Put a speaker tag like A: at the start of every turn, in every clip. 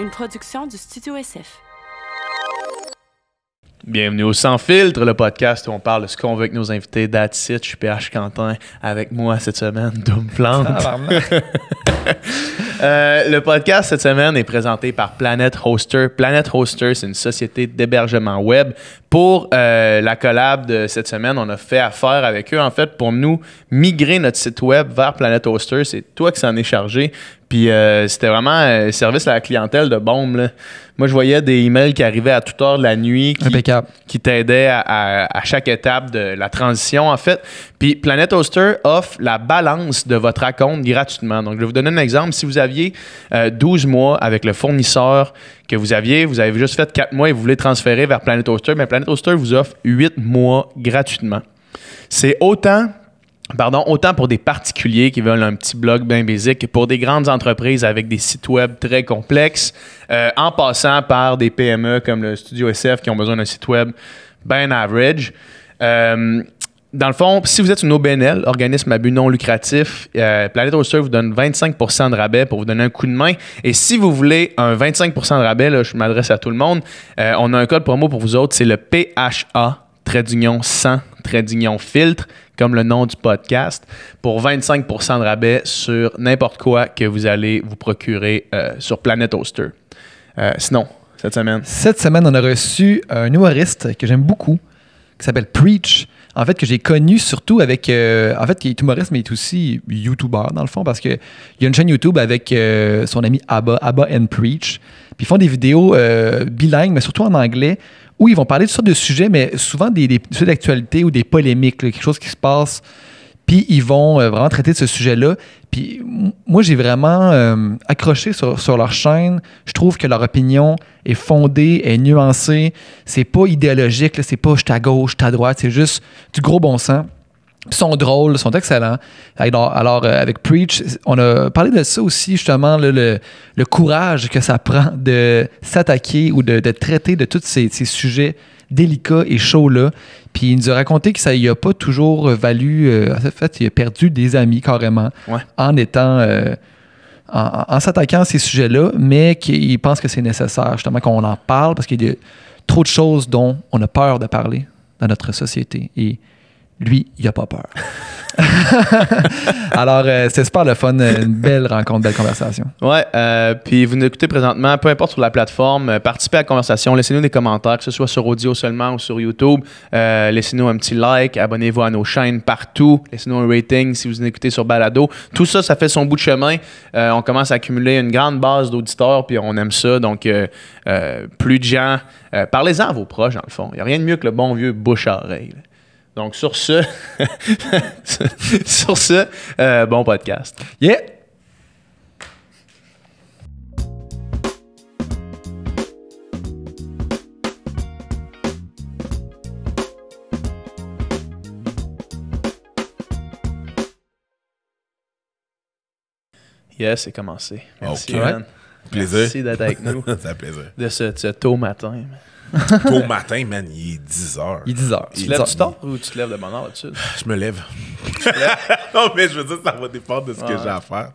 A: une production du Studio SF.
B: Bienvenue au Sans Filtre, le podcast où on parle de ce qu'on veut avec nos invités. That's it, PH Quentin. Avec moi cette semaine, Doom Plante. Euh, le podcast cette semaine est présenté par Planet Hoster. Planet Hoster, c'est une société d'hébergement web. Pour euh, la collab de cette semaine, on a fait affaire avec eux, en fait, pour nous migrer notre site web vers Planet Hoster. C'est toi qui s'en es chargé. Puis euh, c'était vraiment un service à la clientèle de bombe. Moi, je voyais des emails qui arrivaient à toute heure de la nuit qui, t'aidaient à, chaque étape de la transition, en fait. Puis Planet Hoster offre la balance de votre compte gratuitement. Donc, je vais vous donner un exemple. Si vous aviez 12 euh, mois avec le fournisseur que vous aviez, vous avez juste fait 4 mois et vous voulez transférer vers Planet Hoster, mais Planet Hoster vous offre 8 mois gratuitement. C'est autant pardon, autant pour des particuliers qui veulent un petit blog bien basique que pour des grandes entreprises avec des sites web très complexes, euh, en passant par des PME comme le Studio SF qui ont besoin d'un site web bien average. Euh, dans le fond, si vous êtes une OBNL, organisme à but non lucratif, euh, Planet Roadster vous donne 25 de rabais pour vous donner un coup de main. Et si vous voulez un 25 de rabais, je m'adresse à tout le monde, on a un code promo pour vous autres, c'est le PHA Très d'union sans trait d'union filtre, comme le nom du podcast, pour 25 de rabais sur n'importe quoi que vous allez vous procurer euh, sur Planet Oster. Euh, sinon, cette semaine.
A: Cette semaine, on a reçu un humoriste que j'aime beaucoup, qui s'appelle Preach. En fait, que j'ai connu surtout avec. Euh, en fait, qui est humoriste, mais il est aussi YouTuber, dans le fond, parce qu'il y a une chaîne YouTube avec son ami Abba, Abba and Preach. Puis ils font des vidéos bilingues, mais surtout en anglais, oui, ils vont parler de sortes de sujets, mais souvent des, sujets d'actualité ou des polémiques, quelque chose qui se passe. Puis ils vont euh, vraiment traiter de ce sujet-là. Puis moi, j'ai vraiment euh, accroché sur, leur chaîne. Je trouve que leur opinion est fondée, est nuancée. C'est pas idéologique, c'est pas je suis à gauche, je suis à droite. C'est juste du gros bon sens sont drôles, sont excellents. Alors, euh, avec Preach, on a parlé de ça aussi, justement, le, courage que ça prend de s'attaquer ou de, traiter de tous ces, sujets délicats et chauds-là. Puis il nous a raconté que ça n'y a pas toujours valu. Euh, en fait, il a perdu des amis carrément en étant. Euh, en, en s'attaquant à ces sujets-là, mais qu'il pense que c'est nécessaire, justement, qu'on en parle, parce qu'il y a trop de choses dont on a peur de parler dans notre société. Et lui, il n'a pas peur. Alors, euh, c'est c'était super le fun, euh, une belle rencontre, belle conversation.
B: Ouais, euh, puis vous nous écoutez présentement, peu importe sur la plateforme, participez à la conversation, laissez-nous des commentaires, que ce soit sur audio seulement ou sur YouTube. laissez-nous un petit like, abonnez-vous à nos chaînes partout, laissez-nous un rating si vous nous écoutez sur Balado. Tout ça, ça fait son bout de chemin. on commence à accumuler une grande base d'auditeurs, puis on aime ça. Donc, plus de gens, parlez-en à vos proches, dans le fond. Il n'y a rien de mieux que le bon vieux bouche à oreille. Donc sur ce, sur ce, euh, bon podcast. Yeah! Yes, c'est commencé. Merci, okay. Plaisir. Merci d'être avec nous. ça fait plaisir. De ce, de ce tôt matin. Tôt
C: matin, man, il est 10 h Il est 10 h Tu te lèves du tard ou tu te lèves le matin là-dessus? Je me lève. non, mais je veux dire, ça va dépendre de ce que j'ai à faire.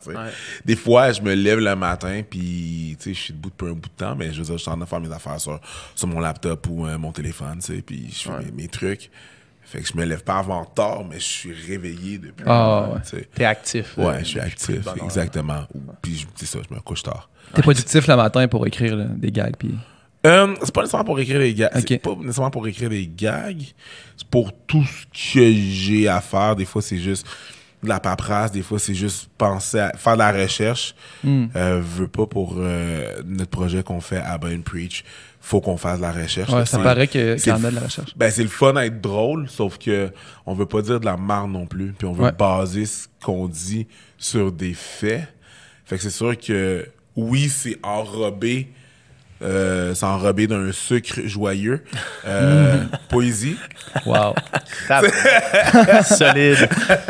C: Des fois, je me lève le matin, puis je suis debout depuis un bout de temps, mais je veux dire, je suis en train de faire mes affaires sur, mon laptop ou euh, mon téléphone, puis je fais mes, trucs. Fait que je me lève pas avant tard, mais je suis réveillé depuis. Ah, ouais. T'es actif. Ouais, je suis actif, exactement. exactement. Puis, c'est ça, je me couche tard.
A: T'es productif le matin pour écrire des gags, puis.
C: Euh, c'est pas nécessairement pour écrire des gags. C'est pas pour écrire les gags. C'est pour tout ce que j'ai à faire. Des fois, c'est juste de la paperasse. Des fois, c'est juste penser à faire de la recherche. Je hmm. Euh, veux pas pour euh, notre projet qu'on fait à Ben Preach. Faut qu'on fasse de la recherche. ça paraît que a de la recherche. Ben, c'est le fun à être drôle, sauf que on veut pas dire de la marre non plus. Puis on veut baser ce qu'on dit sur des faits. Fait que c'est sûr que oui, c'est enrobé euh, d'un sucre joyeux. Euh, poésie. Wow. Solide.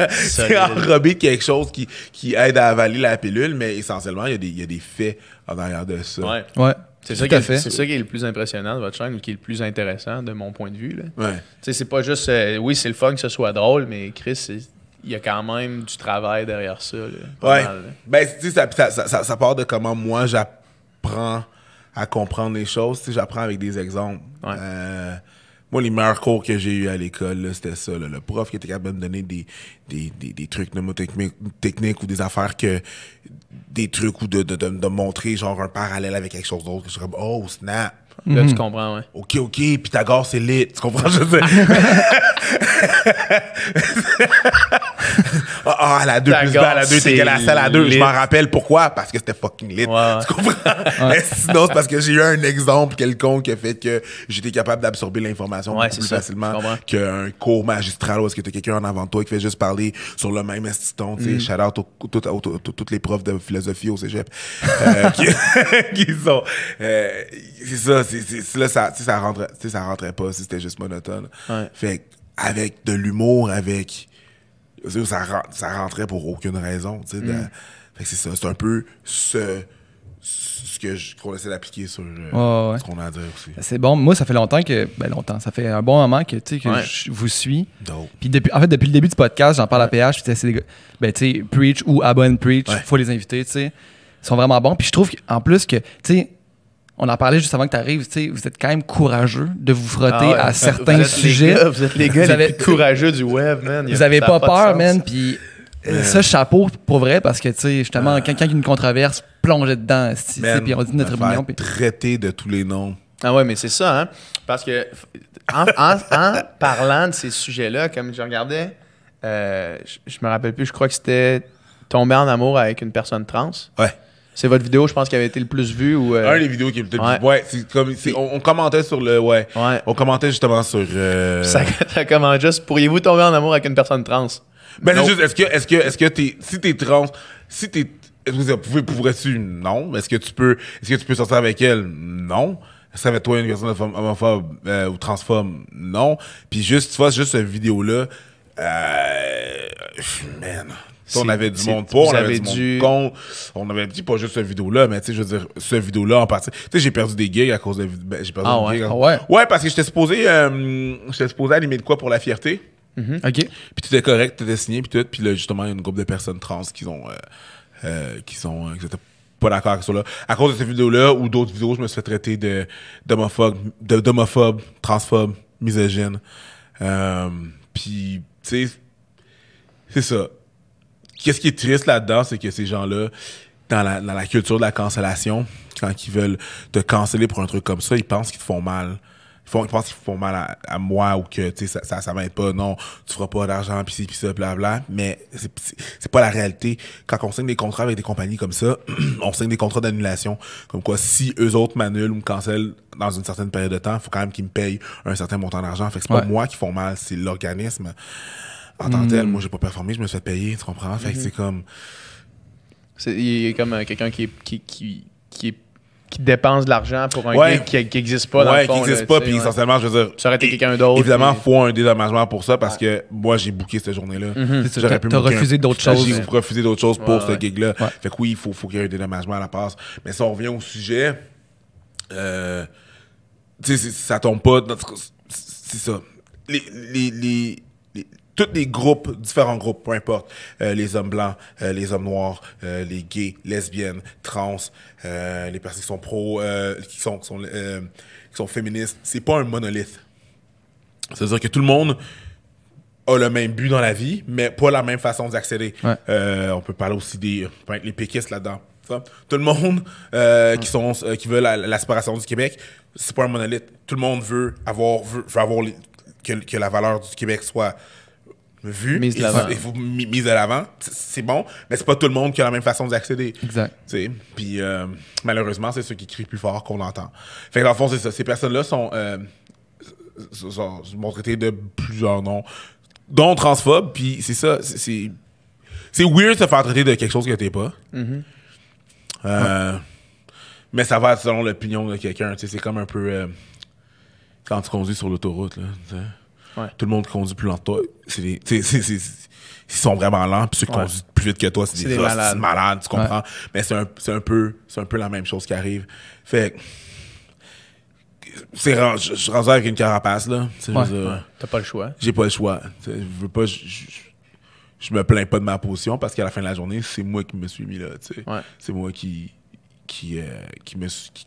C: C'est de quelque chose qui, aide à avaler la pilule, mais essentiellement, il y a des, faits en arrière de ça. Ouais. C'est ça, qui est,
B: qui est le plus impressionnant de votre chaîne ou qui est le plus intéressant de mon point de vue. Là. Ouais. C'est pas juste, euh, oui, c'est le fun que ce soit drôle, mais Chris, il y a quand même du travail derrière ça. ouais.
C: ben, ça, ça, ça, part de comment moi j'apprends à comprendre les choses. J'apprends avec des exemples. Euh, moi, les meilleurs cours que j'ai eu à l'école, c'était ça. Le prof qui était capable de me donner des, des, des, des trucs techniques ou des affaires que. des trucs ou de, de, montrer genre un parallèle avec quelque chose d'autre. Je suis comme, oh snap! Là, tu mhm. comprends, ouais. OK, OK, Pythagore, c'est lit. Tu comprends, je sais. Ah, ah, à la 2 plus à la c'est que la salle à 2. Je m'en rappelle pourquoi. Parce que c'était fucking lit. Tu comprends? Sinon, c'est parce que j'ai eu un exemple quelconque qui a fait que j'étais capable d'absorber l'information plus facilement qu'un cours magistral où est-ce que t'as quelqu'un en avant de toi qui fait juste parler sur le même estiton. tu mm. Shout out toutes les profs de philosophie au cégep. Euh, qui, sont. Euh, c'est ça, c'est, là, ça, ça, rentrait, ça rentrait pas si c'était juste monotone. Fait avec de l'humour, avec ça, rentrait pour aucune raison. Mm. c'est ça. C'est un peu ce que qu'on essaie d'appliquer sur euh, ce qu'on a à dire aussi. C'est
A: bon. Moi, ça fait longtemps que. Ben, longtemps. Ça fait un bon moment que, que je vous suis. Puis, depuis, en fait, depuis le début du podcast, j'en parle à PH. c'est ben, tu Preach ou Abonne Preach, faut les inviter, tu sais. Ils sont vraiment bons. Puis, je trouve qu'en plus que, tu sais, on en parlait juste avant que tu arrives, vous êtes quand même courageux de vous frotter ah à certains sujets. vous êtes les gars les
B: courageux du web, man. Vous avez pas, peur, man. Puis
A: euh, ça, chapeau pour vrai, parce que, tu sais, justement, y a une controverse, plongez
C: dedans, puis on dit notre opinion. Puis Traité de tous les noms.
B: Ah ouais, mais c'est ça, hein. Parce que en, parlant de ces sujets-là, comme je regardais, euh, je, je me rappelle plus, je crois que c'était tomber en amour avec une personne trans. Ouais. C'est votre vidéo, je pense, qui avait été le plus vue ou. Euh... Un des vidéos qui est le plus ouais.
C: c'est comme, on, commentait sur le. Ouais. On commentait justement sur. Euh, ça, ça juste. Pourriez-vous tomber en amour avec une personne trans? Ben, juste, est-ce que, est-ce que, est-ce que t'es, si t'es trans, si t'es, est-ce que vous pouvez, pourrais-tu? Non. Est-ce que tu peux, est-ce que tu peux sortir avec elle? Non. Est-ce être toi, une personne homophobe euh, ou transphobe? Non. Puis juste, tu vois, juste cette vidéo-là, euh, man on avait du monde on avait du monde On avait dit pas juste ce vidéo-là, mais tu sais, je veux dire, ce vidéo-là en partie. Tu sais, j'ai perdu des gigs à cause de. Ben, j'ai perdu ah des ouais? Ah ouais? Ouais, parce que j'étais supposé, euh, j'étais supposé animer de quoi pour la fierté. Mm-hmm. OK. Puis tout était correct, tout étais signé, puis tout. Puis là, justement, il y a une groupe de personnes trans qui ont. Euh, euh, qui sont. Euh, qui pas d'accord avec ça là. À cause de cette vidéo-là ou d'autres vidéos, je me suis fait traiter de d'homophobe, d'homophobe, transphobe, misogyne. puis, tu sais, c'est ça qu'est-ce qui est triste là-dedans, c'est que ces gens-là, dans la, dans la culture de la cancellation, quand ils veulent te canceller pour un truc comme ça, ils pensent qu'ils te font mal. Ils, pensent qu'ils font mal à, moi ou que ça, ça, ça m'aide pas, non, tu feras pas d'argent, pis ci, pis ça, blabla. Mais c'est pas la réalité. Quand on signe des contrats avec des compagnies comme ça, on signe des contrats d'annulation. Comme quoi, si eux autres m'annulent ou me cancellent dans une certaine période de temps, il faut quand même qu'ils me payent un certain montant d'argent. Fait que c'est pas moi qui font mal, c'est l'organisme en tant que tel, hmm. moi, j'ai pas performé, je me suis fait payer, tu comprends? Fait que c'est mhm. comme.
B: Il y a comme euh, quelqu'un qui, qui, qui, qui dépense de l'argent pour un gig qui n'existe pas dans le fond, qui n'existe pas, puis essentiellement,
C: je veux dire... Tu aurais été quelqu'un d'autre. Évidemment, il faut un dédommagement pour ça, parce que moi, j'ai booké cette journée-là. Mhm. Tu J'aurais pu me refusé d'autres choses. J'ai refusé d'autres choses pour ce gig-là. Fait que oui, il faut, faut qu'il y ait un dédommagement à la passe. Mais si on revient au sujet, euh, tu sais, ça tombe pas... C'est ça. les, tous les groupes, différents groupes, peu importe, euh, les hommes blancs, euh, les hommes noirs, euh, les gays, lesbiennes, trans, les personnes qui sont pro, qui sont, qui sont, qui sont féministes. C'est pas un monolithe. C'est-à-dire que tout le monde a le même but dans la vie, mais pas la même façon d'y accéder. on peut parler aussi des les péquistes là-dedans. Tout le monde qui sont qui veut l'aspiration séparation du Québec, c'est pas un monolithe. Tout le monde veut avoir avoir que la valeur du Québec soit vue mise, à l'avant. C'est bon, mais c'est pas tout le monde qui a la même façon d'accéder. Exact. Puis euh, malheureusement, c'est ceux qui crient plus fort qu'on entend. Fait que dans le fond, c'est ça. Ces personnes-là sont, euh, sont, traitées de plusieurs noms, dont transphobes. Puis c'est ça, c'est weird de se faire traiter de quelque chose que t'es pas. Mm-hmm. Euh, mais ça va selon l'opinion de quelqu'un. C'est comme un peu euh, quand tu conduis sur l'autoroute. là. Tout le monde conduit plus lent que toi, ils sont vraiment lents, puis ceux qui conduisent plus vite que toi, c'est, des, malades. tu comprends? Mais c'est un, un, peu, c'est un peu la même chose qui arrive. Fait c'est je, suis rendu avec une carapace, là. T'as pas le choix. J'ai pas le choix. je veux pas. Je, me plains pas de ma position parce qu'à la fin de la journée, c'est moi qui me suis mis là. C'est moi qui, euh, qui,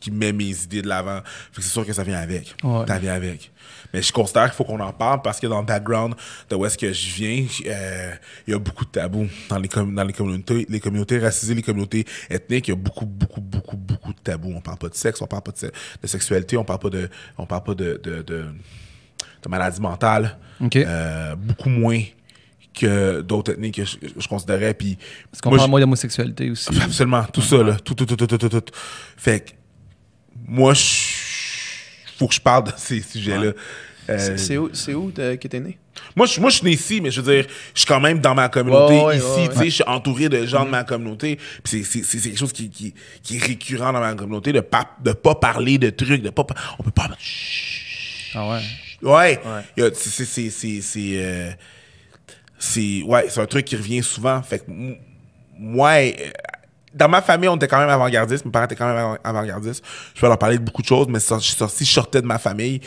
C: qui, me, met mes idées de l'avant. C'est sûr que ça vient avec. Ça vient avec. Mais je considère qu'il faut qu'on en parle parce que dans le background de où est-ce que je viens, euh, il y a beaucoup de tabous dans les, dans les communautés. Les communautés racisées, les communautés ethniques, il y a beaucoup, beaucoup, beaucoup, beaucoup de tabous. On parle pas de sexe, on parle pas de, sexualité, on parle pas de, on parle pas de, de, de, maladie mentale. Euh, beaucoup moins que d'autres ethnies que je, considérais. Puis, Parce qu'on parle moins d'homosexualité aussi. Ah, absolument, tout ça, là. Tout, tout, tout, tout, tout, tout. Fait que moi, il faut que je parle de ces sujets-là. Euh, c'est où, où que t'es né? Moi je, moi, je suis né ici, mais je veux dire, je suis quand même dans ma communauté ici. tu sais, je suis entouré de gens de mm. ma communauté. c'est quelque chose qui, qui, est récurrent dans ma communauté, de pas, de pas parler de trucs, de pas... On peut pas... Ah ouais? Ouais. c'est... Euh, c'est ouais, un truc qui revient souvent. Fait que moi, dans ma famille, on était quand même avant gardiste Mes parents étaient quand même avant-gardistes. Je peux leur parler de beaucoup de choses, mais si je sortais de ma famille,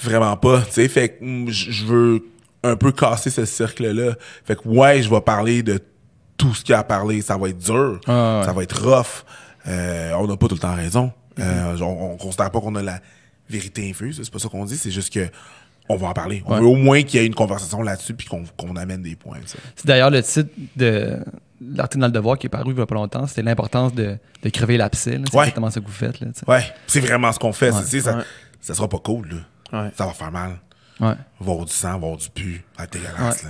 C: vraiment pas. Tu fait que je veux un peu casser ce cercle-là. Fait que ouais, je vais parler de tout ce qu'il a à parler. Ça va être dur, ah, ça va être rough. Euh, on n'a pas tout le temps raison. Mm-hmm. Euh, on, on considère pas qu'on a la vérité infuse. C'est pas ça qu'on dit. C'est juste que on va en parler. On veut au moins qu'il y ait une conversation là-dessus puis qu'on amène des points. C'est
A: d'ailleurs le titre de l'article dans le devoir qui est paru il y a pas longtemps, c'était l'importance de, de crever l'abcès. C'est exactement ce que vous faites. Là, ouais, c'est vraiment ce qu'on fait. Ouais.
C: Ça, ça sera pas cool. Là. Ça va faire mal. Ouais. Va avoir du sang, va avoir du pu. On dégueulasse,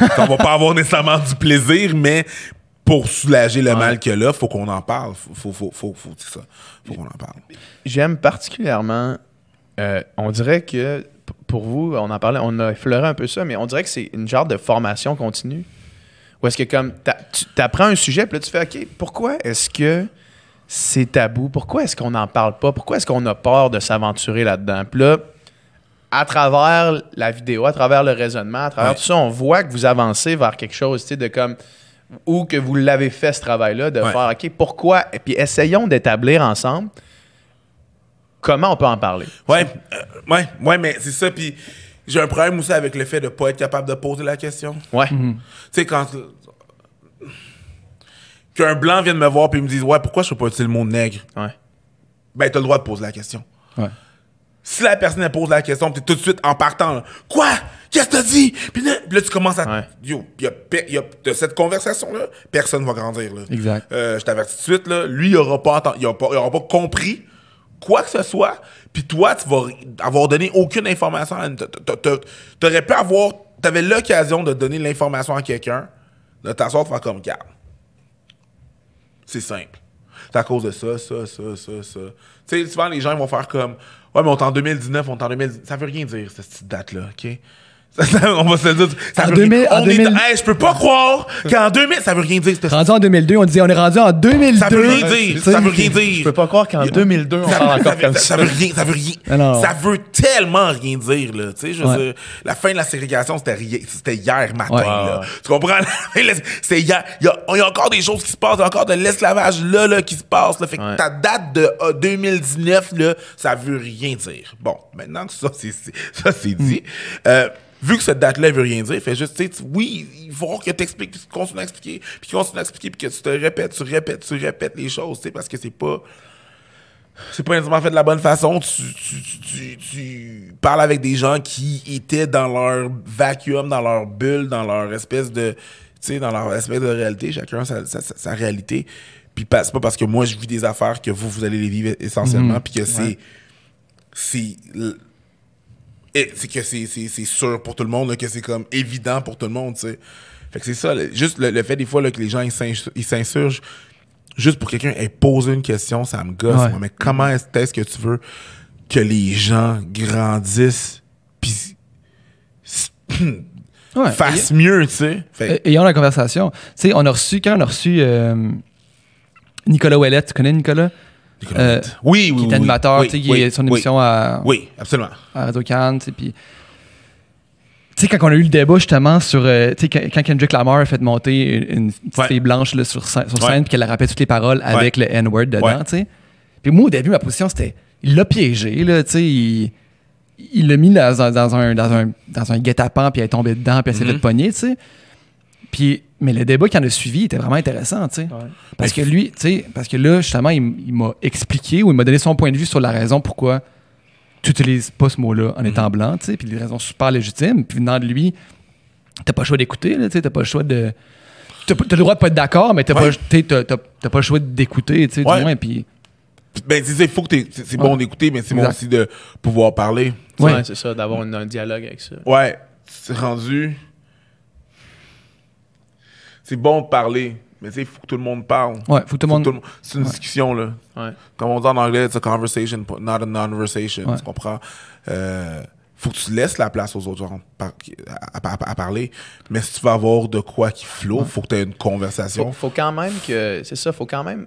C: va pas avoir nécessairement du plaisir, mais pour soulager le mal qu'il y a là, faut qu'on en parle. Faut, faut, faut, faut, ça. faut qu'on en parle. J'aime particulièrement. Euh, on dirait
B: que pour vous, on en parlait, on a effleuré un peu ça, mais on dirait que c'est une genre de formation continue. Ou est-ce que comme tu apprends un sujet, puis là tu fais OK, pourquoi est-ce que c'est tabou? Pourquoi est-ce qu'on n'en parle pas? Pourquoi est-ce qu'on a peur de s'aventurer là-dedans? Puis là, à travers la vidéo, à travers le raisonnement, à travers tout ça, on voit que vous avancez vers quelque chose, tu sais, de comme ou que vous l'avez fait ce travail-là, de faire OK, pourquoi? Et puis essayons d'établir ensemble comment on peut
C: en parler. Ouais,
B: euh, ouais, ouais,
C: mais c'est ça. Puis j'ai un problème aussi avec le fait de ne pas être capable de poser la question. Ouais. Mhm. Tu sais, quand. Qu'un blanc vienne me voir puis me dit « Ouais, pourquoi je peux pas utiliser le mot nègre Ouais. Ben, t'as le droit de poser la question. Ouais. Si la personne pose la question, es tout de suite en partant Quoi Qu'est-ce que as dit puis là, tu commences à. Ouais. de cette conversation-là, personne va grandir. Exact. Euh, je t'avertis tout de suite, là, lui, il n'aura pas compris quoi que ce soit, puis toi, tu vas avoir donné aucune information. Tu aurais pu avoir, tu avais l'occasion de donner l'information à quelqu'un, de t'asseoir, de faire comme Calme. » C'est simple. C'est à cause de ça, ça, ça, ça, ça. Tu sais, souvent, les gens vont faire comme Ouais, mais on est en 2019, on est en 2019. Ça veut rien dire, cette petite date-là, OK? on va se le dire. en 2000, en 2000... Est... je peux pas croire qu'en 2000, ça veut rien dire.
A: Rendu en 2002, on disait on est rendu en 2002. Ça veut rien dire. Ça veut
C: rien dire. Je peux pas croire qu'en 2002, on parle encore comme ça. Ça veut rien, ça veut rien. Ça veut tellement rien dire, là. Tu sais, la fin de la ségrégation, c'était hier matin, là. Tu comprends? C'est hier. Il y, y, a encore des choses qui se passent. Il y a encore de l'esclavage, là, là, qui se passe, Fait que ta date de 2019, euh, là, ça veut rien dire. Bon, maintenant que ça, c'est dit. Hmm. Euh, vu que cette date-là veut rien dire, fait juste, tu oui, il faut que tu expliques, puis tu continues à expliquer, puis tu continues à expliquer, puis que tu te répètes, tu répètes, tu répètes les choses, tu sais, parce que c'est pas. C'est pas nécessairement fait de la bonne façon. Tu, parles avec des gens qui étaient dans leur vacuum, dans leur bulle, dans leur espèce de. Tu sais, dans leur espèce de réalité. Chacun sa, sa, réalité. Puis c'est pas parce que moi je vis des affaires que vous, vous allez les vivre essentiellement, mhm. puis que c'est c'est que c'est sûr pour tout le monde, que c'est comme évident pour tout le monde, tu sais. Fait que c'est ça, juste le, fait des fois que les gens ils s'insurgent juste pour quelqu'un ait posé une question, ça me gosse. Moi, mais comment est-ce que tu veux que les gens grandissent puis fassent mieux, tu sais?
A: Ayons la conversation. Tu sais, on a reçu, quand on a reçu euh, Nicolas Ouellet, tu connais Nicolas? Euh, oui, oui, Qui est animateur, tu son émission à. Oui, absolument. À Radio Cannes, Tu sais, quand on a eu le débat justement sur. Euh, quand Kendrick Lamar a fait monter une, petite fille blanche sur, scène, sur puis qu'elle a rappelé toutes les paroles avec le N-word dedans, tu sais. Puis moi, au début, ma position, c'était. Il l'a piégé, là, tu sais. Il l'a mis dans, un, guet-apens, puis elle est tombée dedans, puis elle s'est mm fait pogner, tu sais mais le débat qui en a suivi était vraiment intéressant, tu sais. Parce que lui, tu sais, parce que là, justement, il, m'a expliqué ou il m'a donné son point de vue sur la raison pourquoi tu n'utilises pas ce mot-là en étant mhm. blanc, tu sais, puis des raisons super légitimes. Puis venant de lui, t'as pas le choix d'écouter, tu sais, pas le choix de. T'as le droit de pas être d'accord, mais tu pas, le choix d'écouter, tu sais, du moins. Puis
C: ben c'est faut que c'est bon d'écouter mais c'est bon aussi de pouvoir parler c'est ça d'avoir un, dialogue avec ça ouais rendu c'est bon de parler, mais tu faut que tout le monde parle. Ouais, faut que tout le monde. C'est une discussion, là. Ouais. Comme on dit en anglais, it's a conversation, not a non-conversation. Tu comprends? Euh, faut que tu laisses la place aux autres à, parler. Mais si tu vas avoir de quoi qui flotte, faut que tu aies une conversation. Il
B: faut quand même que. C'est ça, faut quand même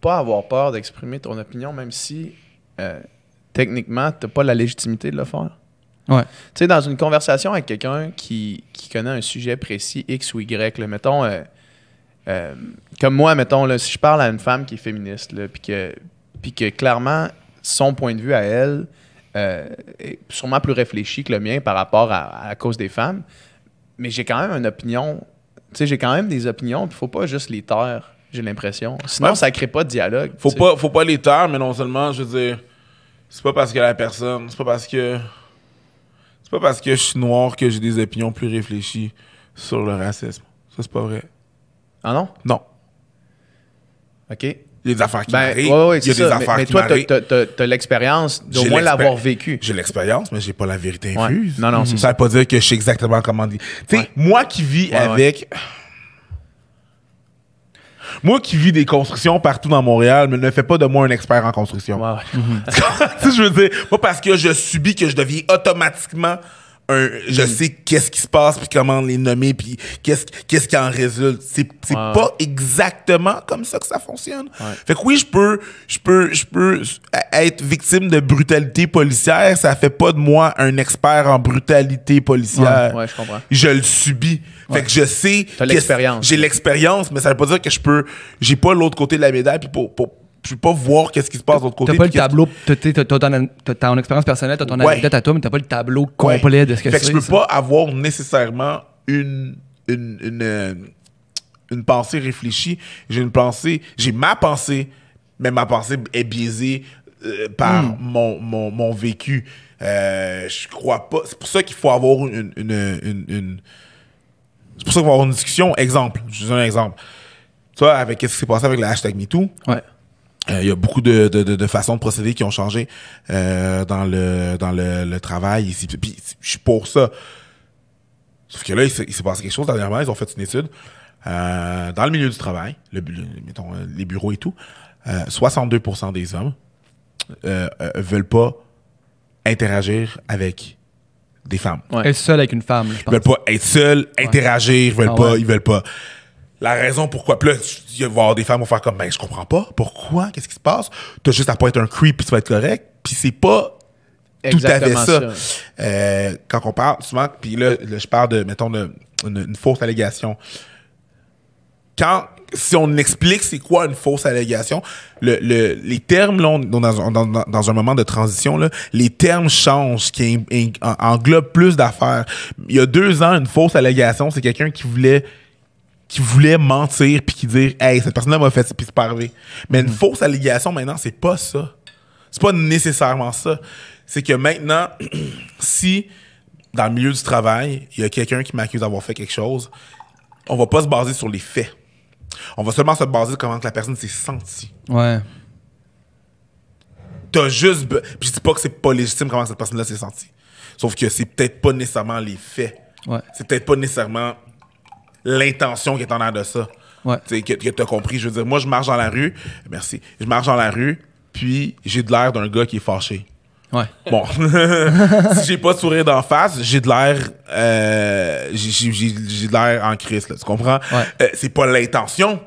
B: pas avoir peur d'exprimer ton opinion, même si euh, techniquement, tu n'as pas la légitimité de le faire. Ouais. Tu sais, dans une conversation avec quelqu'un qui, connaît un sujet précis, X ou Y, mettons, euh, euh, comme moi, mettons, là, si je parle à une femme qui est féministe, puis que, puis que clairement, son point de vue à elle euh, est sûrement plus réfléchi que le mien par rapport à, la cause des femmes, mais j'ai quand même une opinion, tu j'ai quand même des opinions, il faut pas juste les taire, j'ai l'impression. Sinon, ça
C: crée pas de dialogue. Faut pas, faut pas les taire, mais non seulement, je veux dire, c'est pas parce que la personne, c'est pas parce que c'est pas parce que je suis noir que j'ai des opinions plus réfléchies sur le racisme. Ça, c'est pas vrai. Ah non? Non.
B: OK. Il y a des affaires qui ben, il y a des mais, toi, t'as l'expérience d'au moins l'avoir vécu. J'ai l'expérience, mais j'ai pas la
C: vérité infuse. Non, non, mm-hmm. ça. veut pas dire que je sais exactement comment dire. Tu sais, moi qui vis avec moi qui vis des constructions partout dans Montréal, mais ne fais pas de moi un expert en construction. je veux dire, pas parce que je subis que je deviens automatiquement un, je sais qu'est-ce qui se passe puis comment les nommer puis qu'est-ce qu'est-ce qui en résulte c'est c'est pas exactement comme ça que ça fonctionne fait que oui je peux je peux je peux être victime de brutalité policière ça fait pas de moi un expert en brutalité policière ouais, je comprends je le subis fait que je sais l'expérience j'ai l'expérience mais ça veut pas dire que je peux j'ai pas l'autre côté de la médaille puis pour, pour je peux pas voir qu'est-ce qui se passe de l'autre côté. T'as pas le tableau,
A: as ton, expérience personnelle, tu as ton anecdote à toi, mais tu n'as pas le
C: tableau complet de ce que c'est. Fait que je peux pas avoir nécessairement une, une, euh, une pensée réfléchie. J'ai une pensée, j'ai ma pensée, mais ma pensée est biaisée euh, par hmm. mon, mon, mon, vécu. Je euh, je crois pas. C'est pour ça qu'il faut avoir une. une, une, c'est pour ça avoir une discussion. Exemple, je vous donne un exemple. Tu vois, avec ce qui s'est passé avec le hashtag MeToo. Ouais. Euh, il y a beaucoup de, de, façons de procéder qui ont changé euh, dans le dans le, travail ici. Puis je suis pour ça. Sauf que là, il s'est passé quelque chose dernièrement. Ils ont fait une étude euh, dans le milieu du travail, le, mettons, les bureaux et tout. 62% des hommes veulent pas interagir avec des femmes. Être seul avec une femme. veulent pas être seul, interagir, ils veulent ah pas, ils veulent pas la raison pourquoi. plus là, il va y avoir des femmes qui vont faire comme, ben, je comprends pas. Pourquoi? Qu'est-ce qui se passe? T'as juste à pas être un creep, tu vas être correct. Puis c'est pas tout à fait ça. Euh, quand on parle, souvent, puis là, je parle de, mettons, de, une, fausse allégation. Quand, si on explique c'est quoi une fausse allégation, le, les termes, dans, un moment de transition, là, les termes changent, qui englobent plus d'affaires. Il y a deux ans, une fausse allégation, c'est quelqu'un qui voulait qui voulait mentir puis qui dire Hey, cette personne-là m'a fait ça, puis c'est pas Mais une hmm. fausse allégation, maintenant, c'est pas ça. C'est pas nécessairement ça. C'est que maintenant, si dans le milieu du travail, il y a quelqu'un qui m'accuse d'avoir fait quelque chose, on va pas se baser sur les faits. On va seulement se baser sur comment la personne s'est sentie. Ouais. T'as juste. Puis je dis pas que c'est pas légitime comment cette personne-là s'est sentie. Sauf que c'est peut-être pas nécessairement les faits. Ouais. C'est peut-être pas nécessairement l'intention qui est en arrière de ça. Tu que, tu as compris. Je veux dire, moi, je marche dans la rue. Merci. Je marche dans la rue, puis j'ai de l'air d'un gars qui est fâché. Ouais. Bon. si j'ai pas de sourire d'en face, j'ai de l'air. Euh, j'ai, de l'air en crise, tu comprends? Euh, c'est pas l'intention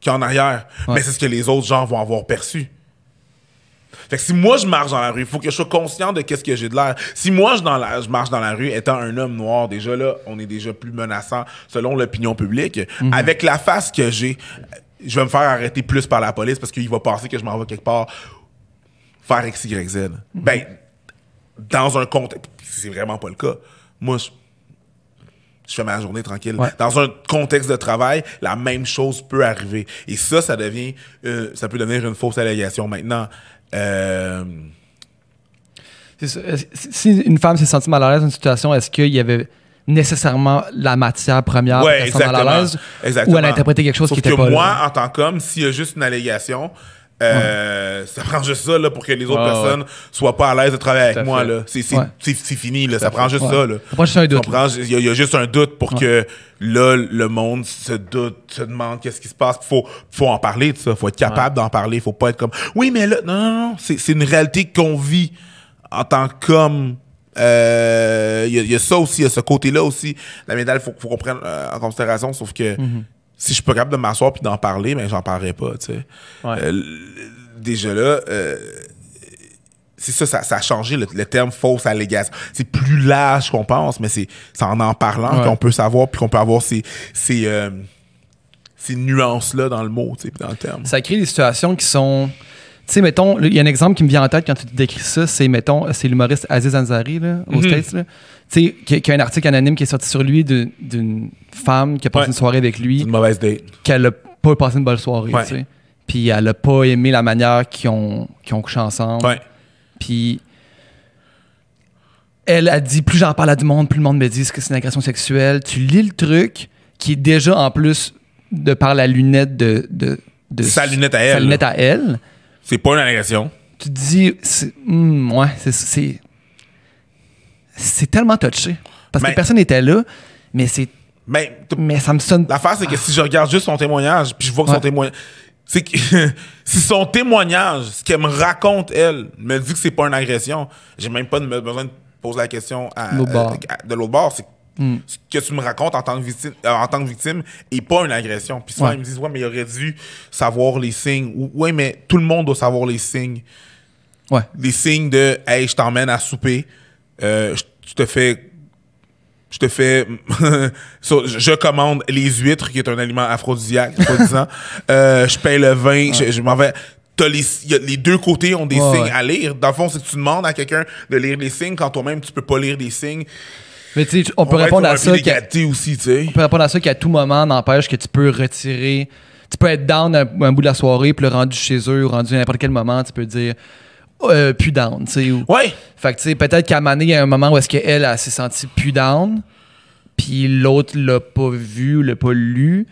C: qui est en arrière, mais c'est ce que les autres gens vont avoir perçu. Fait que si moi je marche dans la rue, il faut que je sois conscient de qu'est-ce que j'ai de l'air. Si moi je, dans la, je marche dans la rue étant un homme noir, déjà là, on est déjà plus menaçant selon l'opinion publique. Mhm. Avec la face que j'ai, je vais me faire arrêter plus par la police parce qu'il va penser que je m'en vais quelque part faire XYZ. Mhm. Ben, dans un contexte, c'est vraiment pas le cas. Moi, je, fais ma journée tranquille. Dans un contexte de travail, la même chose peut arriver. Et ça, ça devient, euh, ça peut devenir une fausse allégation maintenant. Euh,
A: si une femme s'est sentie mal à l'aise dans une situation, est-ce qu'il y avait nécessairement la matière première ouais, pour mal à l'aise ou elle a interprété quelque chose qui n'était pas moi,
C: en tant qu'homme, s'il y a juste une allégation, euh, ça prend juste ça là, pour que les autres personnes soient pas à l'aise de travailler avec moi. C'est fini, là. ça prend juste ça. Il y, a juste un doute pour que là, le monde se doute, se demande qu'est-ce qui se passe. Faut, faut en parler de ça. Faut être capable d'en parler. Faut pas être comme oui, mais là, non, non, non. C'est une réalité qu'on vit en tant qu'homme. Euh, il y, a ça aussi, il y a ce côté-là aussi. La médaille, faut, faut qu'on prenne euh, en considération, sauf que mm-hmm si je suis pas capable de m'asseoir puis d'en parler, mais ben, j'en parlerai pas, tu sais. Euh, déjà là, euh, c'est ça, ça, a changé le, terme fausse allégation. C'est plus large qu'on pense, mais c'est en en parlant qu'on peut savoir puis qu'on peut avoir ces, ces, euh, nuances-là dans le mot, tu dans le terme.
A: Ça crée des situations qui sont tu sais, mettons, il y a un exemple qui me vient en tête quand tu décris ça, c'est, mettons, c'est l'humoriste Aziz Ansari, là, aux mhm. States, tu sais, qu'il y a un article anonyme qui est sorti sur lui d'une femme qui a passé une soirée avec lui. Une mauvaise date. Qu'elle a pas passé une bonne soirée, tu sais. Puis elle a pas aimé la manière qu'ils ont, couché ensemble. Puis elle a dit plus j'en parle à du monde, plus le monde me dit que c'est une agression sexuelle. Tu lis le truc qui est déjà en plus de par la lunette de. de, sa lunette à elle. Sa lunette à elle.
C: C'est pas une agression.
A: Tu te dis, hmm, ouais, c'est
C: c'est tellement touché. Parce que personne n'était là, mais c'est. mais ça me sonne. L'affaire, c'est que si je regarde juste son témoignage, puis je vois que son témoignage. C'est que si son témoignage, ce qu'elle me raconte, elle, me dit que c'est pas une agression, j'ai même pas besoin de poser la question à, de l'autre bord. Euh, c'est que hmm. ce que tu me racontes en tant que victime, euh, en tant que victime et pas une agression. Puis souvent, ils me disent Ouais, mais il aurait dû savoir les signes. Ou, ouais, mais tout le monde doit savoir les signes. Les signes de Hey, je t'emmène à souper. Euh, je te fais. Je te fais. je commande les huîtres, qui est un aliment aphrodisiaque, disant. Euh, je paye le vin, je, m'en vais. les, les deux côtés ont des signes à lire. Dans le fond, c'est que tu demandes à quelqu'un de lire les signes quand toi-même, tu peux pas lire des signes. Mais tu on, peut répondre à ça. aussi, On
A: peut répondre à qu'à tout moment, n'empêche que tu peux retirer. Tu peux être down un, bout de la soirée, puis le rendu chez eux, ou rendu à n'importe quel moment, tu peux dire euh, down, tu sais. Ouais. Fait que, tu sais, peut-être qu'à a un moment où est-ce elle, s'est sentie plus down, puis l'autre l'a pas vu, l'a pas lu.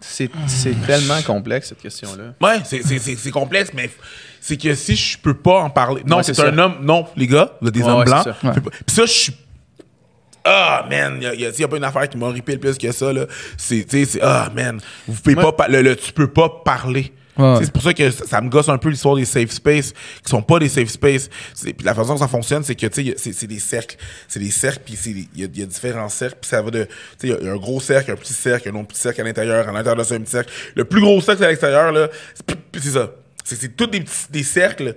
B: C'est tellement complexe, cette question-là.
C: Ouais, c'est complexe, mais c'est que si je peux pas en parler. Non, c'est un homme. Non, les gars, vous êtes des hommes blancs. Puis ça, je suis ah, man, Il n'y a, y a, pas une affaire qui le plus que ça, là, c'est, ah, man, vous pouvez tu peux pas parler. C'est pour ça que ça, me gosse un peu l'histoire des safe spaces qui sont pas des safe spaces. Puis la façon dont ça fonctionne, c'est que c'est des cercles. C'est des cercles, puis il y, a différents cercles. Puis ça va de. Il y, a un gros cercle, un petit cercle, un autre petit cercle à l'intérieur, à l'intérieur de ça, petit cercle. Le plus gros cercle à l'extérieur, là, c'est ça. C'est tous des, des cercles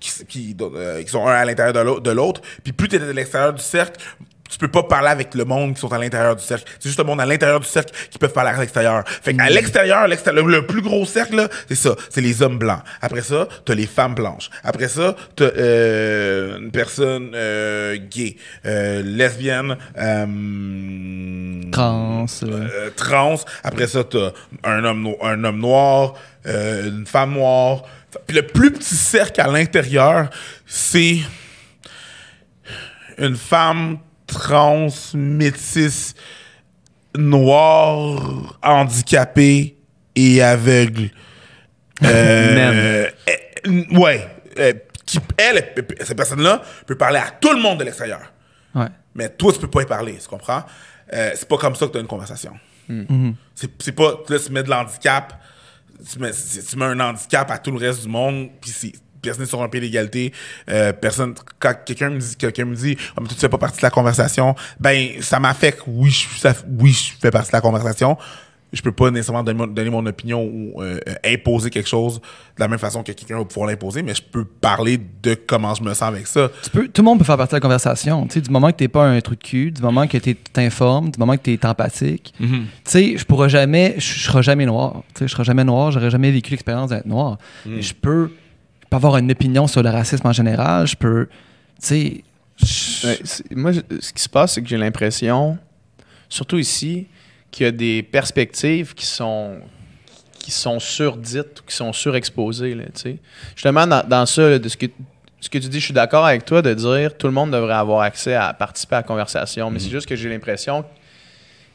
C: qui, qui, euh, qui, sont un à l'intérieur de l'autre. Puis plus tu es à l'extérieur du cercle, tu peux pas parler avec le monde qui sont à l'intérieur du cercle. C'est juste le monde à l'intérieur du cercle qui peut parler à l'extérieur. Fait qu'à mm. l'extérieur, l'extérieur, le plus gros cercle, c'est ça, c'est les hommes blancs. Après ça, t'as les femmes blanches. Après ça, t'as euh, une personne euh, gay, euh, lesbienne, trans, trans. Après ça, t'as un homme, un homme noir, une femme noire. Puis le plus petit cercle à l'intérieur, c'est une femme trans, métis noir, handicapé et aveugle. Euh, eh, ouais. Euh, elle, cette personne-là peut parler à tout le monde de l'extérieur. Mais toi, tu peux pas y parler, tu comprends? Euh, c'est pas comme ça que tu as une conversation. Mm. Mm-hmm. C'est pas, tu mets de l'handicap, tu mets, tu mets un handicap à tout le reste du monde, puis c'est personne n'est sur un pied d'égalité. Euh, personne, quand quelqu'un me dit, quelqu'un me dit, ah, tu ne fais pas partie de la conversation, ben, ça m'affecte. Oui, je, fais partie de la conversation. Je peux pas nécessairement donner mon, opinion ou euh, imposer quelque chose de la même façon que quelqu'un va pouvoir l'imposer, mais je peux parler de comment je me sens avec ça. tout le monde peut faire partie
A: de la conversation. Du moment que tu n'es pas un truc de cul, du moment que tu t'informes, du moment que mm-hmm. tu es empathique, je pourrais jamais, serai jamais noir. Je serai jamais noir, j'aurais jamais vécu l'expérience d'être noir. Mm. Je peux avoir une opinion sur le racisme en général, je peux. Tu
B: sais. moi, ce qui se passe, c'est que j'ai l'impression, surtout ici, qu'il y a des perspectives qui sont qui sont surdites ou qui sont surexposées. Là, Justement, dans, dans ça, de ce que ce que tu dis, je suis d'accord avec toi de dire tout le monde devrait avoir accès à participer à la conversation, mais c'est mm-hmm. juste que j'ai l'impression que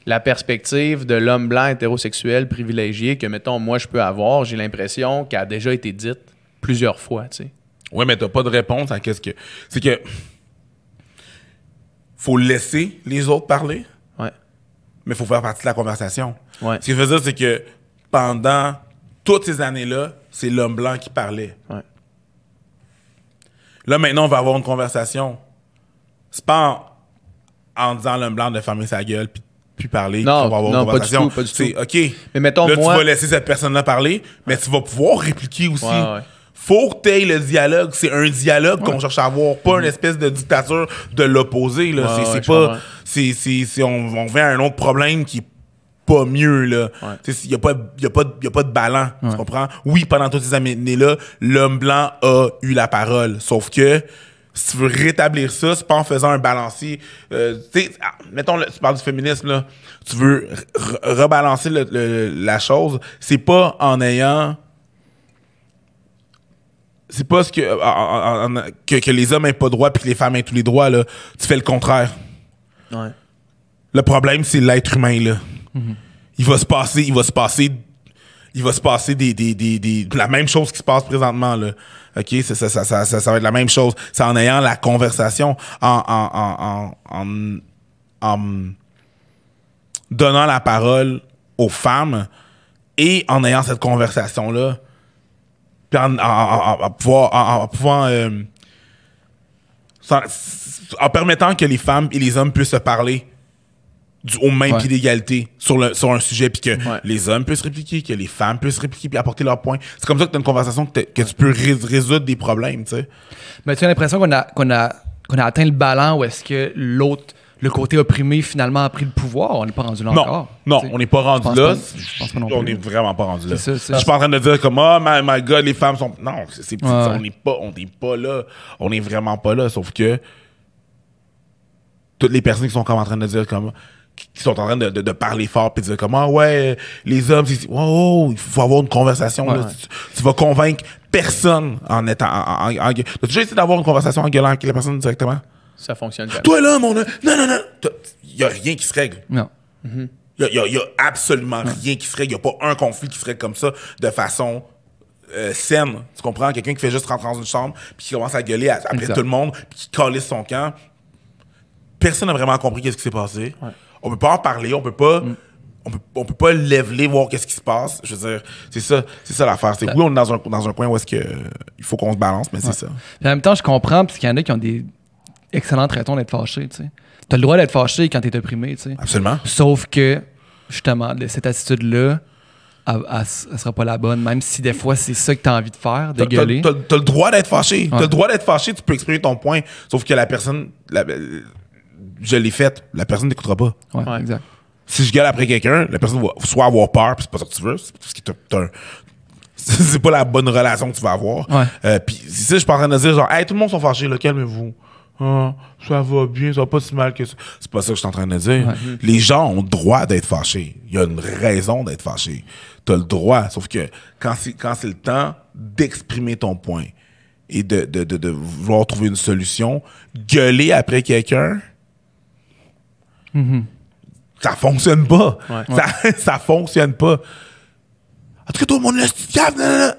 B: la perspective de l'homme blanc hétérosexuel privilégié que, mettons, moi, je peux avoir, j'ai l'impression qu'elle a déjà
C: été dite plusieurs fois, tu sais. Oui, mais t'as pas de réponse à qu'est-ce que. C'est que. Faut laisser les autres parler. Ouais. Mais faut faire partie de la conversation. Ouais. Ce que je veux dire, c'est que pendant toutes ces années-là, c'est l'homme blanc qui parlait. Ouais. Là, maintenant, on va avoir une conversation. C'est pas en, disant l'homme blanc de fermer sa gueule puis, puis parler va avoir une conversation. Pas du tout, pas du tout. OK. Mais là, tu vas laisser cette personne-là parler, mais tu vas pouvoir répliquer aussi. ouais faut que le dialogue. C'est un dialogue qu'on cherche à avoir, pas une mm-hmm. espèce de dictature de l'opposé. là c'est pas. c'est, c'est, on, on vient à un autre problème qui est pas mieux là. Il a, pas, y a, pas, a pas de balance. tu comprends? Oui, pendant toutes ces années-là, l'homme blanc a eu la parole. Sauf que si tu veux rétablir ça, c'est pas en faisant un balancier. Euh, sais, ah, mettons, tu parles du féminisme, là. Tu veux rebalancer la chose, c'est pas en ayant c'est pas ce que, que, les hommes n'aient pas droit puis que les femmes aient tous les droits, là. Tu fais le contraire. Le problème, c'est l'être humain, là. Il va se passer, il va se passer, il va se passer des, la même chose qui se passe présentement, là. OK? Ça, va être la même chose. C'est en ayant la conversation, en, en, en, en donnant la parole aux femmes et en ayant cette conversation-là en, en permettant que les femmes et les hommes puissent se parler au même pied d'égalité sur, sur un sujet, puis que les hommes puissent répliquer, que les femmes puissent répliquer, puis apporter leur point. C'est comme ça que tu as une conversation que, tu peux résoudre des problèmes, tu sais. Mais tu as l'impression qu'on a, qu'on a, qu'on
A: a atteint le ballon ou est-ce que l'autre le côté opprimé finalement a pris le pouvoir. On n'est pas rendu là non, encore. Non, on n'est pas rendu là. je
C: pense pas non plus. On n'est vraiment pas rendu là. Ça, je suis pas en train de dire comme oh my, god, les femmes sont. Non, c'est petit. On n'est pas, pas là. On n'est vraiment pas là. Sauf que toutes les personnes qui sont comme en train de dire comme qui sont en train de, parler fort puis de dire comment ah ouais les hommes c'est oh, il faut avoir une conversation Tu, vas convaincre personne en étant en, déjà essayé d'avoir une conversation en gueulant avec la personne directement ça fonctionne Toi, là, mon. Non, non, non. Il n'y a rien qui se règle. Non. Il mm-hmm. n'y a, absolument rien qui règle. Il n'y a pas un conflit qui se règle comme ça de façon euh, saine. Tu comprends? Quelqu'un qui fait juste rentrer dans une chambre, puis qui commence à gueuler après tout le monde, puis qui calisse son camp. Personne n'a vraiment compris qu'est-ce qui s'est passé. On peut pas en parler, on peut pas. Mm. On peut, pas leveler, voir qu'est-ce qui se passe. Je veux dire, c'est ça, c'est ça l'affaire. C'est oui, on est dans un, dans coin où est-ce que euh, il faut qu'on se balance, mais c'est ça. en
A: même temps, je comprends parce qu'il y en a qui ont des, Excellent traitement d'être fâché, tu sais. T'as le droit d'être fâché quand t'es opprimé, tu Absolument. Sauf que, justement, cette attitude-là, elle, ne sera pas la bonne, même si des fois c'est ça que tu as envie de faire, de gueuler. T'as, le droit d'être fâché. T'as le droit
C: d'être fâché, tu peux exprimer ton point. Sauf que la personne, euh, je l'ai faite, la personne n'écoutera pas. Ouais, exact. Si je gueule après quelqu'un, la personne va soit avoir peur, puis c'est pas ça que tu veux, que c'est pas la bonne relation que tu vas avoir. Euh, puis si ça, je suis en train de dire genre, hey, tout le monde sont fâchés, là, calmez-vous. « Ah, ça va bien, ça va pas si mal que ça. C'est pas ça que je suis en train de dire. Les gens ont le droit d'être fâchés. Il y a une raison d'être fâché. Tu le droit. Sauf que quand c'est, quand c'est le temps d'exprimer ton point et de, vouloir trouver une solution, gueuler après quelqu'un, mm-hmm. ça fonctionne pas. Ça, fonctionne pas. En tout cas, tout le monde est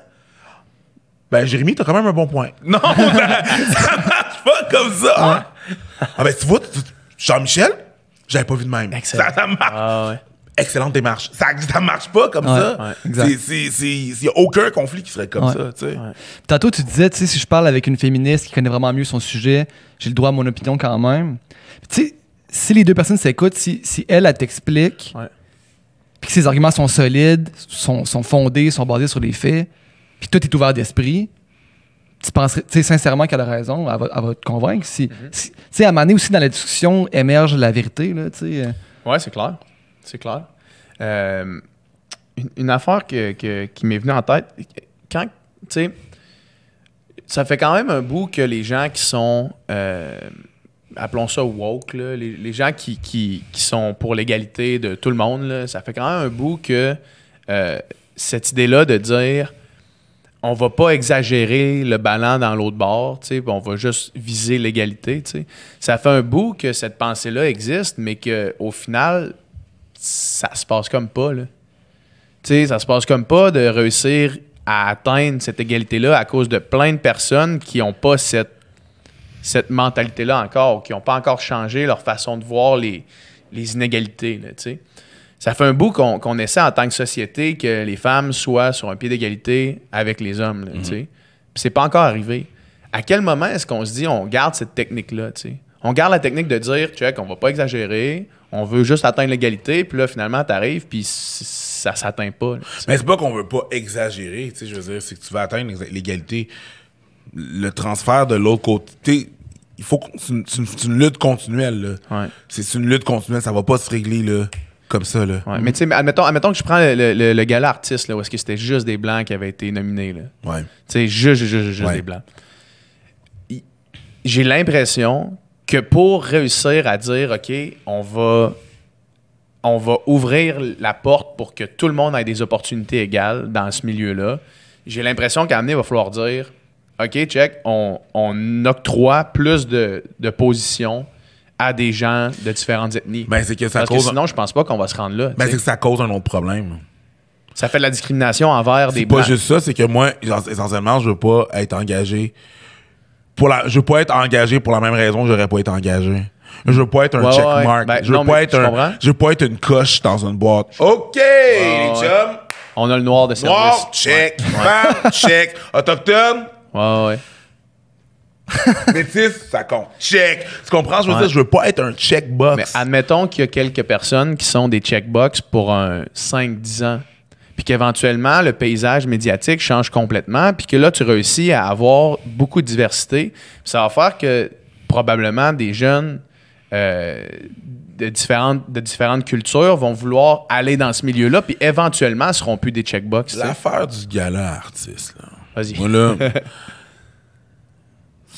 C: Ben, Jérémy, t'as quand même un bon point. Non, ça, comme ça. ah ben, tu vois, Jean-Michel, j'avais pas vu de même. Ça, marche. Ah, Excellente démarche. Ça, ça marche pas comme ça. Il n'y a aucun conflit qui serait comme ça. Tu
A: Tantôt, tu disais, tu si je parle avec une féministe qui connaît vraiment mieux son sujet, j'ai le droit à mon opinion quand même. si les deux personnes s'écoutent, si, elle, elle t'explique, puis que ses arguments sont solides, sont, fondés, sont basés sur les faits, puis tout est ouvert d'esprit, tu penses sincèrement qu'elle a raison, elle va, te convaincre. Si, mhm. à un moment donné aussi, dans la discussion, émerge la vérité, là, euh.
B: c'est clair. C'est clair. Euh, une, affaire que, qui m'est venue en tête, quand, tu sais, ça fait quand même un bout que les gens qui sont, euh, appelons ça woke, les, gens qui, sont pour l'égalité de tout le monde, ça fait quand même un bout que cette idée-là de dire on va pas exagérer le ballon dans l'autre bord, on va juste viser l'égalité. Ça fait un bout que cette pensée-là existe, mais qu'au final, ça se passe comme pas. Là. Ça se passe comme pas de réussir à atteindre cette égalité-là à cause de plein de personnes qui n'ont pas cette, cette mentalité-là encore, qui n'ont pas encore changé leur façon de voir les, les inégalités ça fait un bout qu'on essaie en tant que société que les femmes soient sur un pied d'égalité avec les hommes. Là, mhm. sais. c'est pas encore arrivé. À quel moment est-ce qu'on se dit on garde cette technique-là? On garde la technique de dire tu check, qu'on va pas exagérer, on veut juste atteindre l'égalité, puis là finalement t'arrives,
C: puis ça s'atteint pas. Mais c'est pas qu'on veut pas exagérer, tu sais. je veux dire, c'est que tu veux atteindre l'égalité. Le transfert de l'autre côté, il faut c'est une, lutte continuelle. Ouais. C'est une lutte continuelle, ça va pas se régler là comme ça. Là. mais
B: tu sais, admettons, admettons, que je prends le, le, gala artiste, là, où est-ce que c'était juste des Blancs qui avaient été nominés. Là. Ouais. Tu sais, juste, juste, juste des Blancs. J'ai l'impression que pour réussir à dire, OK, on va, on va ouvrir la porte pour que tout le monde ait des opportunités égales dans ce milieu-là, j'ai l'impression qu'à moment il va falloir dire, OK, check, on, on octroie plus de, de positions à des gens de différentes ethnies. Ben, que Parce que sinon, je pense pas qu'on va se rendre là. Mais ben, c'est que ça
C: cause un autre problème. Ça fait de la discrimination envers des. C'est pas juste ça, c'est que moi, essentiellement, je veux pas être engagé. Pour la... Je veux pas être engagé pour la même raison que j'aurais pas été engagé. Je veux pas être un checkmark. Ben, je, veux pas être veux pas être une coche dans une boîte. OK, On a le noir de service.
B: check. Bam,
C: check. Autochtone. Ouais, ouais. mais tu ça compte. Check. Tu comprends? Je veux dire, je veux pas être un
B: checkbox. Mais admettons qu'il y a quelques personnes qui sont des checkbox pour un 5-10 ans. Puis qu'éventuellement, le paysage médiatique change complètement. Puis que là, tu réussis à avoir beaucoup de diversité. ça va faire que probablement des jeunes euh, de, différentes, de différentes cultures vont vouloir aller dans ce milieu-là. Puis éventuellement, seront plus des checkbox. L'affaire
C: du gala artiste. Vas-y.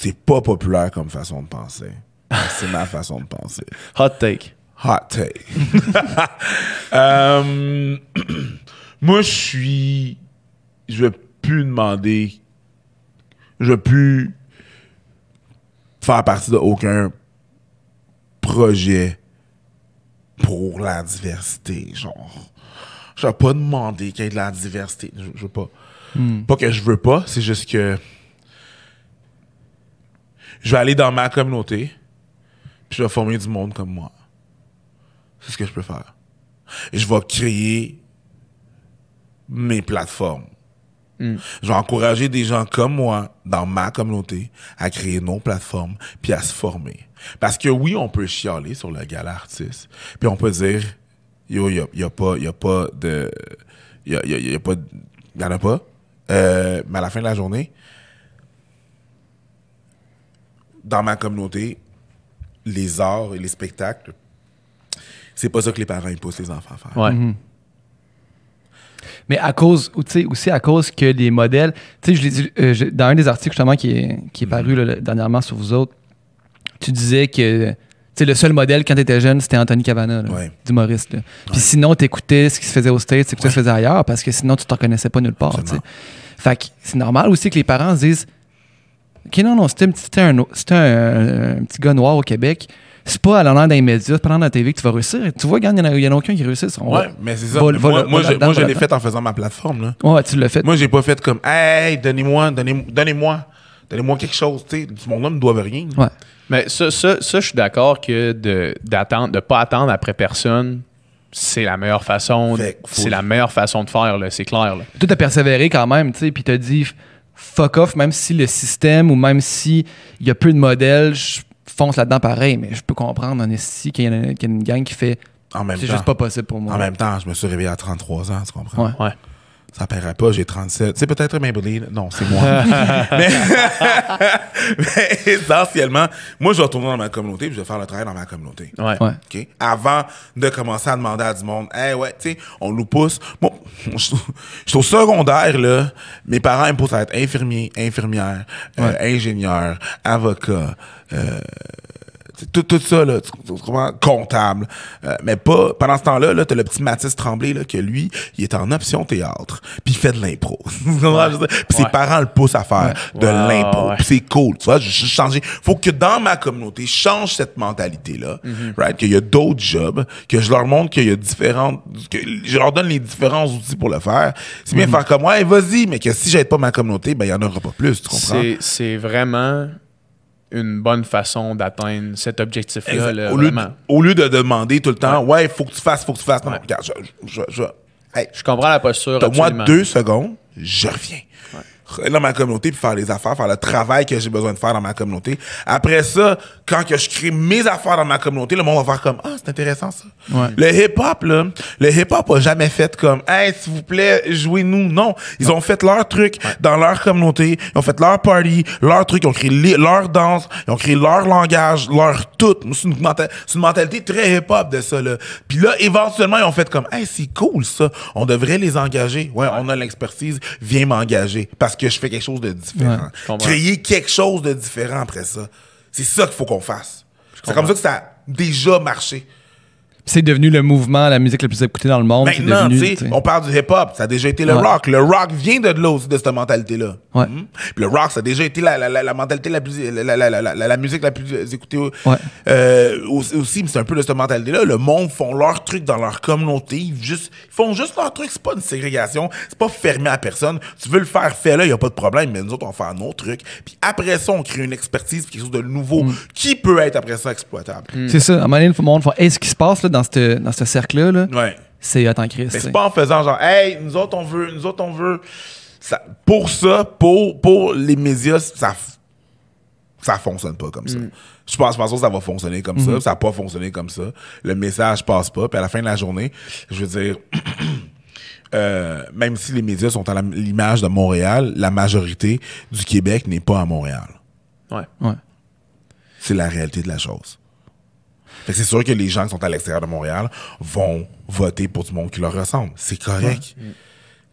C: c'est pas populaire comme façon de penser. c'est ma façon de penser. Hot take. Hot take. Euh, moi, je suis. Je vais plus demander. Je vais plus faire partie d'aucun projet pour la diversité. Genre, je vais pas demander qu'il y ait de la diversité. Je, veux pas. Hmm. Pas que je veux pas, c'est juste que je vais aller dans ma communauté, puis je vais former du monde comme moi. C'est ce que je peux faire. Je vais créer mes plateformes. Hmm. Je vais encourager des gens comme moi dans ma communauté à créer nos plateformes puis à se former. Parce que oui, on peut chialer sur le gala artiste, puis on peut dire yo, il n'y a, pas, y pas de. Il n'y pas. en a pas. Euh, mais à la fin de la journée, dans ma communauté, les arts et les spectacles, c'est pas ça que les parents poussent les enfants à faire. Mhm.
A: Mais à cause, aussi à cause que les modèles, tu sais, je l'ai dit euh, dans un des articles justement qui est, qui est mhm. paru dernièrement sur vous autres, tu disais que le seul modèle quand tu étais jeune, c'était Anthony Cavana, du d'humoriste. Puis sinon, tu écoutais ce qui se faisait au States, ce qui se faisait ailleurs, parce que sinon, tu te reconnaissais pas nulle part. Fait que c'est normal aussi que les parents se disent non, non, c'était un, euh, un, petit gars noir au Québec. C'est pas à l'honneur d'un média, pendant la TV que tu vas réussir. Tu vois, il n'y en, a aucun qui réussit. ouais, mais c'est ça. moi, je, l'ai fait en faisant ma
C: plateforme. Là. Ouais, tu l'as fait. Moi, j'ai pas fait comme, hey, donnez-moi, donnez-moi, donnez-moi quelque chose. Tu mon homme ne doit rien. Mais ça, ça, je
B: suis d'accord que de ne pas attendre après personne, c'est la meilleure façon. C'est la meilleure façon de faire, c'est clair. Tu Toi, persévéré quand même, tu sais, puis t'as dit
A: fuck off, même si le système ou même si il y a peu de modèles, je fonce là-dedans pareil,
C: mais je peux comprendre en qu'il y, a une gang qui fait. C'est juste pas possible pour moi. En même temps, je me suis réveillé à 33 ans, tu comprends? Ouais. ouais ça paraît pas, j'ai 37. C'est peut-être Maybelline. Non, c'est moi. mais, essentiellement, moi, je vais retourner dans ma communauté puis je vais faire le travail dans ma communauté. Ouais. Avant de commencer à demander à du monde, eh ouais, tu sais, on nous pousse. Bon, je, suis au secondaire, là. Mes parents ils me poussent à être infirmier, infirmière, euh, ingénieur, avocat. Euh, tout, tout ça, là, tu, Comptable. Euh, mais pas. Pendant ce temps-là, là, t'as le petit Mathis Tremblay, là, que lui, il est en option théâtre, puis il fait de l'impro. puis ses parents le poussent à faire de l'impro. Puis c'est cool, tu vois? je changé. Faut que dans ma communauté, je change cette mentalité-là, mm-hmm. right? Qu'il y a d'autres jobs, que je leur montre qu'il y a différentes. Que je leur donne les différents outils pour le faire. C'est bien mm-hmm. faire comme, ouais, vas-y, mais que si j'aide pas ma communauté, ben, il y en aura pas plus, tu comprends?
B: C'est vraiment une bonne façon d'atteindre cet
C: objectif-là. au, lieu de demander tout le temps, ouais, il faut que tu fasses, faut que tu fasses. Non, je, je, comprends la posture. Donne-moi deux secondes, je reviens dans ma communauté, puis faire les affaires, faire le travail que j'ai besoin de faire dans ma communauté. Après ça, quand que je crée mes affaires dans ma communauté, le monde va voir comme Ah, c'est intéressant ça. Ouais. Le hip-hop, là, le hip-hop a jamais fait comme Hey, s'il vous plaît, jouez-nous. Non. Ils ont fait leur truc dans leur communauté, ils ont fait leur party, leur truc, ils ont créé leur danse, ils ont créé leur langage, leur tout. C'est une, mentalité très hip-hop de ça. Là. Puis là, éventuellement, ils ont fait comme Hey, c'est cool ça. On devrait les engager. Ouais, on a l'expertise, viens m'engager. Parce que je fais quelque chose de différent. Créer quelque chose de différent après ça. C'est ça qu'il faut qu'on fasse. C'est comme ça que ça a déjà marché
A: c'est devenu le mouvement, la musique la plus écoutée dans le monde. Maintenant, devenu, on
C: parle du hip-hop, ça a déjà été le rock. Le rock vient de là aussi, de cette mentalité-là. Ouais. Hmm? le rock, ça a déjà été la, la, la, mentalité la plus. La, musique la plus euh, écoutée euh, aussi, mais c'est un peu de cette mentalité-là. Le monde font leur truc dans leur communauté. Ils, juste, font juste leur truc. C'est pas une ségrégation, c'est pas fermé à personne. Tu veux le faire, fais-le, y a pas de problème, mais nous autres, on fait un autre truc. Puis après ça, on crée une expertise, quelque chose de nouveau mm. qui peut être après ça exploitable. C'est ça. À un moment
A: donné, le monde fait, hey, ce qui se passe là, dans dans ce cercle-là, c'est à Christ. Mais c'est
C: pas en faisant genre, hey, nous autres, on veut, nous autres, on veut. pour ça, pour, pour les médias, ça ça fonctionne pas comme ça. Mm. Je pense pas que ça va fonctionner comme ça. Mm-hmm. Ça n'a pas fonctionné comme ça. Le message passe pas. Puis à la fin de la journée, je veux dire, euh, même si les médias sont à l'image de Montréal, la majorité du Québec n'est pas à Montréal. Ouais. ouais. C'est la réalité de la chose. C'est sûr que les gens qui sont à l'extérieur de Montréal vont voter pour du monde qui leur ressemble. C'est correct. Mm.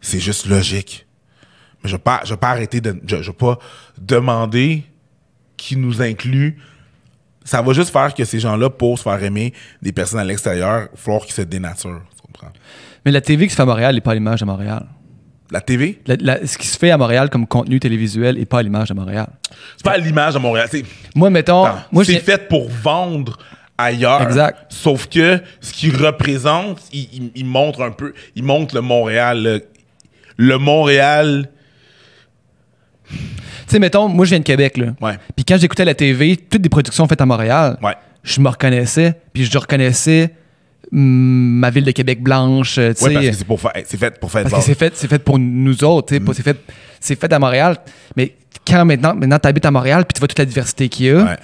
C: C'est juste logique. Mais je vais, pas, pas arrêter de. Je, je vais pas demander qui nous inclut. Ça va juste faire que ces gens-là, pour se faire aimer des personnes à l'extérieur, il qui qu'ils se dénaturent. Tu comprends?
A: Mais la TV qui se fait à Montréal n'est pas l'image de Montréal. La TV? ce qui se fait à Montréal comme contenu télévisuel
C: n'est pas l'image de Montréal. C'est pas à l'image de Montréal. Moi, mettons. C'est fait pour vendre ailleurs. Exact. Sauf que ce qu'il représente, il, montre un peu, il montre le Montréal. Le, Montréal.
A: Tu sais, mettons, moi je viens de Québec, là. Ouais. Puis quand j'écoutais la TV, toutes des productions faites à Montréal, ouais. je me reconnaissais, puis je reconnaissais mm, ma ville de Québec blanche. Euh, ouais, parce que
C: c'est, fait pour faire Parce que c'est
A: fait, c'est fait pour nous autres, mm. c'est, fait, c'est fait à Montréal. Mais quand maintenant, maintenant tu habites à Montréal, puis tu vois toute la diversité qu'il y a. Ouais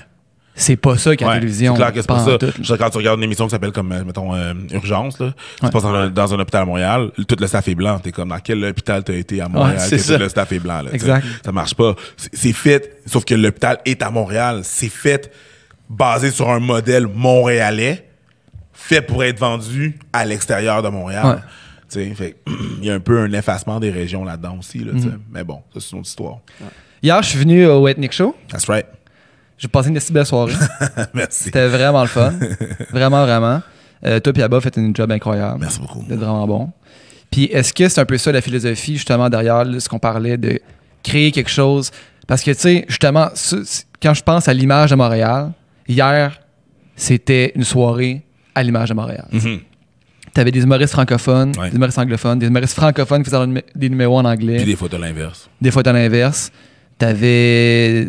A: c'est pas ça qu'il y a télévision. C'est clair que c'est pas
C: ça. Quand tu regardes une émission qui s'appelle comme, euh, mettons, euh, Urgence, là, ouais. dans, un hôpital à Montréal, tout le staff est blanc. T'es comme, dans quel hôpital t'as été à Montréal tout le staff est blanc, Exact. Ça marche pas. C'est fait, sauf que l'hôpital est à Montréal. C'est fait basé sur un modèle montréalais, fait pour être vendu à l'extérieur de Montréal. il y a un peu un effacement des régions là-dedans aussi, mm-hmm. Mais bon, ça, c'est une autre histoire. Hier, je suis venu au Ethnic Show. That's right. J'ai passé une si belle soirée. Merci. C'était vraiment le fun.
A: Vraiment, vraiment. Euh, toi, Piaba, fait une job incroyable. Merci beaucoup. Vous vraiment bon. Puis est-ce que c'est un peu ça la philosophie, justement, derrière ce qu'on parlait de créer quelque chose? Parce que, tu sais, justement, quand je pense à l'image de Montréal, hier, c'était une soirée à l'image de Montréal. Mm-hmm. Tu avais des humoristes francophones, des humoristes anglophones, des humoristes francophones qui faisaient des numéros en anglais. Puis des photos à l'inverse. Des photos à l'inverse. Tu avais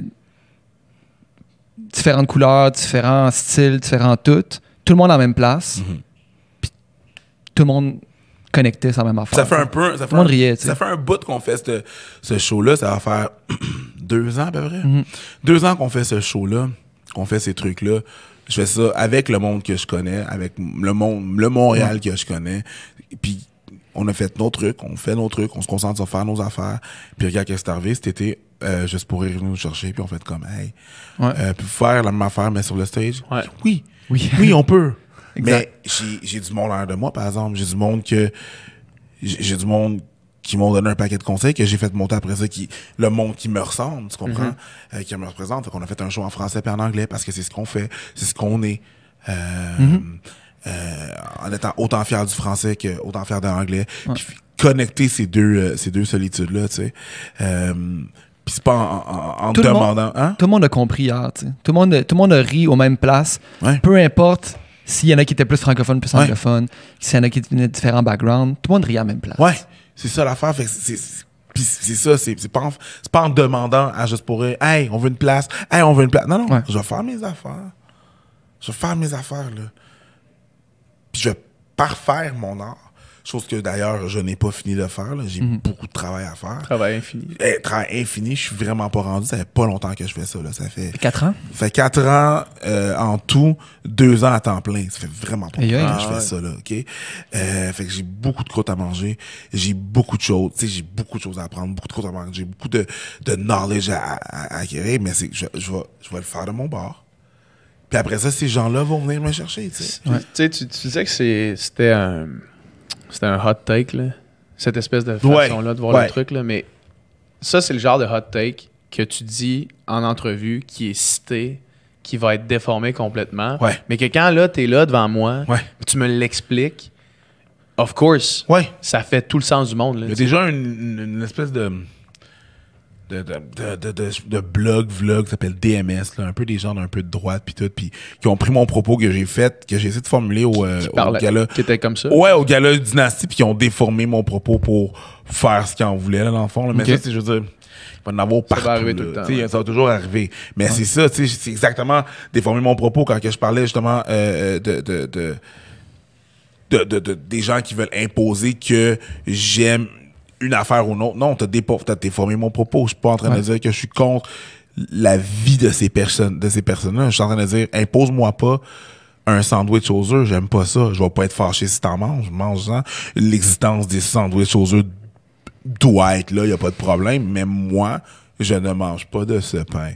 A: différentes couleurs, différents styles, différents tout. Tout le monde à la même place. Mhm. tout le monde connecté sa même affaire. Ça fait un peu. Ça fait,
C: bout qu'on fait ce, show-là. Ça va faire deux ans à peu près. Mhm. Deux ans qu'on fait ce show-là, qu'on fait ces trucs-là. Je fais ça avec le monde que je connais, avec le monde, le Montréal que je connais. Puis on a fait nos trucs, on fait nos trucs, on se concentre sur faire nos affaires. Puis regarde qu'est-ce qui est arrivé cet euh, juste pour nous chercher, puis on fait comme, hey, euh, puis faire la même affaire, mais sur le stage. Oui, oui, on peut. mais j'ai du monde en de moi, par exemple. J'ai du monde que. J'ai du monde qui m'ont donné un paquet de conseils que j'ai fait monter après ça qui le monde qui me ressemble tu comprends mm-hmm. euh, qui me représente qu'on a fait un show en français et en anglais parce que c'est ce qu'on fait c'est ce qu'on est mm-hmm. en étant autant fier du français que autant fier de l'anglais connecter ces deux ces deux solitudes là tu sais puis c'est pas en, demandant. hein? Tout le monde a compris hier. Hein, tout le, monde, tout le monde a ri aux mêmes places.
A: Peu importe s'il y en a qui étaient plus francophones, plus anglophones, s'il y en a qui venaient de différents backgrounds,
C: tout le monde rit à la même place. Ouais, c'est ça l'affaire. Puis c'est ça, c'est pas, en, pas en demandant à juste pour hey, on veut une place, hey, on veut une place. Non, non, je vais faire mes affaires. Je vais faire mes affaires, là. Puis je vais parfaire mon art. Chose que d'ailleurs, je n'ai pas fini de faire. J'ai mhm. beaucoup de travail à faire. Travail infini. Eh, travail infini, je suis vraiment pas rendu. Ça fait pas longtemps que je fais ça. Là. Ça fait. Quatre ans? Ça fait quatre ans euh, en tout, deux ans à temps plein. Ça fait vraiment pas longtemps que je fais ah, ça. Là, OK? Euh, fait que j'ai beaucoup de croûtes à manger. J'ai beaucoup de choses. J'ai beaucoup de choses à apprendre, beaucoup de croûtes à manger. J'ai beaucoup de, de knowledge à, acquérir, mais c'est je, je, vais, je vais le faire de mon bord. Puis après ça, ces gens-là vont venir me chercher. tu
B: sais tu, tu disais que c'était un. C'était un hot take, là. Cette espèce de façon-là de voir le truc, là. Mais ça, c'est le genre de hot take que tu dis en entrevue, qui est cité, qui va être déformé complètement. Mais que quand là, es là devant moi, tu me l'expliques, of course,
C: ça fait tout le sens du monde. Il y a déjà une espèce de de, de, blog, vlog, s'appelle DMS, un peu des gens d'un peu de droite, puis tout, puis qui ont pris mon propos que j'ai fait, que j'ai essayé de formuler au, au gala. Qui était comme ça? Ouais, au gala Dynastie, puis qui ont déformé mon propos pour faire ce qu'ils en voulaient, là, dans le fond. ça, je veux dire, va en Ça va tout le temps. Ça va toujours arriver. Mais c'est ça, tu sais, c'est exactement déformer mon propos quand que je parlais justement de, de, de, de, des gens qui veulent imposer que j'aime une affaire ou une autre. Non, t'as déformé mon propos. Je suis pas en train de dire que je suis contre la vie de ces personnes, de ces personnes-là. Je suis en train de dire, impose-moi pas un sandwich aux œufs. J'aime pas ça. Je vais pas être fâché si t'en manges. mange ça, L'existence des sandwichs aux œufs doit être là. Y a pas de problème. Mais moi, je ne mange pas de ce pain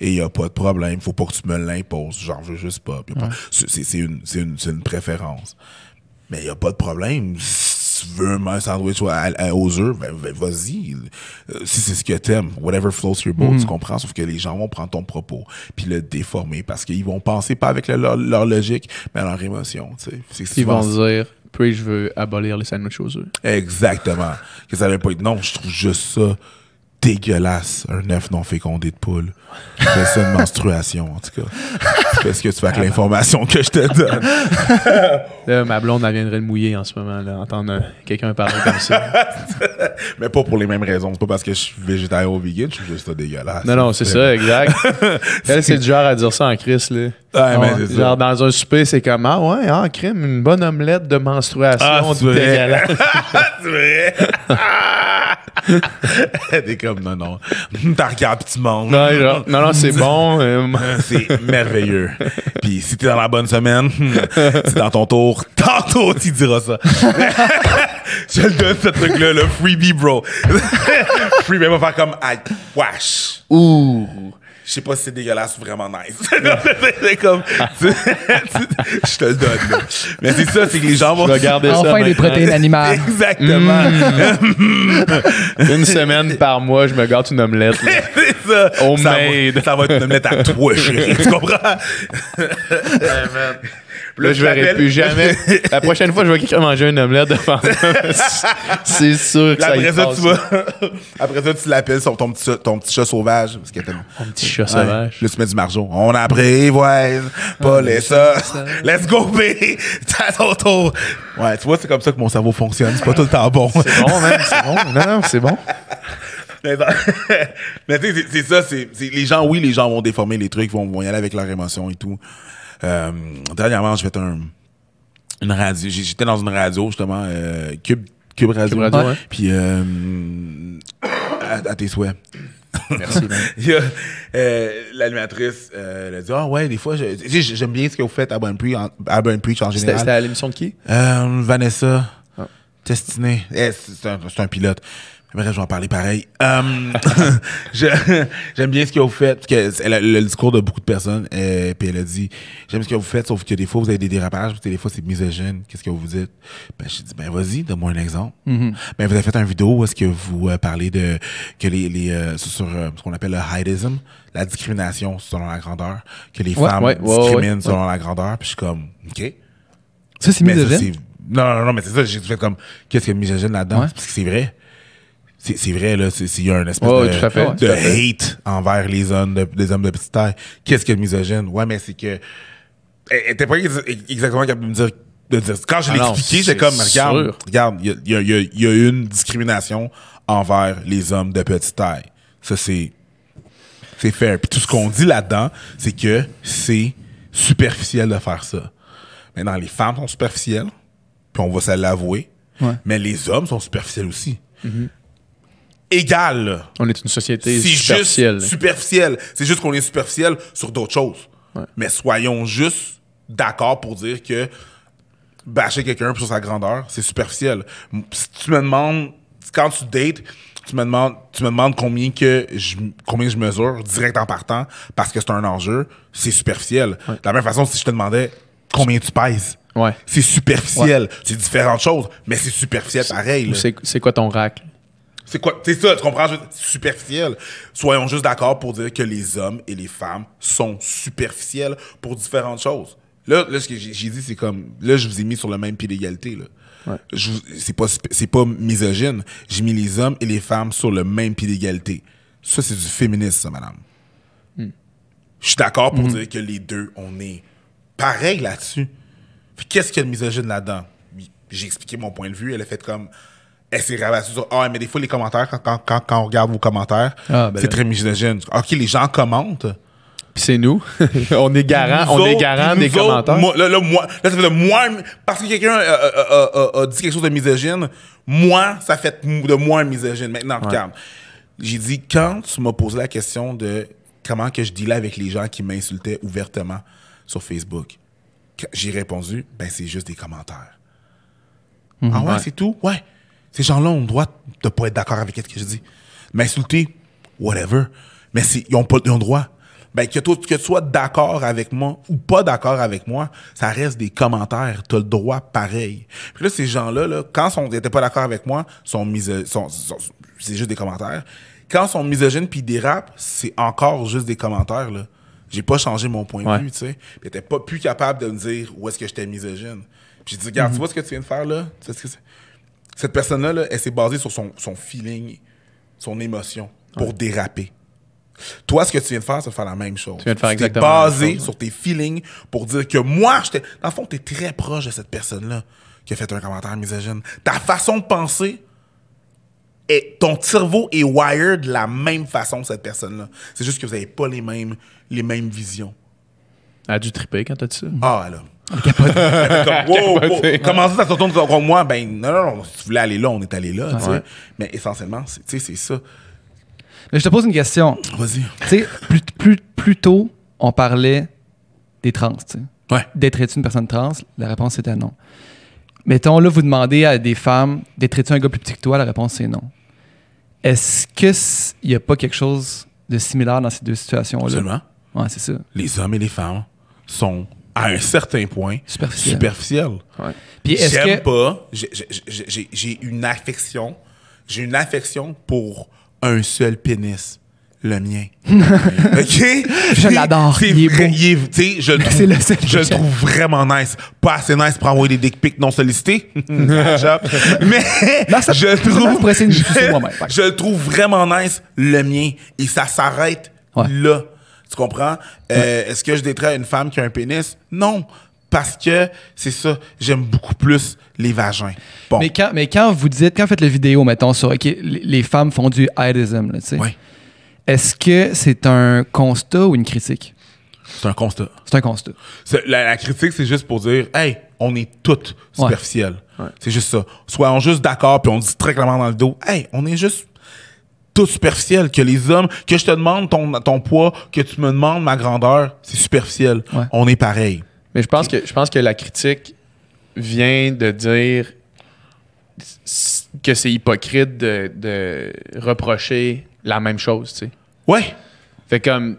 C: et il a pas de problème. Faut pas que tu me l'imposes. J'en veux juste pas. C'est une, c'est une préférence. Mais il a pas de problème veux un sandwich aux œufs, ben, ben vas-y. Euh, si c'est ce que t'aimes, whatever flows your boat, tu mm. comprends. Sauf que les gens vont prendre ton propos puis le déformer parce qu'ils vont penser pas avec leur, logique, mais leur émotion. Ils vont
B: dire puis je veux abolir les sandwichs aux
C: œufs. Exactement. que ça pas être Non, je trouve juste ça dégueulasse un œuf non fécondé de poule. C'est ça une menstruation, en tout cas. quest ce que tu fais avec ah, l'information que je te donne.
B: ma blonde, elle viendrait de mouiller en ce moment, là, entendre
C: quelqu'un parler comme ça. Mais pas pour les mêmes raisons. C'est pas parce que je suis végétarien ou vegan, je suis juste dégueulasse. Non, non, c'est ça, exact. Elle, c'est du
B: genre à dire ça en crise, là. genre, dans un souper, c'est comme Ah ouais, ah, crime, une bonne omelette de menstruation ah, dégueulasse.
C: c'est vrai. T'es comme, non, non. T'as regardé petit monde. Non, non, non, c'est bon. Euh, c'est merveilleux. Puis si t'es dans la bonne semaine, c'est dans ton tour. Tantôt, tu diras ça. Je le donne, ce truc-là, le freebie, bro. freebie va faire comme, I Ouh je sais pas si c'est dégueulasse ou vraiment nice. c'est comme, je te le donne. Mais c'est ça, c'est que les gens vont regarder enfin ça. Enfin, les protéines animales. Exactement. Mm.
B: une semaine par mois, je me garde une omelette. c'est ça. Ça va, ça va être une omelette à toi, chérie. Tu comprends?
D: là, je verrai plus
C: jamais. la prochaine fois, je vois quelqu'un manger une omelette de C'est sûr que ça après ça, tu vas... après ça, tu l'appelles sur ton petit, chat sauvage. Parce que un petit chat sauvage. Là, tu mets du margeau. On a ouais. Pas ah, les ça. Let's go, B. T'as ton tour. Ouais, tu vois, c'est comme ça que mon cerveau fonctionne. C'est pas tout le temps bon. C'est bon, même. C'est bon. Non, c'est bon. Mais ben, tu sais, c'est ça. c'est les gens, oui, les gens vont déformer les trucs, vont, vont y aller avec leur émotion et tout. Euh, dernièrement, j'ai fait un, une radio. J'étais dans une radio, justement, euh, Cube, Cube Radio. Puis, euh, à, tes souhaits. Merci. L'animatrice, elle a dit Ah ouais, des fois, j'aime bien ce que vous faites à Burn Preach en, général. C'était à l'émission de qui Vanessa. Ah. Eh, c'est un pilote. Hum, je vais en parler pareil. j'aime bien ce que vous faites, parce que le discours de beaucoup de personnes, et euh, puis elle a dit J'aime ce que vous faites, sauf que des fois, vous avez des dérapages, puis des fois, c'est misogyne. Qu'est-ce que vous dites ben, Je dis Ben, vas-y, donne-moi un exemple. mais mm-hmm. ben, vous avez fait un vidéo où est-ce que vous euh, parlez de que les, les euh, sur ce qu'on appelle le heightism, la discrimination selon la grandeur, que les femmes discriminent selon la grandeur, puis je suis comme OK. Ça, c'est ben, misogyne. Non, non, non, mais c'est ça, j'ai fait comme Qu'est-ce que misogyne là-dedans Parce que c'est vrai c'est vrai, là, s'il y a un espèce de, hate envers les hommes de, des hommes de petite taille, qu'est-ce que le misogyne? Ouais, mais c'est que. Eh, eh, t'es pas exactement capable de me dire. quand je ah l'ai expliqué, c'est comme, regarde, il y, a, une discrimination envers les hommes de petite taille. Ça, c'est. C'est fair. Puis tout ce qu'on dit là-dedans, c'est que c'est superficiel de faire ça. Maintenant, les femmes sont superficielles, puis on va se l'avouer. Mais les hommes sont superficiels aussi.
B: Mm-hmm. On est une société superficielle.
C: C'est juste qu'on est superficiel sur d'autres choses. Mais soyons juste d'accord pour dire que bâcher quelqu'un sur sa grandeur, c'est superficiel. Si tu me demandes, quand tu dates, tu me demandes, tu me demandes combien que je, combien je mesure direct en partant parce que c'est un enjeu, c'est superficiel. De la même façon, si je te demandais combien tu pèses, c'est superficiel. C'est différentes choses, mais c'est superficiel pareil. C'est, c'est quoi ton rack? C'est quoi? C'est ça, tu comprends? Superficiel. Soyons juste d'accord pour dire que les hommes et les femmes sont superficiels pour différentes choses. Là, là ce que j'ai dit, c'est comme. Là, je vous ai mis sur le même pied d'égalité, là. C'est pas, misogyne. J'ai mis les hommes et les femmes sur le même pied d'égalité. Ça, c'est du féminisme, ça, madame. Hmm. Je suis d'accord pour hmm. dire que les deux, on est pareil là-dessus. Qu'est-ce qu'il y a de misogyne là-dedans? J'ai expliqué mon point de vue. Elle a fait comme elle s'est Ah, mais des fois, les commentaires, quand, on regarde vos commentaires, ah, ben c'est très misogyne. Ok, les gens commentent. Puis c'est nous. on est garant, on est garant des commentaires. là, moi, Parce que quelqu'un euh, euh, euh, a, dit quelque chose de misogyne, moi, ça fait de moi misogyne. Maintenant, regarde. J'ai dit, quand tu m'as posé la question de comment que je dealais avec les gens qui m'insultaient ouvertement sur Facebook, j'ai répondu, ben c'est juste des commentaires. ah mhm. ouais. c'est tout? Ouais. Ces gens-là ont le droit de pas être d'accord avec ce que je dis. M'insulter, whatever. Mais ils ont, pas, le droit. Ben, que, tu, que tu sois d'accord avec moi ou pas d'accord avec moi, ça reste des commentaires. Tu as le droit pareil. Puis là, ces gens-là, là, quand ils n'étaient pas d'accord avec moi, sont, c'est juste des commentaires. Quand ils sont misogynes puis dérapent, c'est encore juste des commentaires. Là. J'ai pas changé mon point de vue, tu sais. Puis t'étais pas plus capable de me dire où est-ce que j'étais misogyne. Puis je dis, regarde, mm-hmm. tu vois ce que tu viens de faire là? Tu sais ce que c'est? Cette personne-là, elle s'est basée sur son, feeling, son émotion pour déraper. Toi, ce que tu viens de faire, c'est de faire la même chose. Tu viens de faire exactement. basé sur tes feelings pour dire que moi, j'étais. Dans le fond, es très proche de cette personne-là qui a fait un commentaire misogyne. Ta façon de penser ton cerveau est wired de la même façon cette personne-là. C'est juste que vous n'avez pas les mêmes, les mêmes visions. Elle a dû triper quand tu dit ça. Ah, alors. Comment ça, ça se retourne comme moi? Ben, non, non, non, si tu voulais aller là, on est allé là, tu sais. Mais essentiellement, c'est ça.
A: Mais je te pose une question. Vas-y. Tu sais, plus, plus, plus tôt, on parlait des trans, tu sais. Ouais. D'être-tu une personne trans? La réponse était non. Mettons, là, vous demandez à des femmes dêtre un gars plus petit que toi? La réponse, c'est non. Est-ce qu'il n'y a pas quelque chose de
C: similaire dans ces deux situations-là? Absolument. Ouais, c'est ça. Les hommes et les femmes sont à un certain point superficiel. superficiel. Ouais. Puis est-ce J'aime pas, j'ai, une affection, j'ai une affection pour un seul pénis. Le mien. OK? Je l'adore. C'est je le trouve, je le trouve vraiment nice. Pas assez nice pour envoyer des dick pics non sollicités. mais je, trouve, je le trouve vraiment nice, le mien. Et ça s'arrête là. Tu comprends? Euh, est-ce que je détrais une femme qui a un pénis? Non parce que c'est ça, j'aime beaucoup plus les vagins. Bon. Mais, quand, mais quand vous
A: dites, quand vous faites la vidéo, mettons, sur les femmes font du là, tu sais. Est-ce que c'est un constat ou une critique? C'est un constat. C'est un constat.
C: La, critique, c'est juste pour dire, hey, on est toutes superficielles. C'est juste ça. Soyons juste d'accord, puis on dit très clairement dans le dos, hey, on est juste tout superficiel, que les hommes, que je te demande ton, ton poids, que tu me demandes ma grandeur, c'est superficiel. On est pareil. Mais je
B: pense, que, je pense que la critique vient de dire que c'est hypocrite de, reprocher la même chose, tu Ouais. Fait comme,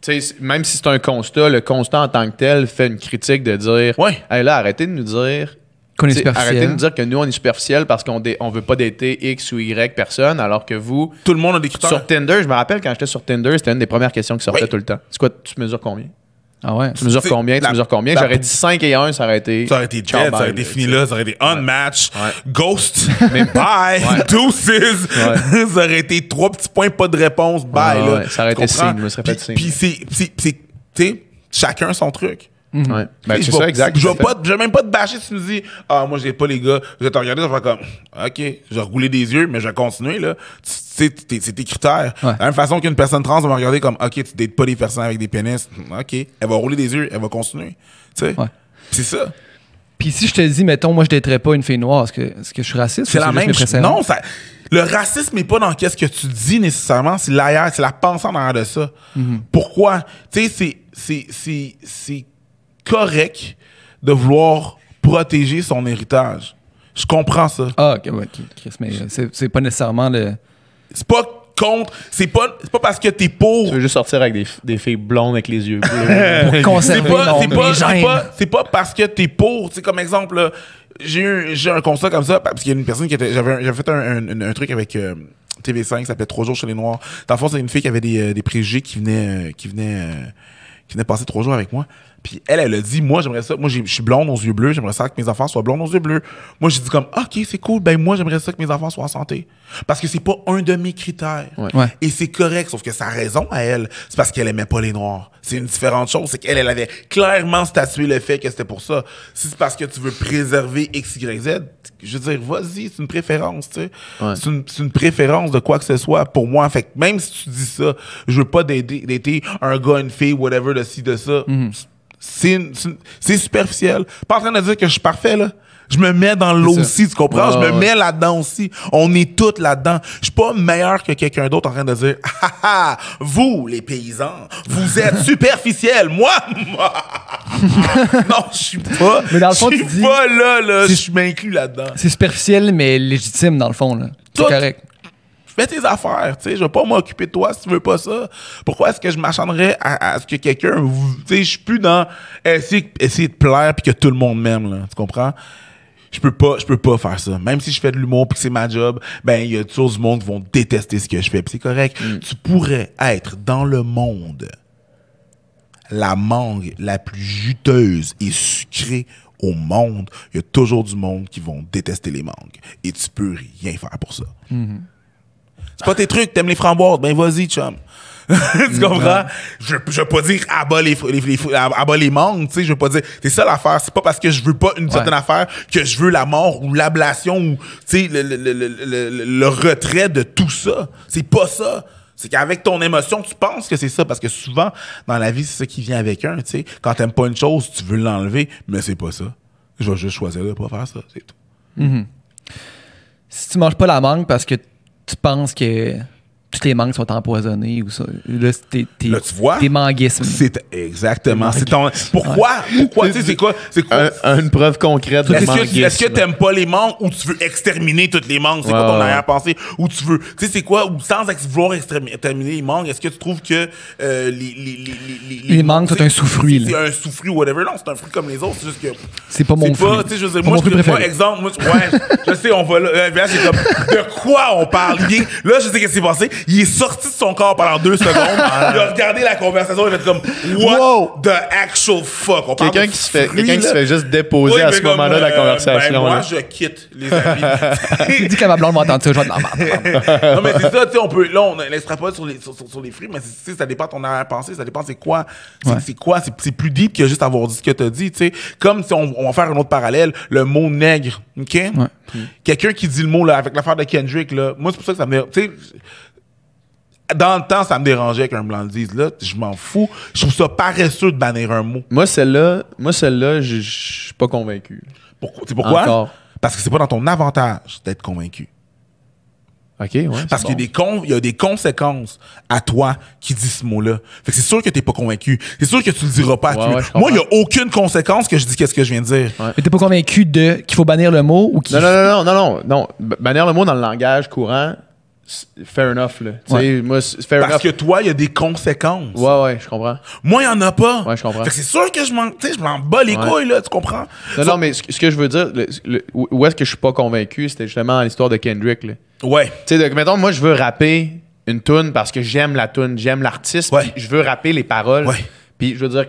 B: tu sais, même si c'est un constat, le constat en tant que tel fait une critique de dire, ouais. Hey, là, arrêtez de nous dire Arrêtez de dire que nous, on est superficiel parce qu'on ne veut pas dater X ou Y personne, alors que vous. Tout le monde a des critères. Sur Tinder, je me rappelle quand j'étais sur Tinder, c'était une des premières questions qui sortait tout le temps. C'est quoi, tu mesures combien? Ah ouais. Tu mesures combien? tu mesures combien? J'aurais dit
C: 5 et 1, ça aurait été. Ça aurait été dead, ça aurait été fini là, ça aurait été unmatch, ghost, mais bye, douces ça aurait été trois petits points, pas de réponse, bye. là. Ça aurait été signe, je me serais fait signe. Puis c'est. Tu sais, chacun son truc.
B: Mhm. Ben, c'est ça, exact. Je vais
C: même pas te bâcher si tu me dis Ah, moi, j'ai pas les gars. Je vais te regarder, je vais faire comme OK, je vais rouler des yeux, mais je vais continuer. là. C'est tes critères. De la même façon qu'une personne trans va me regarder comme OK, tu dates pas les personnes avec des pénis. Hmm, OK, elle va rouler des yeux, elle va continuer. Tu sais?
A: C'est ça. Puis si je te dis, mettons, moi, je daterais pas une fille noire, est-ce que, que, je suis raciste? C'est la même chose. Non,
C: le racisme n'est pas dans qu'est-ce que tu dis nécessairement, c'est l'ailleurs, c'est la pensée en arrière de ça. Mhm. Pourquoi? Tu sais, c'est correct de vouloir protéger son héritage. Je comprends ça. Ah, ok, Chris, mais euh, c'est pas nécessairement le. C'est pas contre. C'est pas, pas parce que t'es pour. Tu veux juste sortir avec des, des filles blondes avec les yeux bleus. pour C'est pas, pas, pas, pas, parce que t'es pour. Tu comme exemple, j'ai eu un constat comme ça, parce qu'il y a une personne qui était. J'avais fait un, un, truc avec. Euh, TV5 ça s'appelait Trois jours chez les Noirs. Dans le fond, c'est une fille qui avait des, euh, des préjugés qui venait, qui venait, qui venait passer trois jours avec moi. Puis elle, elle a dit, moi, j'aimerais ça. Moi, je suis blonde aux yeux bleus. J'aimerais ça que mes enfants soient blondes aux yeux bleus. Moi, j'ai dit comme, OK, c'est cool. Ben, moi, j'aimerais ça que mes enfants soient en santé. Parce que c'est pas un de mes critères. Et c'est correct. Sauf que sa raison à elle, c'est parce qu'elle aimait pas les noirs. C'est une différente chose. C'est qu'elle, elle avait clairement statué le fait que c'était pour ça. Si c'est parce que tu veux préserver X, Y, Z, je veux dire, vas-y, c'est une préférence, tu sais. C'est une, préférence de quoi que ce soit pour moi. Fait même si tu dis ça, je veux pas d'aider, un gars, une fille, whatever, de ci, de ça. Mm-hmm. C'est superficiel. Pas en train de dire que je suis parfait, là. Je me mets dans l'eau aussi, tu comprends? je me mets là-dedans aussi. On est tous là-dedans. Je suis pas meilleur que quelqu'un d'autre en train de dire, ah, ah, ah, vous, les paysans, vous êtes superficiels. Moi, moi. non, je suis pas. Mais dans le je suis pas là, là. Je m'inclus là-dedans. C'est
A: superficiel, mais légitime, dans le fond, là.
C: C'est correct fais tes affaires, tu sais, je vais pas m'occuper de toi si tu veux pas ça. Pourquoi est-ce que je m'acharnerais à, ce que quelqu'un, tu sais, je suis plus dans essayer, essayer de plaire puis que tout le monde m'aime, là, tu comprends? Je peux pas, je peux pas faire ça. Même si je fais de l'humour puis que c'est ma job, ben il y a toujours du monde qui vont détester ce que je fais, c'est correct. Mm. Tu pourrais être dans le monde la mangue la plus juteuse et sucrée au monde, il y a toujours du monde qui vont détester les mangues. Et tu peux rien faire pour ça. Mm-hmm. C'est pas tes trucs, t'aimes les framboises. Ben, vas-y, chum. tu comprends? Je, je veux pas dire abat les, les, mangues, tu sais. Je veux pas dire, c'est ça l'affaire. C'est pas parce que je veux pas une certaine affaire que je veux la mort ou l'ablation ou, tu sais, le, retrait de tout ça. C'est pas ça. C'est qu'avec ton émotion, tu penses que c'est ça. Parce que souvent, dans la vie, c'est ça qui vient avec un, tu sais. Quand t'aimes pas une chose, tu veux l'enlever, mais c'est pas ça. Je vais juste choisir de pas faire ça, c'est tout.
D: Mhm.
A: Si tu manges pas la mangue parce que tu penses que toutes les mangues sont empoisonnées ou ça. Là,
C: t'es, t'es, là tu vois. C'est exactement. C'est ton. Pourquoi? Pourquoi? tu sais, c'est quoi? C'est une preuve concrète de Est-ce que t'aimes pas les mangues ou tu veux exterminer toutes les mangues? C'est quoi ton arrière-pensée? Ou tu veux. Tu sais, c'est quoi? Ou sans vouloir exterminer les mangues, est-ce que tu trouves que euh, les, mangues, c'est un sous-fruit, C'est un sous ou whatever. Non, c'est un fruit comme les autres. C'est juste que. C'est pas mon fruit. Tu sais, je veux moi, je exemple. Moi, ouais, je sais, on va euh, De quoi on parle? Là, je sais qu'est-ce qui s'est passé. Il est sorti de son corps pendant deux secondes. Ah. il a regardé la conversation. Il a fait comme What the actual fuck? Quelqu'un qui, se fait, quelqu'un qui se fait juste déposer à ce moment-là la euh, conversation. Ben, moi, je quitte, les amis. il dit
A: que ma blonde va entendre ça. Je vais te Non, mais c'est
C: ça. On peut, là, on pas sur les, sur, les fruits, mais si ça dépend de ton arrière-pensée. Ça dépend c'est quoi. C'est, quoi? C'est, plus deep que juste avoir dit ce que tu as dit. sais. Comme si on, on, va faire un autre parallèle, le mot nègre. OK? Quelqu'un qui dit le mot là, avec l'affaire de Kendrick, là, moi, c'est pour ça que ça me dans le temps, ça me dérangeait qu'un blanc dise, là, je m'en fous. Je trouve ça paresseux de bannir un mot. Moi, celle-là, moi, celle-là, je suis pas convaincu. Pourquoi? pourquoi? Parce que c'est pas dans ton avantage d'être convaincu. OK, ouais, Parce qu'il y, y, a des conséquences à toi qui dis ce mot-là. que c'est sûr que t'es pas convaincu. C'est sûr que tu le diras pas à Moi, il y a aucune conséquence que je dis qu'est-ce que je viens de dire.
A: Mais t'es pas convaincu de qu'il faut bannir le mot ou
B: qu'il... Non, non,
C: non, non, non, non. Bannir
B: le mot dans le langage courant, fair enough. Là. Moi, Parce que toi, il y a des conséquences. Ouais, ouais, je comprends. Moi, il n'y en a pas. Ouais, je comprends. c'est
C: sûr que je m'en, je m'en bats les couilles, là, tu comprends?
B: Non, non, mais ce que je veux dire, où est-ce que je suis pas convaincu, c'était justement l'histoire de Kendrick. Là. Ouais. Tu sais, mettons, moi, je veux rapper une tune parce que j'aime la tune, j'aime l'artiste, ouais. je veux rapper les paroles. Puis je veux dire,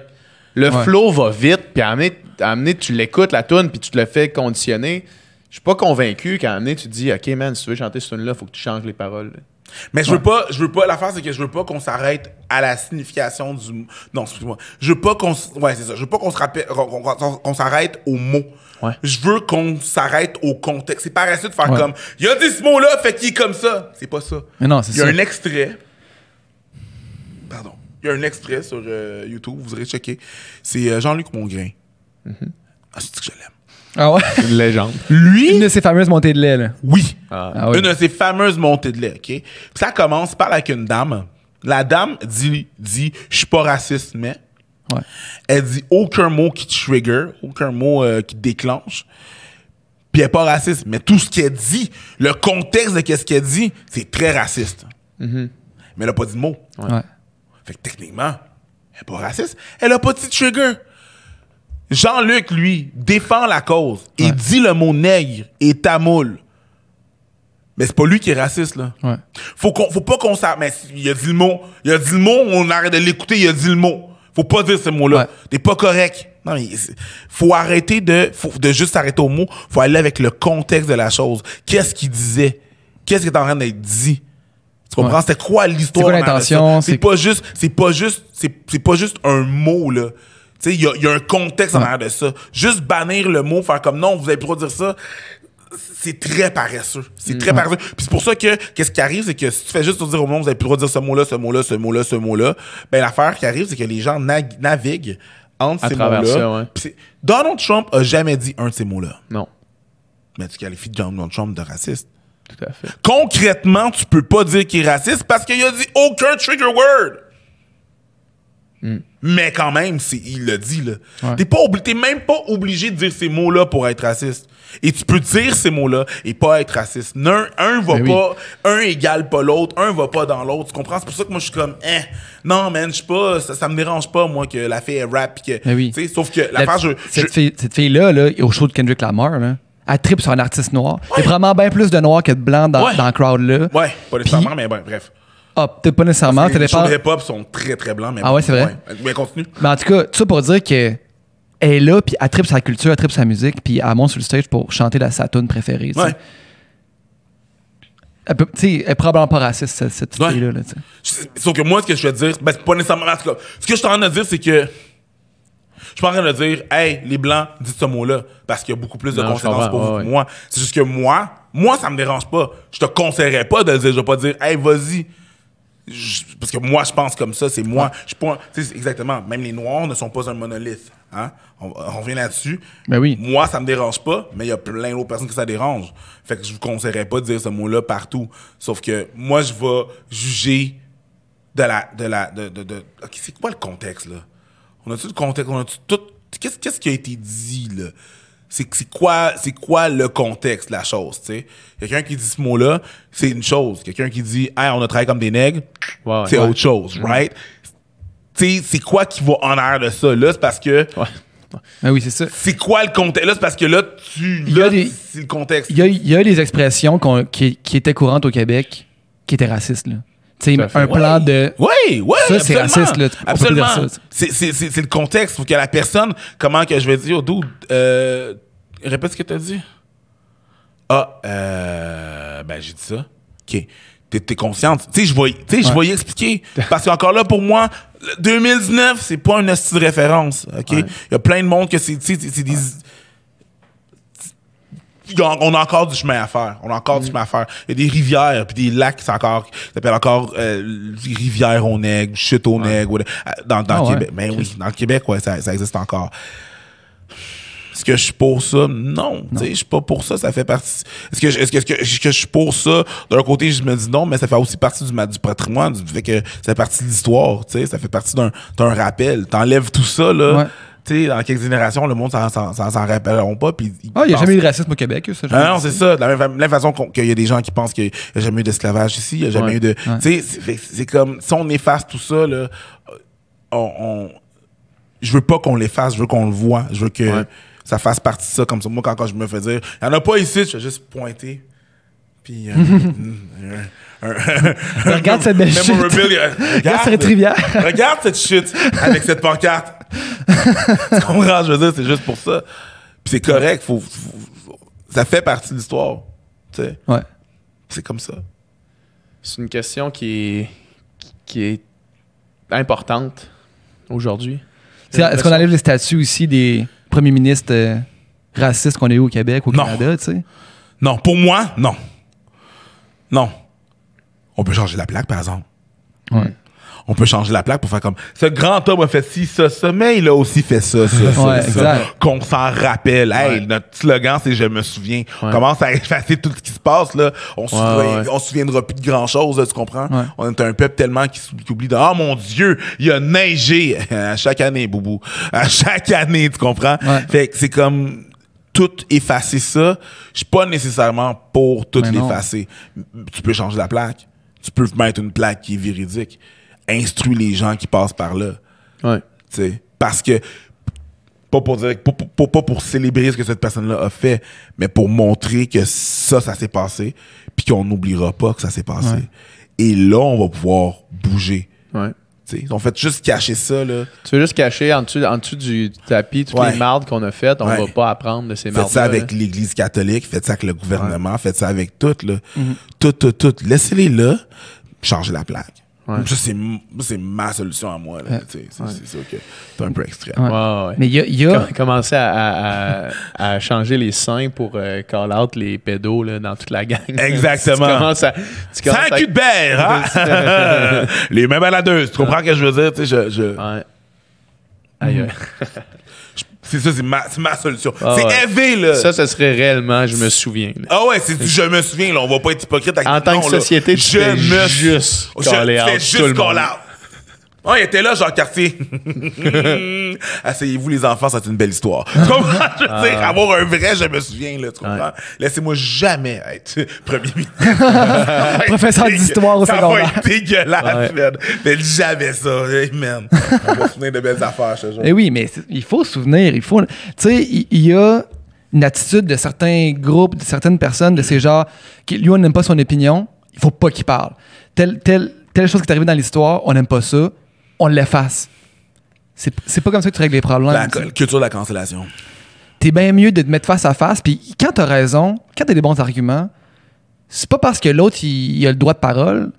B: le flow va vite, puis à amener, tu l'écoutes, la tune, puis tu te le fais conditionner. Je suis pas convaincu qu'à un moment tu dis, OK,
C: man, si tu veux chanter ce tune-là, il faut que tu changes les paroles. Mais je veux pas, je veux pas, l'affaire c'est que je veux pas qu'on s'arrête à la signification du non, excuse-moi. Je veux pas qu'on ouais, c'est ça, je veux pas qu'on qu'on s'arrête au mot. Je veux qu'on s'arrête au contexte. C'est paresseux de faire comme il y a dit ce mot là, fait qu'il est comme ça. C'est pas ça. Mais non, c'est Il y a un extrait. Pardon. Il y a un extrait sur euh, YouTube, vous aurez checker. C'est euh, Jean-Luc Mongrain. Mm-hmm. Ah, c'est que
A: je l'aime. Ah ouais? Une légende. Lui. Une de ses fameuses montées de lait, là.
C: Ah. Ah oui. Une de ses fameuses montées de lait, OK? ça commence par avec une dame. La dame dit, dit Je suis pas raciste, mais. Ouais. Elle dit aucun mot qui trigger, aucun mot euh, qui déclenche. Puis elle n'est pas raciste. Mais tout ce qu'elle dit, le contexte de ce qu'elle dit, c'est très raciste. Mm-hmm. Mais elle n'a pas dit de mot. Ouais. Fait que techniquement, elle n'est pas raciste. Elle n'a pas dit trigger. Jean-Luc, lui, défend la cause. Il dit le mot nègre et tamoul. Mais c'est pas lui qui est raciste, là. Ouais. Faut, faut pas qu'on s'arrête. Mais il a dit le mot. Il a dit le mot, on arrête de l'écouter, il a dit le mot. Faut pas dire ce mot-là. Ouais. T'es pas correct. Non, mais faut arrêter de, de juste s'arrêter au mot. Faut aller avec le contexte de la chose. Qu'est-ce qu'il disait? Qu'est-ce qui est en train d'être dit? Tu comprends? C'est quoi l'histoire? C'est quoi l'intention? C'est pas juste, c'est pas juste, c'est pas juste un mot, là il y, a un contexte en arrière de ça. Juste bannir le mot, faire comme non, vous avez pas dire ça c'est très paresseux. C'est très mm. paresseux. Puis c'est pour ça que qu'est-ce qui arrive, c'est que si tu fais juste dire au monde, vous avez plus dire ce mot-là, ce mot-là, ce mot-là, ce mot-là, ben l'affaire qui arrive, c'est que les gens naviguent entre ces mots-là. Donald Trump a jamais dit un de ces mots-là. Non. Mais tu qualifies Donald Trump de raciste. Tout à fait. Concrètement, tu peux pas dire qu'il est raciste parce qu'il a dit aucun trigger word. Mm. Mais quand même, il le dit. Là. T'es, pas même pas obligé de dire ces mots-là pour être raciste. Et tu peux dire ces mots-là et pas être raciste. Un, va ben pas, un égale pas l'autre, un va pas dans l'autre. Tu comprends? C'est pour ça que moi, je suis comme, eh, non, man, je pas, ça, me dérange pas, moi, que la fille est rap. Que, ben Sauf que la, cette,
A: Fille, cette, Fille, là au show de Kendrick Lamar, là, elle tripe sur un artiste noir. Il y a vraiment bien plus de noir que de blancs dans, le crowd-là. Ouais,
C: pas nécessairement, mais ben, bref.
A: Ah, Peut-être pas nécessairement. Les shows de hip-hop
C: sont très, très blancs. Mais ah ouais, c'est vrai? Mais continue.
A: Mais en tout cas, tu ça pour dire que elle est là, puis elle tripe sa culture, elle tripe sa musique, puis elle monte sur le stage pour chanter la, sa préférée. T'sais. Ouais. Elle, sais, elle est probablement pas raciste, cette, fille-là.
C: Sauf que moi, ce que je veux dire, ben, c'est pas nécessairement raciste. Ce que je suis en train de dire, c'est que. Je suis pas en train de dire, hey, les Blancs, dites ce mot-là, parce qu'il y a beaucoup plus de conséquences pour vous que moi. C'est juste que moi, moi, ça me dérange pas. Je te conseillerais pas de dire. Je vais pas dire, hey, vas-y, parce que moi, je pense comme ça, c'est moi. Je exactement. Même les Noirs ne sont pas un monolithe. Hein? On, revient là-dessus. Ben oui. Moi, ça me dérange pas, mais il y a plein d'autres personnes que ça dérange. Fait que je vous conseillerais pas de dire ce mot-là partout. Sauf que moi, je vais juger de la. De la c'est quoi le contexte, là? On a-tu le contexte? On a tout. Qu'est-ce, quest qui a été dit, là? c'est quoi c'est quoi le contexte la chose tu sais quelqu'un qui dit ce mot là c'est une chose quelqu'un qui dit hey, on a travaillé comme des nègres c'est autre chose right tu c'est quoi qui va en arrière de ça là c'est parce que ben oui, c'est ça. C'est quoi le contexte? Là, c'est parce que là, tu. Là, c'est le contexte.
A: Il y a, il y des expressions qui, qui étaient courantes au Québec qui étaient racistes, là. T'sais, un plan de. Oui, oui,
C: ça, c'est raciste. Absolument. C'est le contexte. Faut que la personne, comment que je vais dire, d'où euh, répète ce que tu as dit. Ah, euh, ben, j'ai dit ça. OK. T'es consciente. Tu sais, je vais, y expliquer. Parce qu'encore là, pour moi, 2019, c'est pas un astuce de référence. OK? Il y a plein de monde que c'est. des on a encore du chemin à faire. On a encore du mm. chemin à faire. Il y a des rivières, puis des lacs, c'est encore, s'appelle encore rivière au nègre, chute au nègre, dans, Québec. Mais oui, dans le Québec, ça, existe encore. Est-ce que je suis pour ça? Non. Je suis pas pour ça. Ça fait partie. Est-ce que, je, que, suis pour ça? D'un côté, je me dis non, mais ça fait aussi partie du, patrimoine, que ça fait partie de l'histoire. Ça fait partie d'un, d'un rappel. T'enlèves tout ça, là dans quelques générations, le monde s'en rappelleront pas. Ah, il n'y a jamais eu de
A: racisme au Québec, Non, c'est
C: ça. De la même, façon qu'il y a des gens qui pensent qu'il n'y a jamais eu d'esclavage ici, il n'y a jamais eu de. c'est comme si on efface tout ça, là, on, je veux pas qu'on l'efface, je veux qu'on le voit, je veux que ça fasse partie de ça. Comme ça, moi, quand, je me fais dire, il n'y en a pas ici, je vais juste pointer. Puis. Euh, mm, regarde cette belle Regarde, cette regarde cette chute avec cette pancarte. tu je veux dire, c'est juste pour ça. Puis c'est correct, ça fait partie de l'histoire. Ouais. C'est comme ça. C'est une question qui est, qui est
B: importante aujourd'hui. Est-ce qu'on
A: enlève les statuts aussi des premiers ministres euh, racistes qu'on a eu au Québec, au Canada, tu sais? Non, pour moi, non.
C: Non. On peut changer la plaque, par exemple. On peut changer la plaque pour faire comme ce grand homme a fait ci, ça, ça, mais il a aussi fait ça, ça, ça, Qu'on s'en rappelle. Hey, notre slogan, c'est je me souviens. On commence à effacer tout ce qui se passe, là. On se souviendra plus de grand chose, tu comprends? On est un peuple tellement qui, oublie de, oh mon Dieu, il a neigé à chaque année, boubou. À chaque année, tu comprends? Fait que c'est comme, tout effacer ça, je suis pas nécessairement pour tout l'effacer. Tu peux changer la plaque tu peux mettre une plaque qui est véridique. Instruis les gens qui passent par là. Ouais. parce que, pas pour célébrer ce que cette personne-là a fait, mais pour montrer que ça, ça s'est passé, puis qu'on n'oubliera pas que ça s'est passé. Et là, on va pouvoir bouger. Ouais
B: on fait juste cacher ça. Là. Tu veux juste cacher en dessous, du tapis toutes les mardes qu'on a faites. On ne va pas apprendre de ces mardes. Faites ça avec
C: l'Église catholique, faites ça avec le gouvernement, faites ça avec tout. Là. Mhm. Tout, tout, tout. Laissez-les là, changez la plaque c'est ma solution à moi. C'est OK. ok c'est un peu extrême. Ouais. Mais il a. commencé
B: à, à, changer les seins pour euh, call out les pédos là, dans toute la gang. Exactement. tu commences
C: cul de hein? les mêmes baladeuses. Tu comprends ce que je veux dire? Tu sais, je. Aïe. Mm. C'est ça, c'est ma, solution. Ah c'est ouais. là. Ça, ce serait réellement, je me souviens. Ah ouais, c'est du je me souviens, là. On va pas être hypocrite avec En tant que société, je me juste je, call out. Fais juste le Oh, il était là, genre Cartier. Asseyez-vous, les enfants, c'est une belle histoire. Comment Je veux dire, ah. avoir un vrai, je me souviens, là, tu comprends? Laissez-moi jamais être premier ministre. Professeur d'histoire au secondaire. Ça va être dégueulasse, man. Mais jamais ça. On va souvenir de belles affaires, ce jour Eh
A: oui, mais il faut se souvenir. Il faut... Tu sais, il y, a une attitude de certains groupes, de certaines personnes, de ces genres, qui, lui, on n'aime pas son opinion, il faut pas qu'il parle. Telle, telle chose qui est arrivée dans l'histoire, on n'aime pas ça, on l'efface. C'est, c'est pas comme ça que tu règles les problèmes. La culture
C: de la cancellation.
A: T'es bien mieux de te mettre face à face. Puis quand t'as raison, quand t'as des bons arguments, c'est pas parce que l'autre, il, a le droit de parole.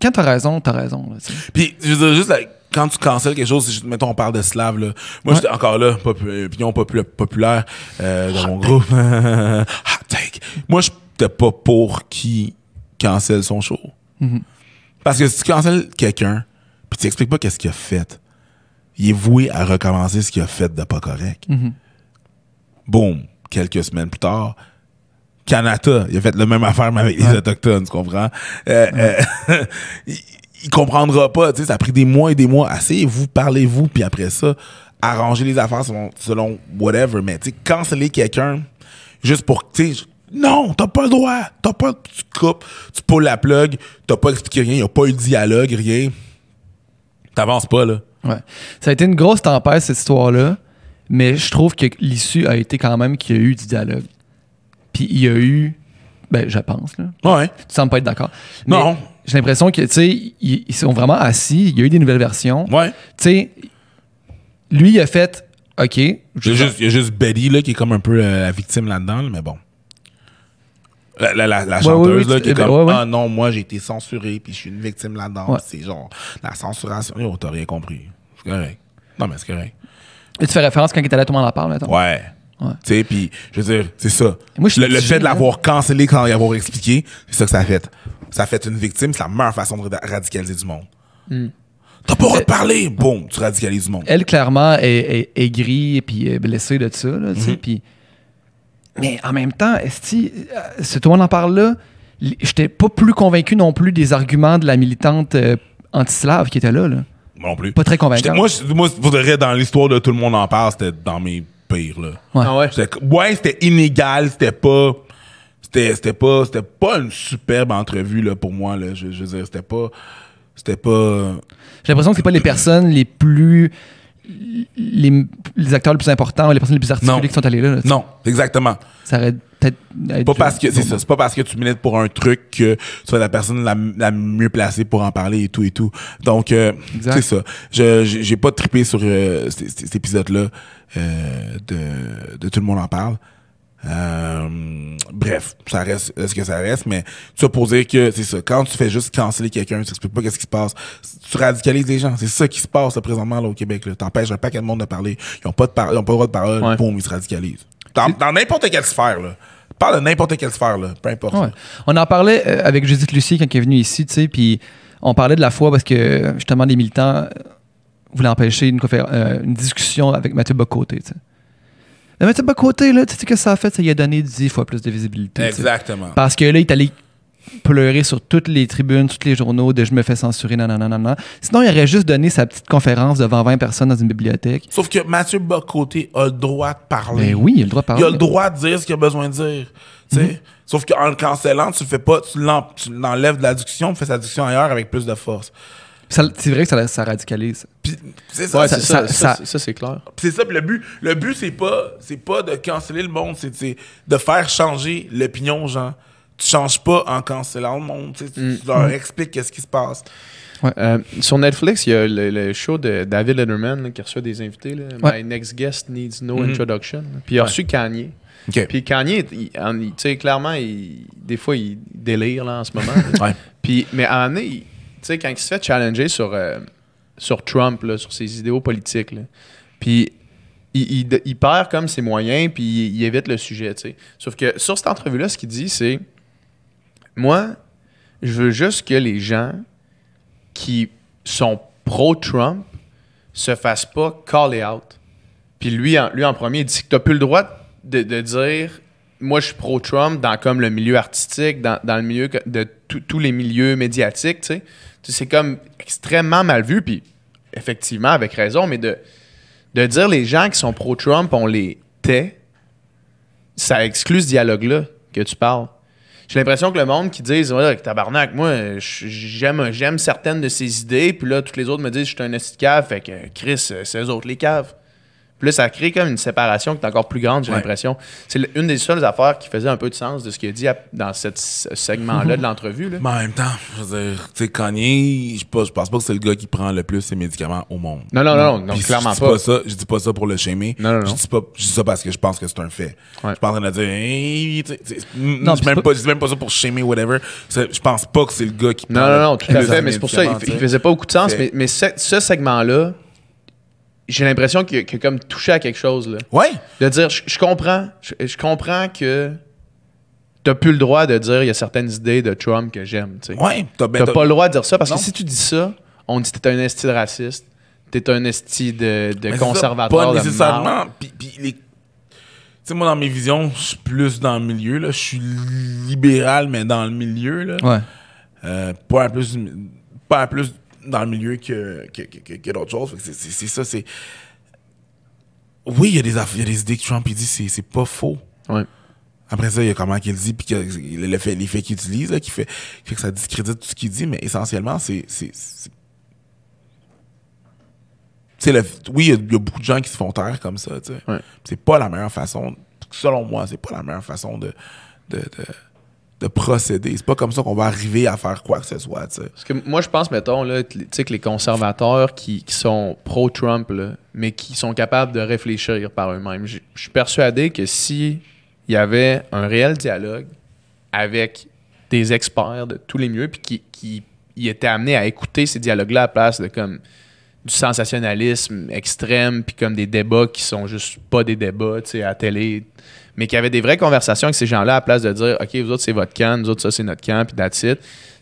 A: Quand t'as raison, t'as raison.
C: Puis, je veux dire, juste quand tu cancelles quelque chose, mettons, on parle de slave. là. Moi, j'étais encore là, euh, opinion populaire euh, dans mon groupe. Hot take. Moi, j'étais pas pour qui cancelle son show. Mm-hmm. Parce que si tu cancelles quelqu'un, puis tu n'expliques pas qu'est-ce qu'il a fait. Il est voué à recommencer ce qu'il a fait de pas correct. Mm-hmm. Boom, quelques semaines plus tard, Canada, il a fait la même affaire mais avec les autochtones, tu comprends euh, euh, il, comprendra pas, tu sais, ça a pris des mois et des mois. Asseyez-vous, parlez-vous, puis après ça, arrangez les affaires selon, whatever. Mais tu sais, canceller quelqu'un juste pour, tu sais, non, t'as pas le droit. T'as pas, tu coupes, tu pulls la plug, t'as pas expliqué rien, y a pas eu de dialogue, rien. T'avances pas, là.
A: Ouais. Ça a été une grosse tempête, cette histoire-là, mais je trouve que l'issue a été quand même qu'il y a eu du dialogue. Puis il y a eu. Ben, je pense, là. Ouais. Tu sembles pas être d'accord. Non. J'ai l'impression que, tu sais, ils, sont vraiment assis. Il y a eu des nouvelles
C: versions. Ouais. Tu sais, lui, il a fait OK. Il y, a juste, Betty là, qui est comme un peu euh, la victime là-dedans, mais bon. La, chanteuse, là, qui est eh ben, comme, ah non, moi, j'ai été censuré, puis je suis une victime là-dedans. C'est genre, la censuration, Oh, t'as rien compris. C'est correct. Non, mais c'est correct. Et tu fais référence quand il était là, tout le monde en parle, Ouais. Tu sais, puis, je veux dire, c'est ça. le, fait de l'avoir cancellé quand y avoir expliqué, c'est ça que ça a fait. Ça a fait une victime, c'est la meilleure façon de radicaliser du monde. Hmm. T'as pas reparlé! Boum, tu radicalises du monde.
A: Elle, clairement, est, aigrie et puis blessée de ça, là, tu sais, mhm. puis mais en même temps, Esti, euh, ce monde en parle là, j'étais pas plus convaincu non plus des arguments de la militante euh, antislave qui était là. là.
C: non plus. Pas très convaincu. Moi, moi, vous dans l'histoire de Tout le monde en parle, c'était dans mes pires. Là. Ouais. Ah ouais? C'était inégal, c'était pas. C'était pas, une superbe entrevue là, pour moi. Là. Je, veux dire, c'était pas. C'était pas. Euh, J'ai l'impression que c'est
A: pas les personnes les plus les, acteurs les plus importants, les personnes les plus articulées
C: qui sont allées là. non, exactement. Ça aurait peut-être. Pas parce que c'est ça, c'est pas parce que tu milites pour un truc que tu sois la personne la, mieux placée pour en parler et tout et tout. Donc euh, c'est ça. Je j'ai pas trippé sur euh, cet, épisode là euh, de tout le monde en parle. Euh, bref, ça reste ce que ça reste, mais ça pour dire que c'est ça. Quand tu fais juste canceller quelqu'un, tu sais pas qu'est-ce qui se passe. Tu radicalises les gens. C'est ça qui se passe présentement là, au Québec. T'empêches un paquet de monde de parler. Ils ont pas de le droit de parole. ils se radicalisent. Dans n'importe quelle sphère là parle de n'importe quelle sphère, là, peu importe. On en
A: parlait euh, avec Judith Lucie quand elle est venue ici, tu sais, puis on parlait de la foi parce que justement les militants voulaient empêcher une, euh, une discussion avec Mathieu Bocoté mais tu sais, ce tu que ça a fait, ça lui a donné 10 fois plus de visibilité. Exactement. Parce que là, il est allé pleurer sur toutes les tribunes, tous les journaux de je me fais censurer, non, non, non, Sinon, il aurait juste donné sa petite conférence devant 20 personnes dans une bibliothèque.
C: Sauf que Mathieu Bocoté a le droit de parler. Ben oui, il a le droit de parler. Il a le droit de dire ce qu'il a besoin de dire. Mm-hmm. Sauf qu'en le cancellant, tu fais pas, tu l'enlèves de l'adduction, tu fais sa ailleurs avec plus de force. C'est vrai que ça, ça radicalise. ça, c'est clair. C'est ça, le but, le but c'est pas, pas de canceller le monde, c'est de faire changer l'opinion, gens. Tu changes pas en cancellant le monde, tu, leur mm. expliques qu'est-ce qui se passe.
B: Euh, sur Netflix, il y a le, show de David Letterman qui reçoit des invités. My
C: next guest needs no mm-hmm. introduction.
B: Puis il a reçu Kanye. Puis Kanye, clairement, des fois, il délire là, en ce moment. Puis, mais à un sais, quand il se fait challenger sur, euh, sur Trump, sur ses idéaux politiques, puis il, il, perd comme ses moyens, puis il, évite le sujet, Sauf que sur cette entrevue-là, ce qu'il dit, c'est Moi, je veux juste que les gens qui sont pro-Trump se fassent pas call out. Puis lui en, lui en premier, il dit que t'as plus le droit de, de dire moi, je suis pro-Trump dans comme le milieu artistique, dans, le milieu de tous les milieux médiatiques, tu sais. C'est comme extrêmement mal vu, puis effectivement, avec raison, mais de, de dire les gens qui sont pro-Trump, on les tait, ça exclut ce dialogue-là que tu parles. J'ai l'impression que le monde qui disent ouais, tabarnak, moi, j'aime, certaines de ces idées, puis là, toutes les autres me disent je suis un esti cave, fait que Chris, ces autres les caves. Plus, là, ça crée comme une séparation qui est encore plus grande, j'ai l'impression. C'est une des seules affaires qui faisait un peu de sens de ce qu'il a dit dans ce segment-là de
C: l'entrevue. Mais en même temps, je veux dire, tu Kanye, je pense, pas que c'est le gars qui prend le plus ses médicaments au monde. Non, non, non, non, clairement pas. ça, je dis pas ça pour le shamer. Non, non, non. Je dis, pas, ça parce que je pense que c'est un fait. Je pense qu'on a dit non, je dis même pas, même pas ça pour shamer, whatever. Je pense pas que c'est le gars qui prend. Non, non, non, tout à fait. Mais c'est pour ça, il, faisait pas beaucoup de sens. Mais, ce
B: segment-là, j'ai l'impression que que comme touché à quelque chose. Là. Ouais. De dire, je, comprends, je, comprends que t'as plus le droit de dire il y a certaines idées de Trump que j'aime. sais. Ouais. Ben, t'as, pas le droit de dire ça parce que si tu dis ça, on dit que t'es un esti de raciste, t'es un esti de, de conservateur. pas nécessairement.
C: Puis, tu sais, moi, dans mes visions, je suis plus dans le milieu, là. Je suis libéral, mais dans le milieu, là. Ouais. Euh, pas plus... Pas plus dans le milieu que, que, que, d'autres choses. C'est ça, c'est. Oui, il y, a des il y, des idées que Trump il dit, c'est pas faux. Après ça, il y a comment qu'il dit, puis le fait, l'effet qu'il utilise, qui fait, que ça discrédite tout ce qu'il dit, mais essentiellement, c'est. oui, il y, a, il y, a beaucoup de gens qui se font taire comme ça, tu sais. C'est pas la meilleure façon, selon moi, c'est pas la meilleure façon de, de de procéder. C'est pas comme ça qu'on va arriver à faire quoi que ce soit.
B: que moi, je pense, mettons, que les conservateurs qui, sont pro-Trump, mais qui sont capables de réfléchir par eux-mêmes, je suis persuadé que si il y avait un réel dialogue avec des experts de tous les mieux, puis qui, qui étaient amenés à écouter ces dialogues-là à la place de comme du sensationnalisme extrême, puis comme des débats qui sont juste pas des débats, tu sais, à télé mais qu'il y avait des vraies conversations avec ces gens-là à place de dire OK, vous autres, c'est votre camp, nous autres, ça, c'est notre camp, puis that's S'il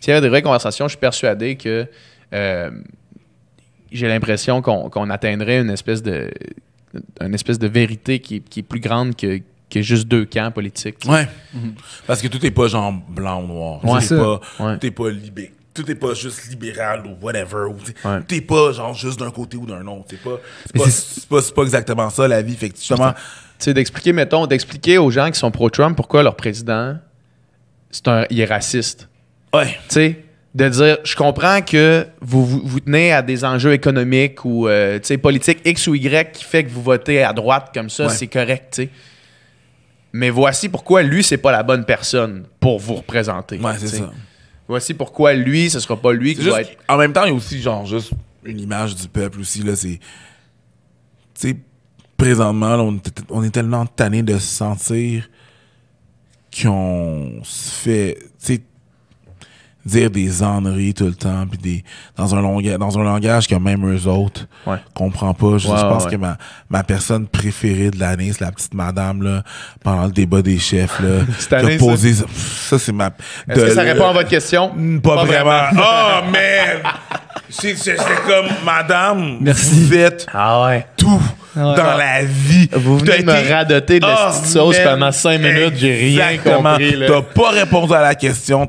B: y avait des vraies conversations, je suis persuadé que euh, j'ai l'impression qu'on atteindrait une espèce de une espèce de vérité qui, est plus grande
C: que, juste deux camps politiques. Oui, mm-hmm. Parce que tout n'est pas genre blanc ou noir. tout n'est pas, libé tout est pas juste libéral ou whatever. Tout n'est pas genre juste d'un côté ou d'un autre. C'est pas, pas, exactement ça la vie. Effectivement, c'est d'expliquer,
B: mettons, d'expliquer aux gens qui sont pro-Trump pourquoi leur président, c'est un, il est raciste. Ouais. Tu sais, de dire, je comprends que vous, vous, tenez à des enjeux économiques ou, euh, tu sais, politiques X ou Y qui fait que vous votez à droite comme ça, c'est correct, tu sais. Mais voici pourquoi lui, c'est pas la bonne personne pour vous représenter. Ouais, c'est ça. Voici pourquoi lui, ce sera pas lui qui va être. En même temps, il y a aussi, genre, juste une image du
C: peuple aussi, là. C'est. Tu sais, présentement, on, est, tellement tanné de se sentir qu'on se fait dire des enneries tout le temps, puis des, dans, un langage, dans un langage que même eux autres comprend pas. Je, pense que ma, personne préférée de l'année, c'est la petite madame là, pendant le débat des chefs. Là, Cette année, ça, Est-ce que ça répond à votre question? Pas, vraiment. oh, man! c'est comme, madame, Merci. vous ah tout dans la vie. Vous venez me radoter de la ah, sauce pendant cinq minutes, j'ai rien compris. T'as pas répondu à la question.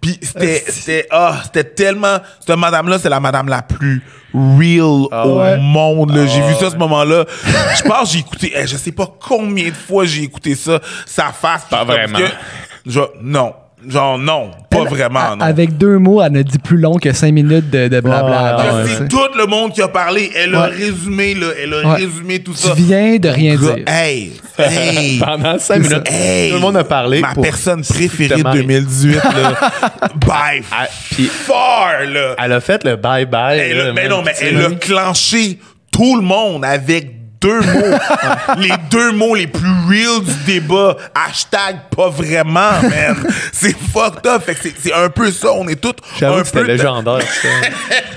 C: Puis c'était, ah, c'était, ah, c'était tellement, cette madame-là, c'est la madame la plus real au monde. j'ai vu ça ce moment-là. je pense j'ai écouté, eh, je sais pas combien de fois j'ai écouté ça, sa face. Pas vraiment. Que, non, Genre, non, pas vraiment. Non.
A: Avec deux mots, elle ne dit plus long que cinq minutes de, blabla. c'est ah,
C: tout le monde qui a parlé. Elle a résumé, là. Elle a résumé tout ça. Tu viens de rien dire. Hey, hey. Pendant cinq minutes, hey, tout le monde a parlé. Ma personne préférée de 2018,
B: bye. Ah, far, là. Elle a fait le bye-bye. Ben mais non, mais elle a
C: clenché tout le monde avec deux mots, les deux mots les plus real du débat. Hashtag pas vraiment, man. C'est fucked up. Fait que c'est un peu ça. On est tous un peu. légendaire,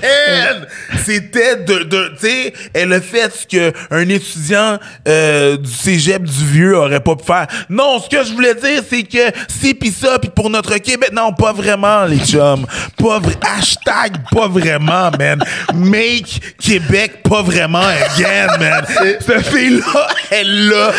C: C'était de. de tu sais, et fait qu'un étudiant euh, du cégep du vieux aurait pas pu faire. Non, ce que je voulais dire, c'est que si pis ça, pis pour notre Québec. Non, pas vraiment, les chums. Pas Hashtag pas vraiment, man. Make Québec pas vraiment again, man. Ce fille-là, elle l'a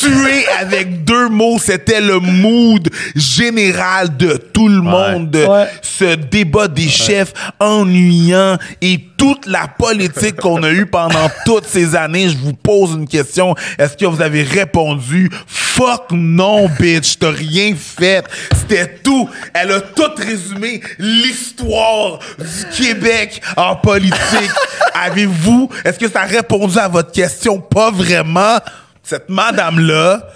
C: tué avec deux mots. C'était le mood général de tout le monde. Ce débat des chefs ennuyant et toute la politique qu'on a eue pendant toutes ces années. Je vous pose une question. Est-ce que vous avez répondu? Fuck non, bitch. T'as rien fait. C'était tout. Elle a tout résumé. L'histoire du Québec en politique. Avez-vous, est-ce que ça a répondu à votre question? Pas vraiment. Cette madame-là,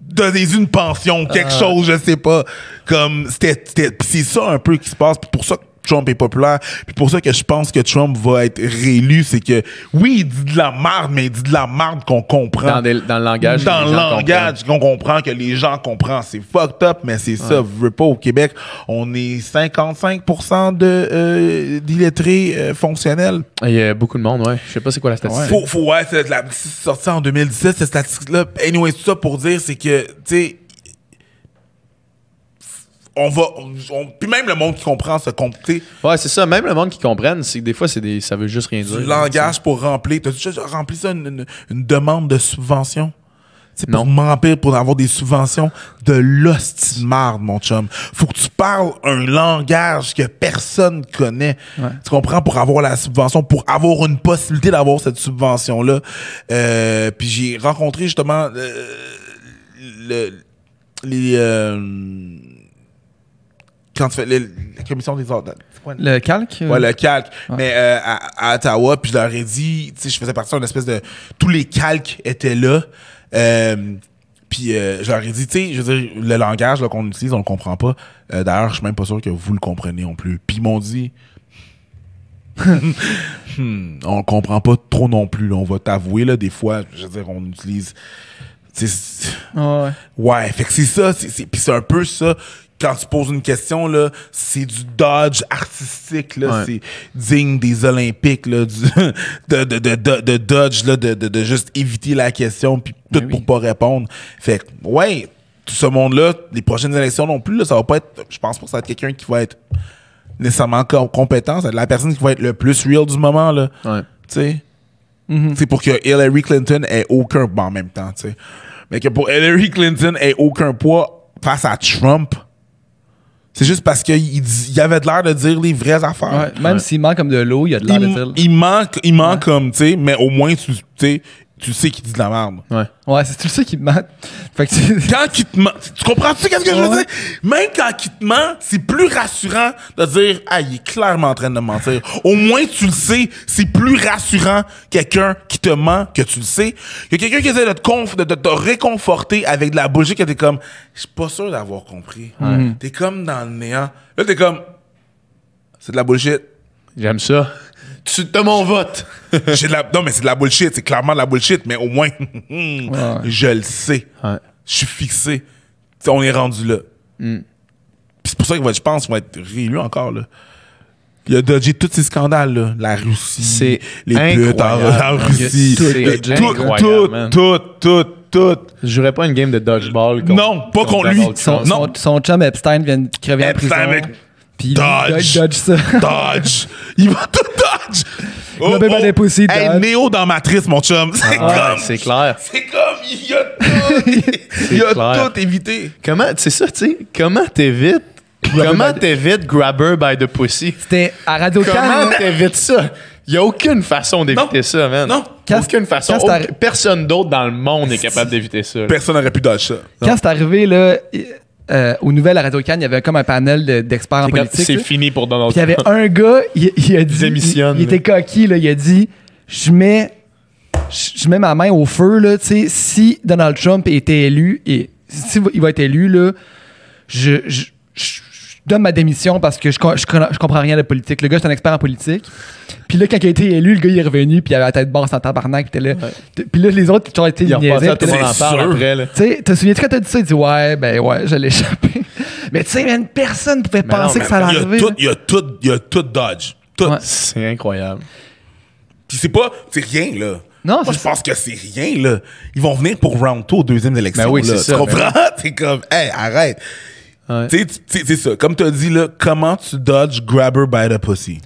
C: donnez une pension, quelque euh. chose, je sais pas. Comme, c'était, c'est ça un peu qui se passe. pour ça Trump est populaire. Puis pour ça que je pense que Trump va être réélu, c'est que oui, il dit de la marde, mais il dit de la marde qu'on comprend. Dans,
B: dans, le langage. Dans le langage
C: qu'on comprend, que les gens comprennent. C'est fucked up, mais c'est ça. Vous veux pas au Québec, on est 55% de euh, d'illettrés euh, fonctionnels.
B: Il y a beaucoup de monde, ouais. Je sais pas c'est quoi la statistique. Ouais. Faut,
C: faut c'est sorti en 2017 cette statistique-là. Anyway, tout ça pour dire, c'est que tu sais on va. puis même le monde qui comprend se compter. Ouais, c'est ça. Même le monde qui comprenne, c'est des fois, c'est des, ça veut juste rien dire. Du langage pour remplir. T'as juste rempli ça, une, une, demande de subvention? C'est pour m'empêcher pour avoir des subventions de l'ostimarde, mon chum. Faut que tu parles un langage que personne connaît. Tu comprends? Pour avoir la subvention, pour avoir une possibilité d'avoir cette subvention-là. Euh, puis j'ai rencontré justement euh, le, les... Euh, quand tu fais la commission des ordres. Euh? Le calque? Ouais, le calque. Mais euh, à, Ottawa, puis je leur ai dit, tu sais, je faisais partie d'une espèce de. Tous les calques étaient là. Euh, puis je leur ai dit, tu sais, je veux dire, le langage qu'on utilise, on le comprend pas. D'ailleurs, je suis même pas sûr que vous le compreniez non plus. Puis ils m'ont dit. hmm, on comprend pas trop non plus. On va t'avouer, là, des fois, je veux dire, on utilise. ouais. ouais. fait que c'est ça. C'est, puis c'est un peu ça quand tu poses une question, là, c'est du dodge artistique, là, c'est digne des Olympiques, là, de, de, de, de, dodge, là, de, de, juste éviter la question, puis ben tout pour pas répondre. Fait ouais, tout ce monde-là, les prochaines élections non plus, là, ça va pas être, je pense pas que ça va être quelqu'un qui va être nécessairement compétent, ça va la personne qui va être le plus real du moment, là. Ouais. Mm-hmm. C'est pour que Hillary Clinton ait aucun, bon, en même temps, tu sais. Mais que pour Hillary Clinton ait aucun poids face à Trump, c'est juste parce qu'il y avait de l'air de dire les vraies affaires. même s'il manque comme de l'eau, il y a de l'air de dire. Il manque, il manque comme, tu sais, mais au moins, tu sais, tu sais qu'il dit de la merde. Ouais. Ouais, c'est tout ça qui te ment. Fait tu... Quand te ment, tu comprends-tu qu'est-ce que je veux dire? Même quand il te ment, c'est plus rassurant de dire, ah, il est clairement en train de mentir. Au moins, tu le sais, c'est plus rassurant quelqu'un qui te ment que tu le sais. Il y a quelqu'un qui essaie de te, de, te réconforter avec de la bougie que t'es comme, je suis pas sûr d'avoir compris. Ouais. T'es comme dans le néant. Là, t'es comme, c'est de la bullshit. J'aime ça tu te mon vote. non, mais c'est de la bullshit. C'est clairement de la bullshit, mais au moins, je le sais. Je suis fixé. on est rendu là. Mm. c'est pour ça que je pense qu'on va être réélu encore. Là. Il a dodgé tous ces scandales, là. La Russie, les buts en, Russie. Tout, tout, tout, tout,
B: tout. Je jouerais pas une game de dodgeball. non,
A: pas contre, lui. Son, non. Son, chum Epstein vient de crever
C: en prison. Puis dodge, dodge, dodge ça. Dodge. Il va tout Oh, by bébé ben, oh, Hey, Néo dans Matrice, mon chum. C'est ah,
B: C'est clair. C'est comme, il y a tout. il a tout évité.
C: Comment, c'est ça, tu sais, comment t'évites
B: Comment t'évites Grabber by the Pussy? C'était à Radio Comment hein? t'évites ça? Il n'y a aucune façon d'éviter ça, man. Non. aucune façon. personne d'autre dans le monde est capable
C: d'éviter ça. Personne n'aurait pu dodge ça. Quand c'est
A: arrivé, là, euh, au aux nouvelles à Radio Cannes, il y avait comme un panel d'experts en politique. C'est fini pour Donald Trump. il y avait un gars, il, a dit. Il, était coquille, il a dit Je mets, je mets ma main au feu, là, si Donald Trump était élu, et si il va être élu, là, je donne ma démission parce que je, je, comprends rien à la politique. Le gars, c'est un expert en politique. Puis là, quand il a été élu, le gars, il est revenu, puis il avait la tête basse en temps était là. Puis là, les autres, qui ont été Ils niaisés, tout Tu sais,
B: te souviens-tu quand t'as dit ça? Il dit, ouais, ben ouais,
A: je l'ai échappé. mais tu sais, personne pouvait penser que ça allait arriver.
C: il y a tout, il y a tout dodge. Tout. C'est incroyable. Puis c'est pas, c'est rien, là. Non, Moi, je pense que c'est rien, là. Ils vont venir pour round 2 aux deuxième élection. Ben oui, là. Tu ben comprends? T'es comme, hey, arrête c'est ça. Comme tu as dit, là, comment tu dodges grabber by the pussy?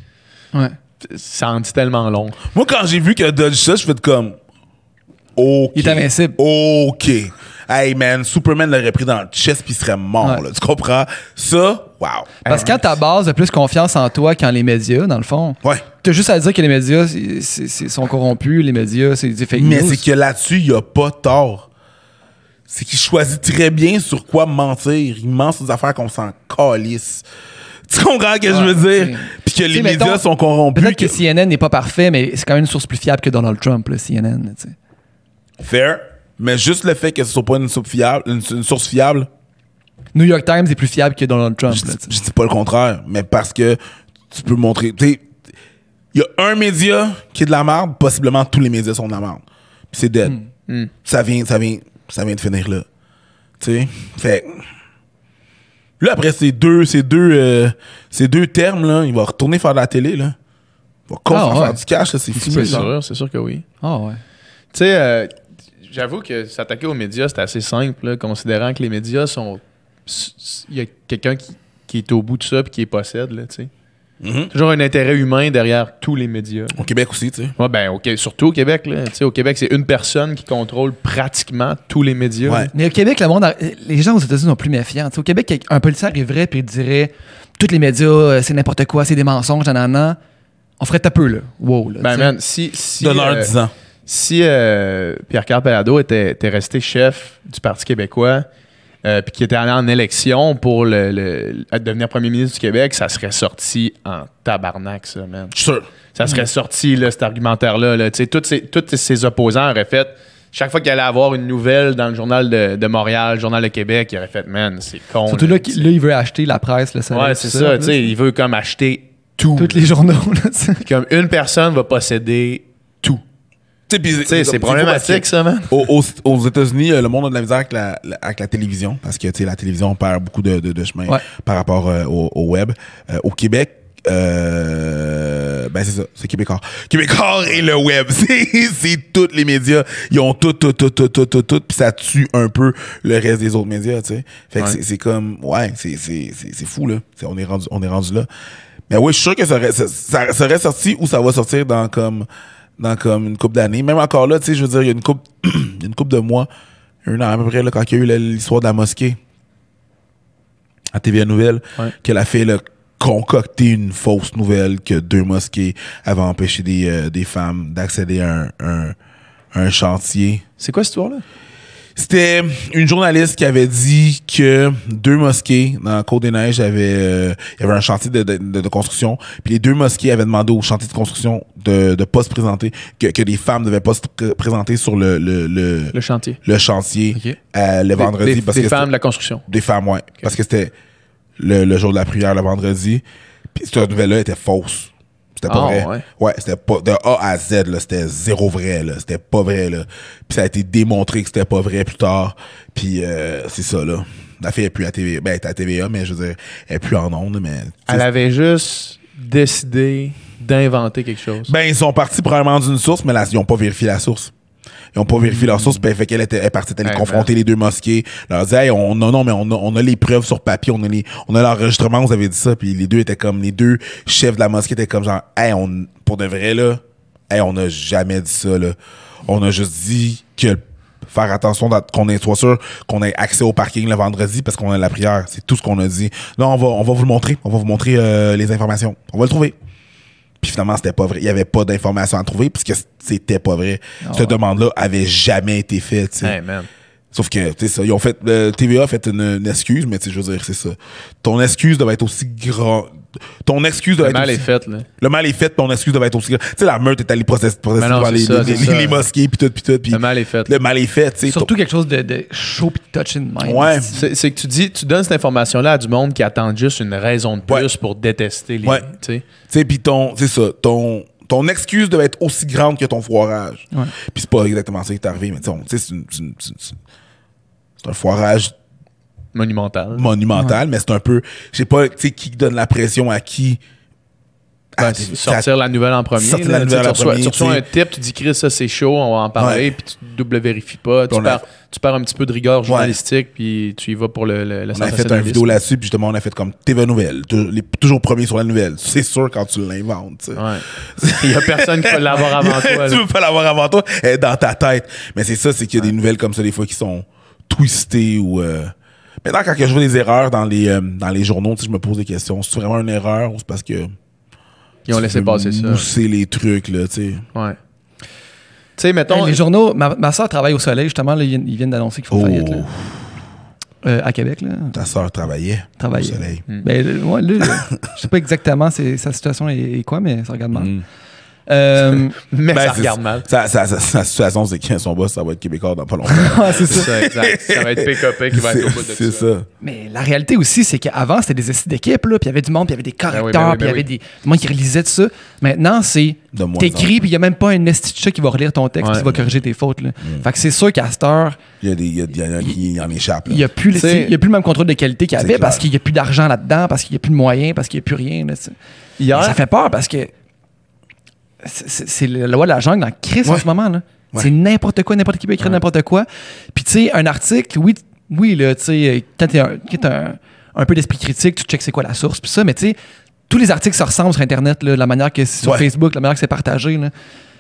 C: Ouais. Ça en dit tellement long. Moi, quand j'ai vu que dodge ça, je fais comme. OK. Il est invincible. OK. Hey man, Superman l'aurait pris dans le chest puis il serait mort. tu comprends? Ça, wow. Parce
A: que quand ta base a plus confiance en toi qu'en les médias, dans le fond, ouais. t'as juste à dire que les médias sont corrompus, les médias,
C: c'est des fake Mais c'est que là-dessus, il n'y a pas tort c'est qu'il choisit très bien sur quoi mentir. Il ment sur des affaires qu'on s'en calisse. Tu comprends ce que je ah, veux dire? Puis que les médias sont corrompus. Peut-être que...
A: CNN n'est pas parfait, mais c'est quand même une source plus fiable que Donald Trump, le CNN.
C: Fair. Mais juste le fait que ce soit pas une source fiable, une, source fiable. New York Times est plus fiable que Donald Trump. Je, là, dis pas le contraire, mais parce que tu peux montrer. Il y a un média qui est de la merde, possiblement tous les médias sont de la merde. Puis c'est dead. Hmm, hmm. Ça vient, ça vient ça vient de finir là. Tu sais? Fait Là, après ces deux, ces deux, euh, deux termes, là, il va retourner faire de la télé, là. Il va ah, ouais. faire du cash, c'est C'est sûr, c'est sûr que oui. Ah ouais.
B: Tu sais, euh, j'avoue que s'attaquer aux médias, c'est assez simple, là, considérant que les médias sont... Il y a quelqu'un qui, qui, est au bout de ça et qui les possède, là, tu sais. Mhm. Toujours un intérêt humain derrière tous les médias. Au Québec aussi, tu sais. Ouais, ben, surtout au Québec. Là, au Québec, c'est une personne qui contrôle pratiquement tous les médias.
A: Mais au Québec, monde les gens aux États-Unis sont plus méfiants. sais, au Québec, un policier arriverait et dirait tous les médias, euh, c'est n'importe quoi, c'est des mensonges, nanana. On ferait un peu, là.
B: Wow, Ben, si, si, De leur euh, disant. si euh, Pierre-Carl était, était resté chef du Parti québécois, euh, puis qui était allé en élection pour devenir premier ministre du Québec, ça serait sorti en tabarnak, ça, man. sûr. Ça serait mm. sorti, là, cet argumentaire-là. Là. Tous, ces, tous ses opposants auraient fait chaque fois qu'il allait avoir une nouvelle dans le journal de, Montréal, le journal de Québec, il aurait fait man, c'est con. Surtout là,
A: il, veut acheter la presse,
B: le Ouais, c'est ça, tu sais, il veut comme acheter
C: tout. Tous les journaux. Là,
B: comme une personne va posséder c'est problématique, ça,
C: man. Aux, aux, États-Unis, euh, le monde a de la misère avec la, avec la télévision, parce que la télévision perd beaucoup de, de, de chemin par rapport euh, au, au, web. Euh, au Québec, euh, ben c'est ça, c'est Québécois. Québécois et le web, c'est tous les médias, ils ont tout, tout, tout, tout, tout, tout, tout, puis ça tue un peu le reste des autres médias, tu sais. Fait que c'est comme, ouais, c'est fou, là. T'sais, on, est rendu, on est rendu là. Mais oui, je suis sûr que ça, ça, ça, ça serait sorti ou ça va sortir dans comme dans comme une coupe d'années. Même encore là, tu sais, je veux dire, il y a une coupe, une coupe de mois, un an à peu près, quand il y a eu l'histoire de la mosquée à TVA Nouvelle, qu'elle a fait le concocter une fausse nouvelle que deux mosquées avaient empêché des, euh, femmes d'accéder à un chantier. C'est quoi cette histoire-là? C'était une journaliste qui avait dit que deux mosquées dans la Côte des Neiges avaient, euh, il y avait un chantier de, construction, puis les deux mosquées avaient demandé au chantier de construction de ne pas se présenter, que, que les femmes ne devaient pas se présenter sur le le, le, chantier, le chantier euh, le vendredi. Des, femmes de la construction. Des femmes, oui. Parce que c'était le, le, jour de la prière, le vendredi. Puis cette nouvelle-là était fausse. C'était pas ah, vrai. Ouais, c'était pas de A à Z là, c'était zéro vrai là, c'était pas vrai là. Puis ça a été démontré que c'était pas vrai plus tard. Puis euh, c'est ça là. La fille est plus à TVA, ben elle TVA mais je veux dire elle est plus en ondes. mais elle
B: avait juste décidé d'inventer quelque chose.
C: Ben ils sont partis probablement d'une source mais là ils ont pas vérifié la source. Ils on pas vérifié leur source. Hmm. Puis, fait qu'elle était, elle aller confronter les deux mosquées. Leur on, non, non, mais on a, les preuves sur papier, on a les, on a l'enregistrement, vous avez dit ça. Puis les deux étaient comme, les deux chefs de la mosquée étaient comme genre, hey, on, pour de vrai, là, hey, on n'a jamais dit ça, On a juste dit que faire attention qu'on soit sûr qu'on ait accès au parking le vendredi parce qu'on a la prière. C'est tout ce qu'on a dit. non on va, vous le montrer. On va vous montrer euh, les informations. On va le trouver. Puis finalement, c'était pas vrai. Il y avait pas d'informations à trouver puisque c'était pas vrai. Ah Cette demande-là avait jamais été faite. Sauf que, tu ça, ils ont fait, le TVA a fait une, excuse, mais tu je veux dire, c'est ça. Ton excuse doit être aussi grande ton excuse devait être. Le mal est fait, là. Le mal est fait, ton excuse doit être aussi. Tu sais, la meute, est allée protester, devant les, les, mosquées, puis tout, puis tout. le mal est fait. Le mal est fait, tu Surtout quelque chose de, chaud, puis touch in mind. Ouais.
B: C'est que tu dis, tu donnes cette information-là à du monde qui attend juste une raison de plus pour détester les. Ouais.
C: Tu sais, puis ton. C'est ça. Ton ton excuse doit être aussi grande que ton foirage. Ouais. Puis c'est pas exactement ça qui est arrivé, mais tu sais, c'est un foirage monumental. Monumental, mais c'est un peu. Je sais pas, tu sais, qui donne la pression à qui. Ben, sortir la nouvelle en premier. Sortir la nouvelle en reçois, un
B: tip, tu dis Chris, ça c'est chaud, on va en parler, puis tu double vérifies pas. Tu, perds, un petit peu de rigueur journalistique, puis tu y vas pour le, la On a fait une vidéo là-dessus,
C: puis justement, on a fait comme TV Nouvelle, toujours premier sur la nouvelle. C'est sûr quand tu l'inventes. Il y a personne qui peut l'avoir avant toi. tu peux pas l'avoir avant toi, dans ta tête. Mais c'est ça, c'est qu'il y a des nouvelles comme ça, des fois, qui sont twistées ou. Euh, Maintenant, quand je vois des erreurs dans les, euh, dans les journaux, je me pose des questions. C'est vraiment une erreur ou c'est parce que.
B: Ils ont laissé passer ça. poussé
C: les trucs, là, tu sais.
A: Ouais. Tu sais, mettons. les journaux, ma, ma soeur travaille au soleil, justement, là, ils viennent d'annoncer qu'il faut faillite, là.
D: Oh.
C: Euh, à Québec, là. Ta soeur travaillait. Au soleil. Mm. Ben,
A: moi, je sais pas exactement sa situation et, quoi, mais ça regarde mal. Hmm. Euh,
C: ben, mais ça regarde mal. Sa, situation, c'est que son boss, ça va être québécois dans pas longtemps. ah, c'est ça. ça. exact. Ça va être PKP qui va être au bout de tout C'est ça.
A: Mais la réalité aussi, c'est qu'avant, c'était des essais d'équipe, puis il y avait du monde, puis il y avait des ben correcteurs, ben puis il y avait des, moi qui relisaient tout ça. Maintenant, c'est t'écris, puis il n'y a même pas un esti qui va relire ton texte, ouais. qui va corriger tes fautes. Mm. Fait que c'est sûr qu'à cette heure.
C: Il y a des. Y a, en échappe. Il n'y a, plus le
A: même contrôle de qualité qu'il y avait parce qu'il n'y a plus d'argent là-dedans, parce qu'il n'y a plus de moyens, parce qu'il n'y a plus rien.
C: ça fait peur parce que c'est
A: la loi de la jungle dans crise en ce moment. C'est n'importe quoi, n'importe qui peut écrire n'importe quoi. Puis, tu sais, un article, oui, oui là, tu sais, euh, quand t'es un, peu d'esprit critique, tu checks c'est quoi la source, puis ça, mais tu sais, tous les articles se ressemblent sur Internet, la manière que c'est sur Facebook, la manière que c'est partagé. Là.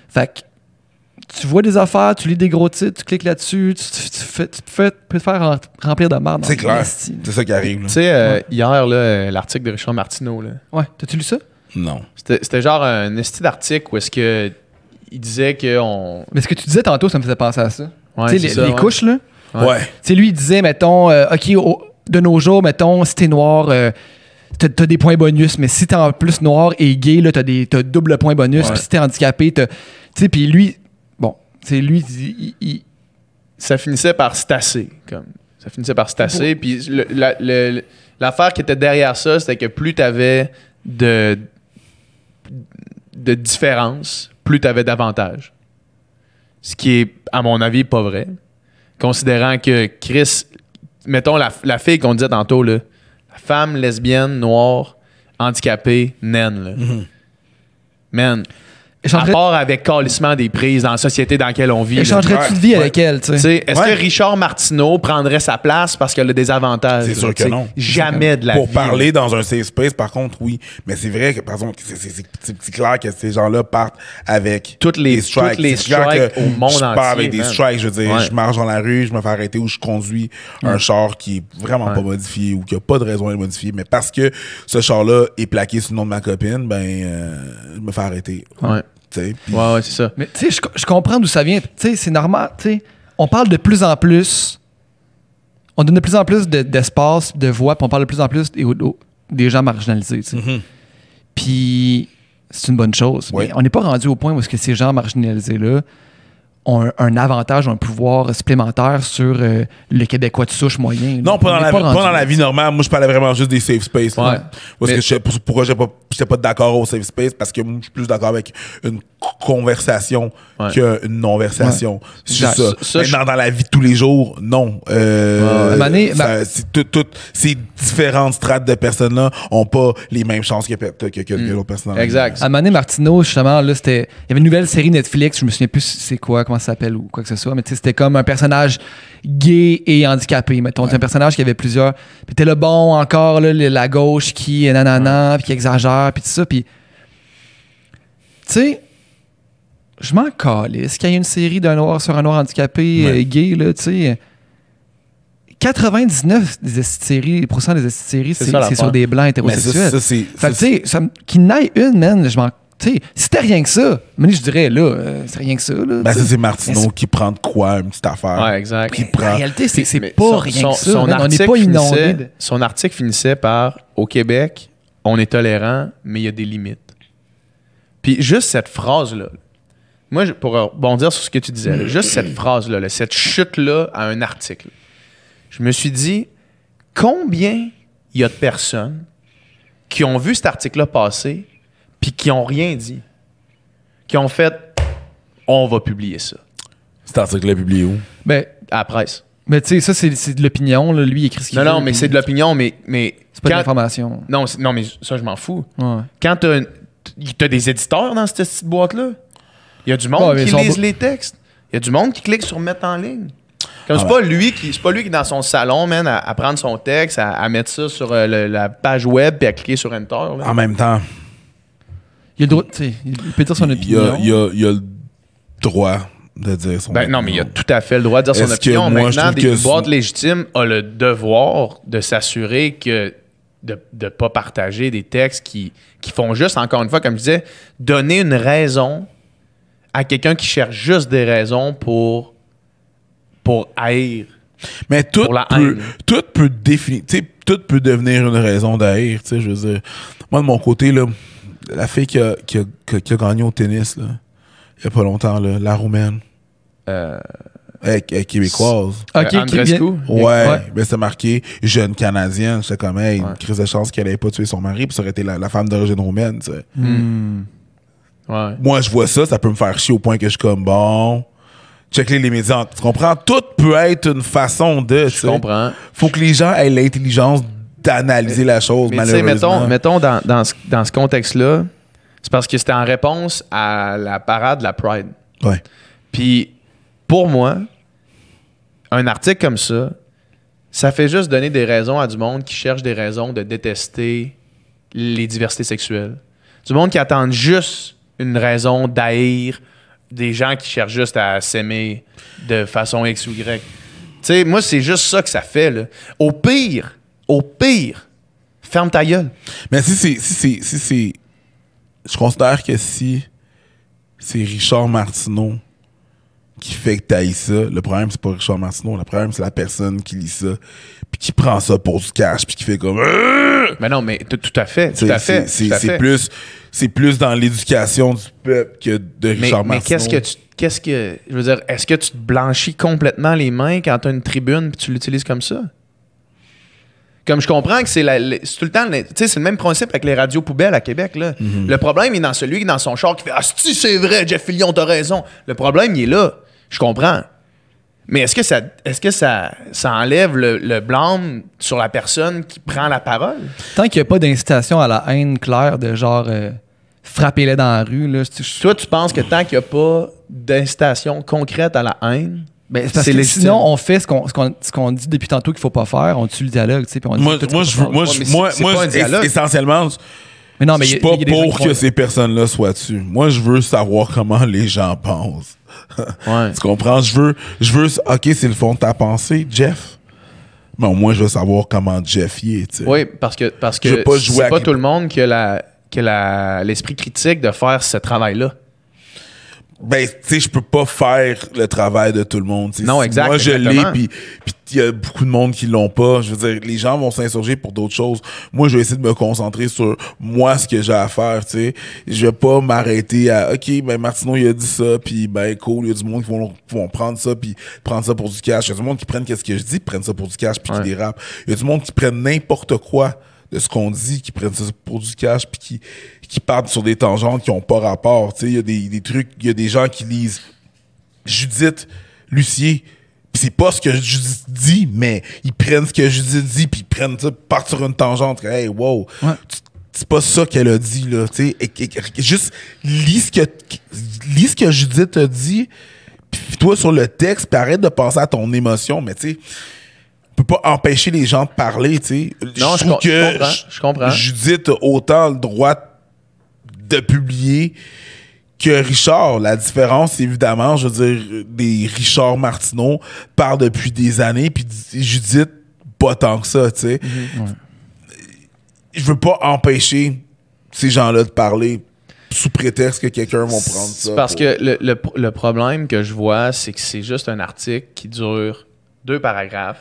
A: Fait que, tu vois des affaires, tu lis des gros titres, tu cliques là-dessus, tu, peux te faire remplir de merde. C'est clair. C'est ça qui arrive. Tu sais, euh,
B: hier, euh, l'article de Richard Martineau.
A: Ouais, t'as-tu lu ça?
B: Non. C'était genre un style d'article où est-ce que il disait qu'on. Mais ce que
A: tu disais tantôt, ça me faisait penser à ça. tu sais, les, couches, là. Ouais. Tu sais, lui, il disait, mettons, euh, OK, de nos jours, mettons, si t'es noir, euh, t'as, des points bonus, mais si t'es en plus noir et gay, là, t'as, des, double points bonus, puis si t'es handicapé,
B: t'as. Tu sais, puis lui, bon, c'est lui, Ça finissait par se tasser, comme. Ça finissait par se tasser, puis l'affaire qui était derrière ça, c'était que plus t'avais de de différence, plus tu avais d'avantages. Ce qui est, à mon avis, pas vrai. Considérant que Chris, mettons la, la fille qu'on disait tantôt, là, femme lesbienne, noire, handicapée, naine. Là. Mm-hmm. Man, je À avec calissement des prises dans la société dans laquelle on vit. tu de vie avec elle? Tu sais? Est-ce que Richard Martineau prendrait sa place parce qu'elle a des avantages? C'est sûr que non. Jamais de la vie. Pour parler
C: dans un safe space, par contre, oui. Mais c'est vrai que, par exemple, c'est clair que ces gens-là partent avec toutes les, strikes. Toutes les strikes au monde je pars avec des strikes. Je veux dire, je marche dans la rue, je me fais arrêter ou je conduis un char qui est vraiment pas modifié ou qui a pas de raison être modifié, Mais parce que ce char-là est plaqué sur le nom de ma copine, ben, euh, je me fais arrêter.
A: Ouais, c'est ça. Mais tu sais, je comprends d'où ça vient. Tu sais, c'est normal. on parle de plus en plus. On donne de plus en plus d'espace, de, voix, puis on parle de plus en plus des, gens marginalisés. Mm-hmm. Puis c'est une bonne chose. on n'est pas rendu au point où que ces gens marginalisés-là un, avantage, un pouvoir supplémentaire sur euh, le Québécois de souche moyen. Non, pas dans, la,
C: vie normale. Moi, je parlais vraiment juste des safe space. je, pourquoi pas, d'accord au safe space? Parce que je suis plus d'accord avec une conversation que qu'une non-versation. C'est ça. dans la vie de tous les jours, non. Euh, c'est toutes ces différentes strates de personnes-là ont pas les mêmes chances que, que, que, que mm. Exact.
A: À Mané Martineau, justement, là, c'était. Il y avait une nouvelle série Netflix, je me souviens plus c'est quoi, comment ça s'appelle ou quoi que ce soit, mais c'était comme un personnage gay et handicapé. Mettons, un personnage qui avait plusieurs. Puis t'es le bon encore, la gauche qui nanana, puis qui exagère, puis tout ça. Puis. Tu sais je m'en Est-ce qu'il y a une série d'un noir sur un noir handicapé euh, gay, là, tu sais. 99 des séries, des séries, c'est sur des blancs hétérosexuels. Ça, ça, fait ça, qu'il n'aille une, man, je m'en T'sais, si c'était rien que ça, mais je
C: dirais là, euh, c'est rien que ça. Là, ben, c'est Martineau qui prend de quoi, une petite affaire. Ouais, exact. En réalité, c'est
B: pas rien que ça. on pas Son article finissait par Au Québec, on est tolérant, mais il y a des limites. Puis juste cette phrase-là, moi, pour rebondir sur ce que tu disais, juste cette phrase-là, cette chute-là à un article, je me suis dit, combien il y a de personnes qui ont vu cet article-là passer puis qui ont rien dit, qui ont fait, on va publier ça. Cet
C: article-là publié où? Ben,
B: à la presse.
A: Mais tu sais, ça, c'est de l'opinion. Lui, il écrit ce qu'il Non, non, mais c'est de
B: l'opinion, mais. mais c'est pas de l'information. Non, non, mais ça, je m'en fous. Quand tu as des éditeurs dans cette boîte-là, il y a du monde qui lise les textes. Il y a du monde qui clique sur mettre en ligne. Comme n'est ah c'est pas lui qui c'est pas lui qui est dans son salon, man, à, prendre son texte, à, mettre ça sur euh, la page web et à cliquer sur Enter. En
A: même
C: temps.
B: Il a le droit, il peut dire son opinion.
C: Il y a, y a, le droit de dire son opinion. Ben non, mais il a tout à fait le droit de dire son opinion. Maintenant, des boîtes
B: légitimes ont le devoir de s'assurer que de ne pas partager des textes qui, qui font juste, encore une fois, comme je disais, donner une raison à quelqu'un qui cherche juste des raisons pour, pour haïr.
C: Mais tout peut, tout peut définir, tout peut devenir une raison d'haïr, tu sais, je veux dire. Moi, de mon côté, là, la fille qui a, gagné au tennis, là, il y a pas longtemps, la roumaine. Euh, québécoise. Ah, ok, Ouais, ouais. c'est marqué jeune canadienne. c'est comme, hey, une crise de chance qu'elle n'avait pas tué son mari, puis ça aurait été la, femme d'origine roumaine, tu
B: hmm.
C: Moi, je vois ça, ça peut me faire chier au point que je suis comme bon. Checker les médias, tu comprends? Tout peut être une façon de. Tu comprends. Faut que les gens aient l'intelligence d'analyser la chose, mais malheureusement.
B: Mettons, mettons dans, ce, contexte-là, c'est parce que c'était en réponse à la parade de la Pride. Ouais. Puis, pour moi, un article comme ça, ça fait juste donner des raisons à du monde qui cherche des raisons de détester les diversités sexuelles. Du monde qui attend juste une raison d'haïr des gens qui cherchent juste à s'aimer de façon X ou Y. Tu sais,
C: moi, c'est juste ça que ça fait. Là. Au pire, au pire, ferme ta gueule. Mais si c'est. Si Je considère que si c'est Richard Martineau qui fait que ça, le problème c'est pas Richard Martineau, le problème c'est la personne qui lit ça, puis qui prend ça pour du cash, puis qui fait comme. Mais non, mais tout à fait, tout à fait. C'est plus c'est plus dans l'éducation du peuple que de Richard Mais, mais qu'est-ce que tu
B: qu'est-ce que je veux dire est-ce que tu te blanchis complètement les mains quand tu as une tribune et tu l'utilises comme ça comme je comprends que c'est tout le temps tu sais, c'est le même principe avec les radios poubelles à Québec là. Mhm. le problème est dans celui qui est dans son char qui fait ah si c'est vrai Jeff Fillion t'as raison le problème il est là je comprends mais est-ce que ça, est-ce que ça, ça enlève le, blâme sur la personne qui prend la parole?
A: Tant qu'il n'y a pas d'incitation à la haine claire de genre frapper euh, frappez-les dans la rue. Là, Soit Toi, tu penses que tant qu'il
B: n'y a pas d'incitation concrète à la haine, ben, c'est sinon,
A: on fait ce qu'on dit depuis tantôt qu'il faut pas faire, on tue le dialogue. Puis on dit moi,
C: moi, moi, je, essentiellement, mais non, mais suis pas pour que ces personnes-là soient tues. Moi, je veux savoir comment les gens pensent. tu comprends? Je veux, je veux, ok, c'est le fond de ta pensée, Jeff. Mais au moins, je veux savoir comment Jeff y est. Oui,
B: parce que parce que c'est pas, pas tout le monde qui a l'esprit critique de faire ce travail-là
C: ben tu sais je peux pas faire le travail de tout le monde non exactement. moi je l'ai puis puis il y a beaucoup de monde qui l'ont pas je veux dire les gens vont s'insurger pour d'autres choses moi je vais essayer de me concentrer sur moi ce que j'ai à faire tu sais je vais pas m'arrêter à ok ben Martino il a dit ça puis ben cool il y a du monde qui vont, prendre ça puis prendre ça pour du cash il y a du monde qui prennent qu'est-ce que je dis prennent ça pour du cash puis ouais. qui dérape il y a du monde qui prennent n'importe quoi de ce qu'on dit, qui prennent ça pour du cash, puis qui, qui partent sur des tangentes qui n'ont pas rapport. Il y a des, trucs, il y a des gens qui lisent Judith, Lucier, puis c'est pas ce que Judith dit, mais ils prennent ce que Judith dit, puis ils prennent ça, partent sur une tangente. Hey, wow, c'est pas ça qu'elle a dit, là. tu et, juste lis ce, que, lis ce que Judith a dit, puis toi sur le texte, pis arrête de penser à ton émotion, mais tu sais peux pas empêcher les gens de parler, tu sais. Non, je, que comprends, je comprends. Judith a autant le droit de publier que Richard. La différence, évidemment, je veux dire, des Richard Martineau parle depuis des années, puis Judith, pas tant que ça, tu sais. Mhm. Je veux pas empêcher ces gens-là de parler sous prétexte que quelqu'un va prendre ça. Parce
B: que le problème que je vois, c'est que c'est juste un article qui dure deux paragraphes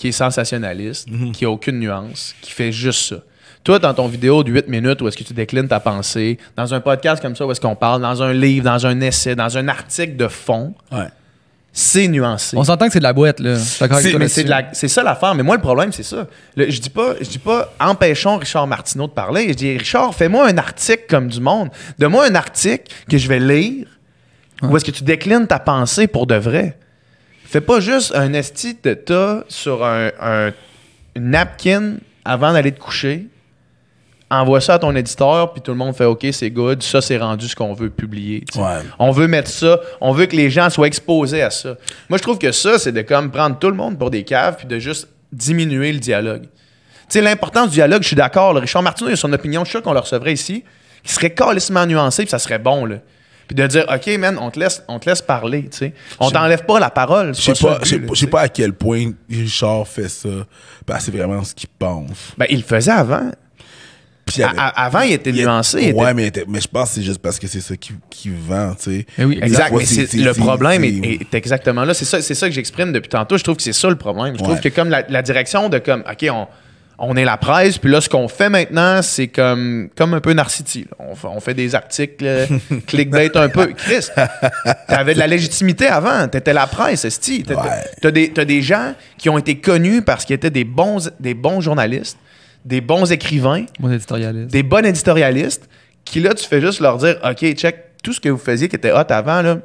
B: qui est sensationnaliste, mhm. qui a aucune nuance, qui fait juste ça. Toi, dans ton vidéo de 8 minutes où est-ce que tu déclines ta pensée, dans un podcast comme ça où est-ce qu'on parle, dans un livre, dans un essai, dans un article de fond, c'est nuancé. On s'entend que c'est de la boîte, là. C'est ça l'affaire. Mais moi, le problème, c'est ça. je dis pas, je dis pas empêchons Richard Martineau de parler. Je dis Richard, fais-moi un article comme du monde. de moi un article que je vais lire où est-ce que tu déclines ta pensée pour de vrai. Fais pas juste un esti de tas sur un, napkin avant d'aller te coucher. Envoie ça à ton éditeur, puis tout le monde fait OK, c'est good, ça c'est rendu ce qu'on veut publier. On veut mettre ça, on veut que les gens soient exposés à ça. Moi, je trouve que ça, c'est de comme prendre tout le monde pour des caves, puis de juste diminuer le dialogue. Tu sais, l'importance du dialogue, je suis d'accord. Richard Martineau, il a son opinion, je suis qu'on le recevrait ici, qui serait carrément nuancé, puis ça serait bon. Là puis de dire, OK, man, on te laisse, on te laisse parler, tu sais. On t'enlève pas la parole. Je sais pas, sais
C: pas, à quel point Richard fait ça, ben, c'est vraiment ce qu'il pense. Ben, il le faisait avant. avant, il était nuancé. Ouais, mais, mais, je pense que c'est juste parce que c'est ça qui, qui vend, tu sais. Eh exact. le problème est,
B: exactement là. C'est ça, ça que j'exprime depuis tantôt. Je trouve que c'est ça le problème. Je trouve que comme la, direction de comme, OK, on, on est la presse, puis là, ce qu'on fait maintenant, c'est comme, comme un peu Narcity. On, fait des articles, euh, clickbait un peu. Chris, t'avais de la légitimité avant, t'étais la presse, Esti. T'as Tu des, des, gens qui ont été connus parce qu'ils étaient des bons, des bons journalistes, des bons écrivains, des bons éditorialistes, qui là, tu fais juste leur dire, OK, check, tout ce que vous faisiez qui était hot avant, là,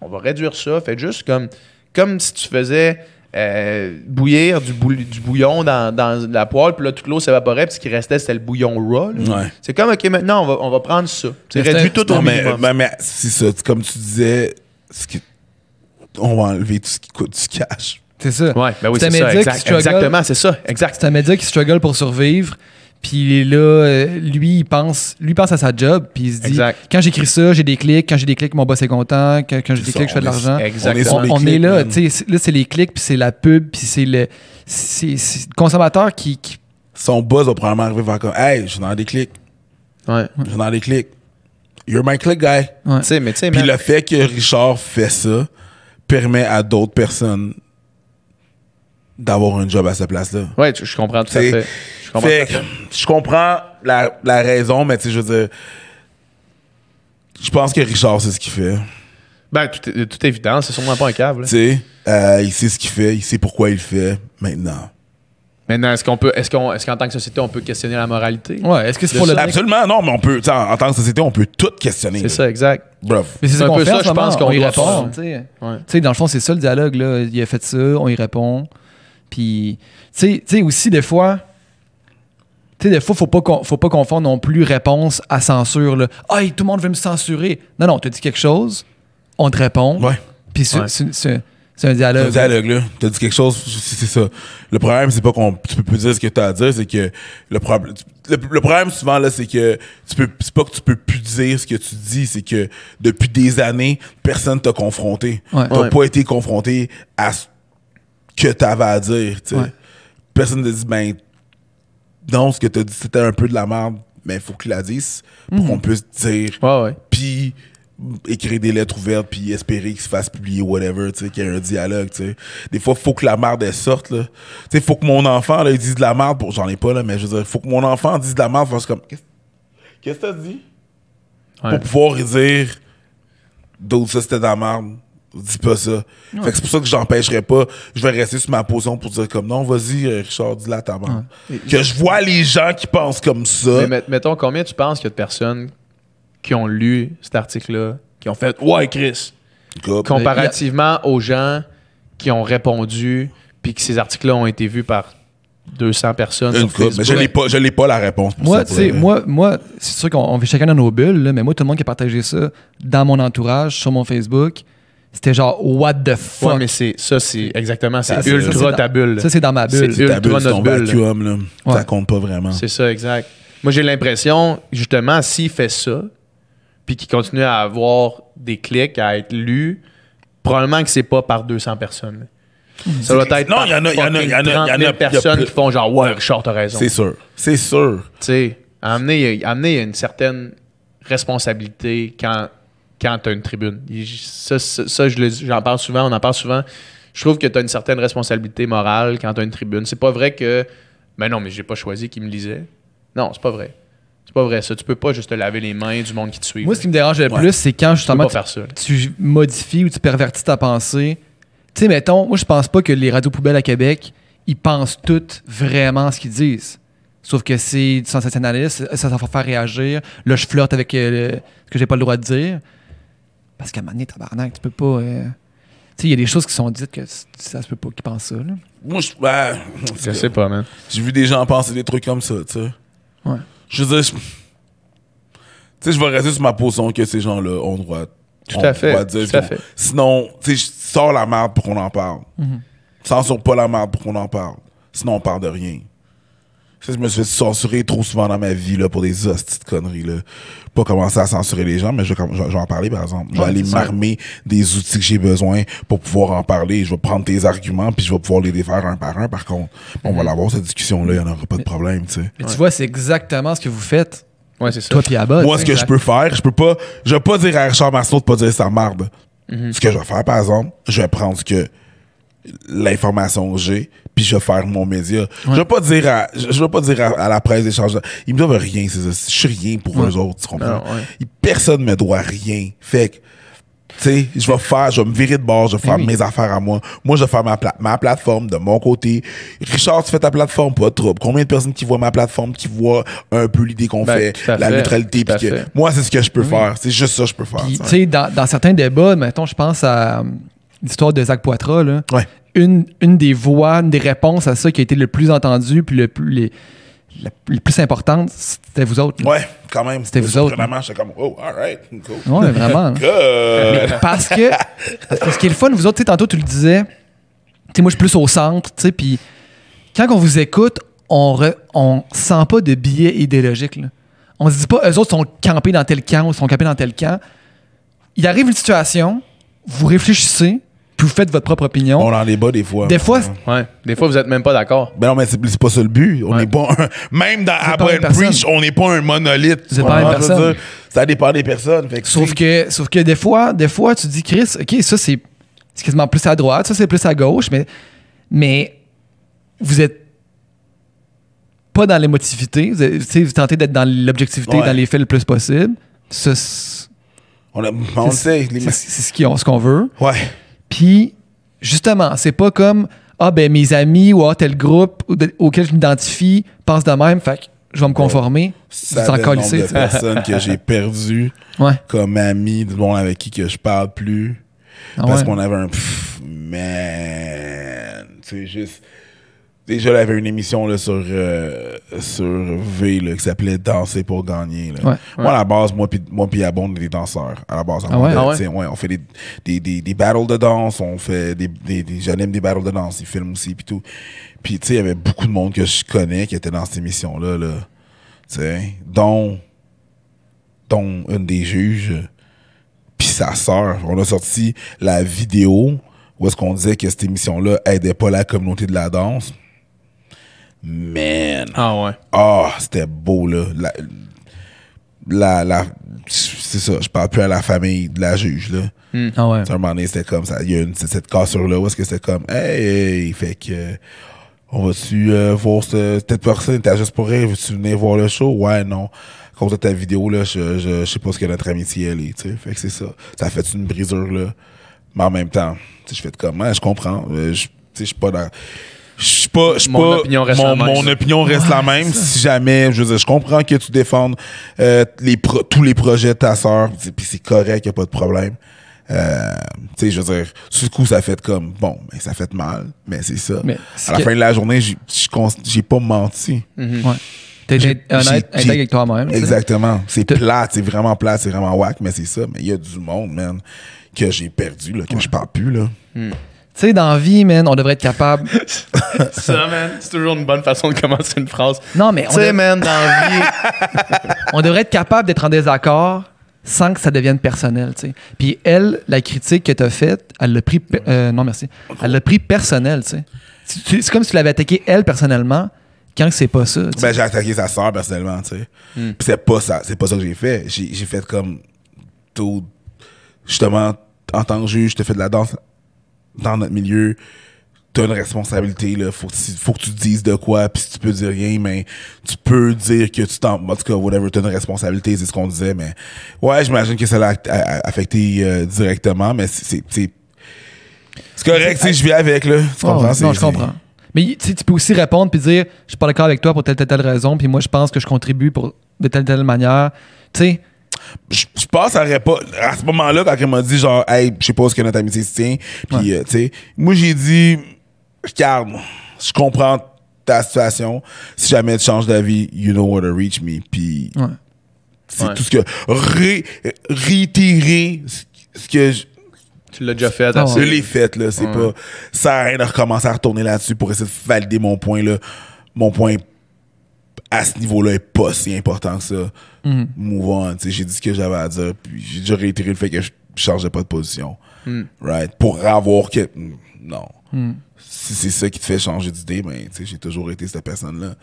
B: on va réduire ça, faites juste comme, comme si tu faisais euh, bouillir du, du bouillon dans, dans, la poêle, puis là, toute l'eau s'évaporait, puis ce qui restait, c'était le bouillon raw. C'est comme, OK, maintenant, on va, on va prendre ça. C'est réduit tout au mais, minimum. Ben, mais,
C: c'est ça. Comme tu disais, on va enlever tout ce qui coûte du cash. C'est ça. Ouais, ben oui, c'est ça. exactement, c'est
A: ça. Exact. C'est un média qui struggle pour survivre. Puis il est là, euh, lui, il pense, lui pense à sa job, puis il se dit quand j'écris ça, j'ai des clics, quand j'ai des clics, mon boss est content, quand, j'ai des clics, je fais de l'argent. Exactement. On, est là, tu sais, là, c'est les clics, puis c'est la pub, puis
C: c'est le, c'est, consommateur qui, Son boss va probablement arriver vers comme Hey, je ai dans des clics. Ouais. Je suis dans des clics. You're my click guy. Ouais. mais Puis le fait que Richard fait ça permet à d'autres personnes d'avoir un job à cette place-là. Ouais, je comprends tout ça. fait. Je comprends, la, la, raison, mais tu sais, je veux dire, je pense que Richard, c'est ce qu'il fait. Ben, tout, est, tout évident, c'est sûrement pas un câble. Tu sais, euh, il sait ce qu'il fait, il sait pourquoi il le fait maintenant.
B: Maintenant, est-ce qu'on peut, est-ce est qu'en tant que société, on peut questionner la moralité Ouais, est-ce que c'est pour le absolument
C: non, mais on peut, en, tant que société, on peut tout questionner. C'est ça, exact. Bref. Mais c'est un peu ça, je pense qu'on y répond. Tu
A: sais, dans le fond, c'est ça le dialogue là. Il a fait ça, on y répond. Puis, tu sais, aussi, des fois, tu sais, des fois, faut pas, faut pas confondre non plus réponse à censure. Là. Hey, tout le monde veut me censurer. Non, non, tu dit quelque chose, on te répond. Ouais. Puis c'est, un dialogue. C'est un
C: dialogue, là. as dit quelque chose, c'est ça. Le problème, c'est pas qu'on tu peux plus dire ce que t'as à dire, c'est que le problème. Le, problème souvent là, c'est que tu peux. C'est pas que tu peux plus dire ce que tu dis, c'est que depuis des années, personne t'a confronté. T'as pas été confronté à ce que t'avais à dire, tu Personne ne dit, ben, non, ce que t'as dit, c'était un peu de la merde, mais il faut que la dise pour mhm. qu'on puisse dire. Ouais, Puis écrire des lettres ouvertes, puis espérer qu'il se fasse publier, whatever, tu qu'il y ait un dialogue, tu Des fois, faut que la merde, elle sorte, là. Tu faut que mon enfant, là, il dise de la merde. Bon, j'en ai pas, là, mais je veux dire, faut que mon enfant dise de la merde, que, comme, qu'est-ce que t'as dit? Pour pouvoir dire, d'autres, ça, c'était de la merde dis pas ça. c'est pour ça que j'empêcherai pas. Je vais rester sur ma position pour dire comme non, vas-y, euh, Richard, dis-la ta main. Que je vois les gens qui pensent comme ça. Mais mettons, combien tu penses qu'il y a de personnes qui ont lu cet article-là, qui ont fait Ouais,
B: Chris. Comparativement aux gens qui ont répondu, puis que ces articles-là ont été vus par 200 personnes. je n'ai pas,
C: je n'ai pas la réponse. Pour moi, ça,
A: moi, moi, c'est sûr qu'on vit chacun dans nos bulles, mais moi, tout le monde qui a partagé ça dans mon entourage, sur mon Facebook, c'était genre, what the fuck? mais
B: c'est, ça, c'est exactement, c'est ultra tabule Ça, c'est dans ma bulle. C'est ultra bulle, notre ta bulle. Vacuum,
C: là. Ça compte pas vraiment. C'est
B: ça, exact. Moi, j'ai l'impression, justement, s'il fait ça, puis qu'il continue à avoir des clics, à être lu, probablement que c'est pas par 200 personnes. Ça doit être. Non, il y en a, il y en a, il y en a, y en a personnes qui font genre, ouais, Richard, t'as raison. C'est sûr.
C: C'est sûr. Tu sais,
B: amener, amener une certaine responsabilité quand quand tu as une tribune. Ça, j'en parle souvent, on en parle souvent. Je trouve que tu as une certaine responsabilité morale quand tu as une tribune. C'est pas vrai que, ben non, mais j'ai pas choisi qui me lisait. Non, c'est pas vrai. C'est pas vrai, ça. Tu peux pas juste te laver les mains du monde qui te suit. Moi, ce qui me dérange le plus, c'est quand justement
A: tu, modifies ou tu pervertis ta pensée. Tu sais, mettons, moi, je pense pas que les radios poubelles à Québec, ils pensent toutes vraiment ce qu'ils disent. Sauf que c'est du sensationnaliste, ça, ça va faire réagir. Là, je flirte avec euh, ce que j'ai pas le droit de dire. Parce qu'à un moment donné, tabarnak, tu peux pas. Euh, tu sais, il y a des choses qui sont dites que ça se peut pas qu'ils pensent ça.
C: Moi, je. sais pas, man. J'ai vu des gens penser des trucs comme ça, tu sais. Ouais. Je veux dire, tu sais, je vais rester sur ma position que ces gens-là ont droit. Tout à fait. dire tout à fait. Sinon, tu sais, je sors la merde pour qu'on en parle. Mm -hmm. pas la merde pour qu'on en parle. Sinon, on parle de rien. Je me suis censuré trop souvent dans ma vie là, pour des hosties de conneries. Là. Pas commencer à censurer les gens, mais je, vais en parler, par exemple. Je vais aller m'armer des outils que j'ai besoin pour pouvoir en parler. Je vais prendre tes arguments, puis je vais pouvoir les défaire un par un, par contre. On va mhm. l'avoir, cette discussion-là, il n'y en aura pas de problème. Tu Mais tu
A: vois, c'est exactement ce que vous
C: faites. Ouais, c'est ça. Toi, à Moi, ce que je peux faire, je peux pas. Je vais pas dire à Richard Marceau de pas dire sa marde. Mhm. Ce que je vais faire, par exemple, je vais prendre que l'information que j'ai, puis je vais faire mon média. Je vais pas dire à, je, vais pas dire à, la presse d'échange. Ils me doivent rien, c'est ça. Je suis rien pour eux autres, tu comprends? Ah, ouais. Personne me doit rien. Fait que, tu sais, je vais faire, je vais me virer de bord, je vais faire eh mes affaires à moi. Moi, je vais faire ma, plateforme de mon côté. Richard, tu fais ta plateforme, pas de trouble. Combien de personnes qui voient ma plateforme, qui voient un peu l'idée qu'on ben, fait, la neutralité, pis que, moi, c'est ce que je peux faire. C'est juste ça que je peux faire. Tu sais,
A: dans, dans, certains débats, mettons, je pense à euh, l'histoire de Zach Poitras, là. Ouais une, des voix, une des réponses à ça qui a été le plus entendue, puis le plus. Les, plus importantes, c'était vous autres. Ouais,
C: quand même. C'était vous, autres. Vraiment, c'est comme, oh, right, cool. Ouais, vraiment. Hein. Good. parce
A: que, ce qui est le fun, vous autres, tu tantôt, tu le disais, tu sais, moi, je suis plus au centre, tu sais, puis quand on vous écoute, on, re, on sent pas de biais idéologique, là. On se dit pas, eux autres sont campés dans tel camp ou sont campés dans tel camp. Il arrive une
C: situation, vous réfléchissez, vous faites votre propre opinion. On en débat des fois. Des fois,
B: Des fois, vous êtes même pas d'accord.
C: Ben non, mais c'est, pas ça le but. On n'est Même dans, après preach, on n'est pas un monolithe. C'est pas une personne. Ça dépend des personnes. sauf,
B: que, sauf que des fois, des
A: fois, tu dis, Chris, OK, ça, c'est, quasiment plus à droite, ça, c'est plus à gauche, mais, mais vous êtes pas dans l'émotivité. Vous, tentez d'être dans l'objectivité, dans les faits le plus possible. Ça,
C: on, a, on c'est, sait. ce,
A: ce qu'on veut. Ouais. Puis, justement, c'est pas comme Ah, ben mes amis ou ah, tel groupe auquel je m'identifie pense de même, fait que je vais me conformer. C'est encore lycée. que j'ai
C: perdu comme ami du avec qui que je parle plus. Ah parce qu'on avait un pfff, man. C'est juste Déjà, il y avait une émission là, sur, euh, sur V là, qui s'appelait Danser pour gagner. Moi, à la base, moi puis moi, on est des danseurs. À la base, ah ah on fait des, des, des, battles de danse, on fait des, des, des des battles de danse, ils filment aussi puis tout. Puis, tu sais, il y avait beaucoup de monde que je connais qui était dans cette émission-là. Là, dont, dont une des juges, puis sa sœur. On a sorti la vidéo où est-ce qu'on disait que cette émission-là aidait pas la communauté de la danse man. Ah ouais. Ah, oh, c'était beau, là. La, la, c'est ça, je parle plus à la famille de la juge, là. Hmm. Ah ouais. À un moment donné, c'était comme ça. Il y a une, cette cassure-là où est-ce que c'était comme, hey, hey, fait que, on va-tu euh, voir cette personne, t'as juste pour rire, veux-tu venir voir le show? Ouais, non. Quand ta vidéo, là, je, je, sais pas ce que notre amitié, elle est, tu sais. Fait que c'est ça. Ça fait une brisure, là. Mais en même temps, je fais comme, moi. je comprends. Euh, je, je suis pas dans
D: mon, opinion reste la même. si
C: jamais, je veux dire, je comprends que tu défendes euh, tous les projets de ta sœur, puis c'est correct, y a pas de problème. Euh, tu sais, je veux dire, sur coup, ça fait comme bon, mais ça fait mal, mais c'est ça. à la fin de la journée, j'ai pas menti. Mm-hmm. T'es honnête, avec toi-même. Exactement. C'est plat, c'est vraiment plat, c'est vraiment whack, mais c'est ça. Mais il y a du monde, man, que j'ai perdu, là, que je parle plus, là. Mm.
A: Tu sais, dans la vie, man, on devrait être capable.
C: ça, man, c'est toujours une bonne façon de commencer une phrase. Non, mais. Tu sais, man, dans
A: vie. on devrait être capable d'être en désaccord sans que ça devienne personnel, tu sais. Puis elle, la critique que t'as faite, elle l'a pris. Euh, non, merci. Elle l'a pris personnel, tu sais. C'est comme si tu l'avais attaqué elle personnellement quand c'est pas ça.
C: Ben, j'ai attaqué sa soeur personnellement, tu sais. Hmm. Puis c'est pas ça, c'est pas ça que j'ai fait. J'ai fait comme. Tout. Justement, en tant que juge, je te fais de la danse dans notre milieu, t'as une responsabilité là faut que, faut que tu dises de quoi puis si tu peux dire rien mais tu peux dire que tu t'en en tout cas whatever t'as une responsabilité c'est ce qu'on disait mais ouais j'imagine que ça l'a affecté euh, directement mais c'est c'est correct si je vis avec là tu comprends non je comprends
A: mais tu peux aussi répondre puis dire je suis pas d'accord avec toi pour telle telle telle raison puis moi je pense que je contribue pour de
C: telle telle manière tu sais je, pense qu'elle aurait pas. À ce moment-là, quand elle m'a dit, genre, hey, je sais pas ce que notre amitié se tient, puis, euh, tu sais, moi, j'ai dit, regarde, je comprends ta situation. Si jamais tu changes d'avis, you know where to reach me. Puis, c'est tout ce que. Ré, ce que Tu l'as déjà fait. tu ah je l'ai fait, là. C'est pas. Ça a rien de recommencer à retourner là-dessus pour essayer de valider mon point, là. Mon point à ce niveau-là est pas si important que ça. Mhm. Move on. J'ai dit ce que j'avais à dire, j'ai déjà réitéré le fait que je changeais pas de position. Mhm. Right? Pour avoir que. Non. Mhm. Si c'est ça qui te fait changer d'idée, ben, j'ai toujours été cette personne-là.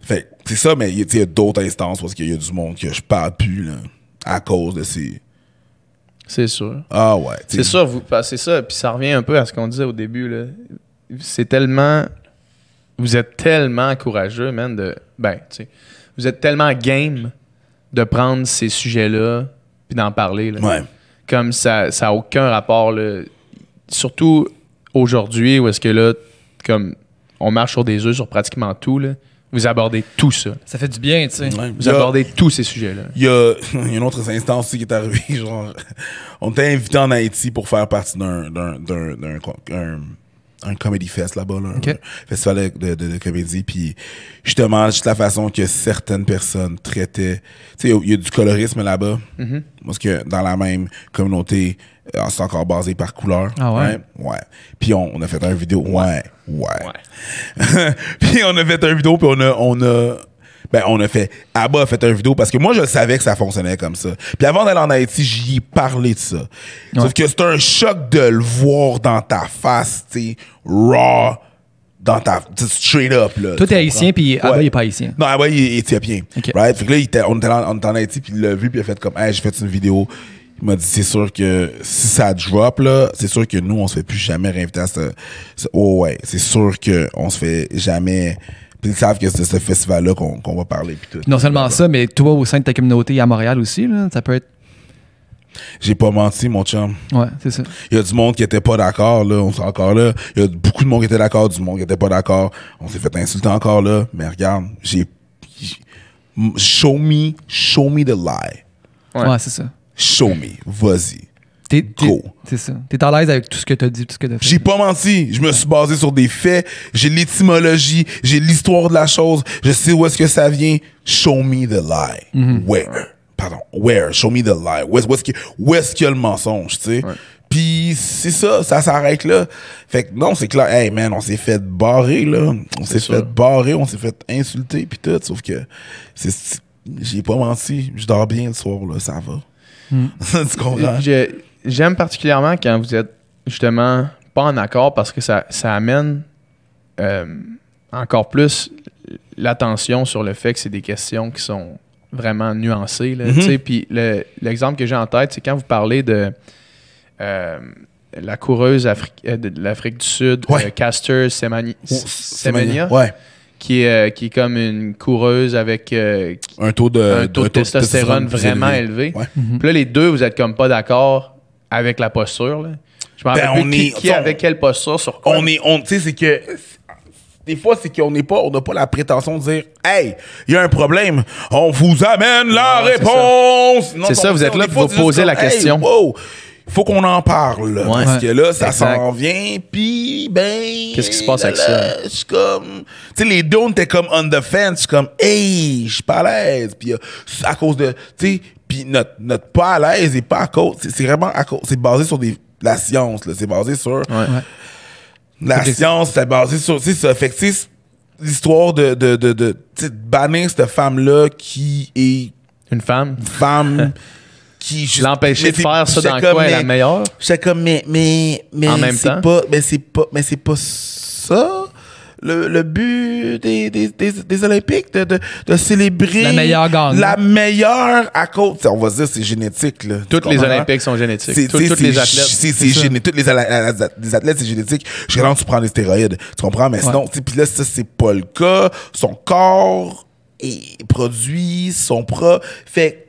C: Fait c'est ça, mais il y a d'autres instances parce qu'il y a du monde que je parle plus là, à cause de ces. C'est sûr. Ah ouais. C'est
B: ça, vous passez ça, puis ça revient un peu à ce qu'on disait au début.
C: C'est tellement
B: vous êtes tellement courageux, man, de. Ben, tu sais. Vous êtes tellement game de prendre ces sujets-là puis d'en parler. Là. Ouais. Comme ça, ça a aucun rapport. Surtout aujourd'hui, où est-ce que là, comme on marche sur des œufs sur pratiquement tout, là, vous abordez tout ça. Ça fait du bien, tu sais. Ouais. Vous abordez
C: tous ces sujets-là. Il y, a une autre instance qui est arrivée. Genre, on t'a invité en Haïti pour faire partie d'un un comedy fest là-bas, un festival de, de, comédie. Puis justement, juste la façon que certaines personnes traitaient. Tu sais, il y, a du colorisme là-bas. Mhm. Parce que dans la même communauté, on euh, s'est encore basé par couleur. Ah ouais? Ouais. Puis on, a fait un vidéo. Ouais. Ouais. ouais. puis on a fait un vidéo, puis on a, on a ben on a fait Abba a fait une vidéo parce que moi je savais que ça fonctionnait comme ça. Puis avant d'aller en Haïti, j'y ai parlé de ça. Sauf que c'est un choc de le voir dans ta face, tu raw dans ta straight up là. Toi t'es haïtien puis Abba il est pas haïtien. Non, Abba il est éthiopien. Right? Fait que là on, était en, Haïti puis il l'a vu puis il a fait comme "Hey, j'ai fait une vidéo." Il m'a dit c'est sûr que si ça drop là, c'est sûr que nous on se fait plus jamais réinviter à ce, oh ouais, c'est sûr que on se fait jamais ils savent que c'est ce festival-là qu'on va parler. Puis tout,
A: non seulement ça, mais toi, au sein de ta communauté à Montréal aussi,
C: là, ça peut être. J'ai pas menti, mon chum. Ouais, c'est ça. Il y a du monde qui était pas d'accord, là. On s'est encore là. Il y a beaucoup de monde qui était d'accord, du monde qui était pas d'accord. On s'est fait insulter encore, là. Mais regarde, j'ai. Show me, show me the lie. ouais c'est ça. Show me, vas-y. T'es,
A: C'est ça. à l'aise avec tout ce que t'as dit, tout ce que t'as
C: fait. J'ai pas menti. Je me suis basé sur des faits. J'ai l'étymologie. J'ai l'histoire de la chose. Je sais où est-ce que ça vient. Show me the lie. Mhm. Where? Pardon. Where? Show me the lie. Où est-ce, qu'il, a le mensonge, tu sais? Puis c'est ça. Ça s'arrête là. Fait que non, c'est clair. Hey man, on s'est fait barrer, là. On s'est fait barrer. On s'est fait insulter. Puis tout. Sauf que c'est, j'ai pas menti. Je dors bien le soir, là. Ça va. Hmm. tu comprends?
B: j'aime particulièrement quand vous êtes justement pas en accord parce que ça, amène euh, encore plus l'attention sur le fait que c'est des questions qui sont vraiment nuancées. Mhm. Puis l'exemple que j'ai en tête, c'est quand vous parlez de euh, la coureuse euh, de l'Afrique du Sud, Caster Semania, oh, qui, est, qui est comme une coureuse avec un
C: taux de, testostérone, vraiment élevé.
B: là, les deux, vous êtes comme pas d'accord avec la posture. Là. Je m'en ben, rappelle plus qui, qui
C: avec quelle posture sur On est, on, tu sais, c'est que des fois, c'est qu'on n'est pas, on n'a pas la prétention de dire, hey, il y a un problème, on vous amène la réponse. C'est ça, vous êtes là pour poser la question. wow, faut qu'on en parle. Parce que là, ça s'en vient, puis ben. Qu'est-ce qui se passe avec ça? C'est comme. Tu sais, les dons on comme on the fence, comme, hey, je suis pas à l'aise. Puis euh, à cause de. Tu sais, puis notre, notre pas à l'aise et pas à cause. C'est vraiment à cause. C'est basé sur des, la science, C'est basé sur. Ouais. La science, c'est basé sur. Tu ça fait que, l'histoire de, de, de, de bannir cette femme-là qui est. Une femme? Femme. l'empêcher de faire ça dans quoi mais, est la meilleure j'étais comme mais mais mais c'est pas mais c'est pas mais c'est pas ça le, le but des, des, des, des Olympiques de, de, de, célébrer la meilleure gang la meilleure à cause on va dire c'est génétique là, toutes les Olympiques sont génétiques toutes, les athlètes c'est génétique toutes les, athlètes c'est génétique je là tu prends des stéroïdes tu comprends mais sinon puis là ça c'est pas le cas son corps est produit son pro fait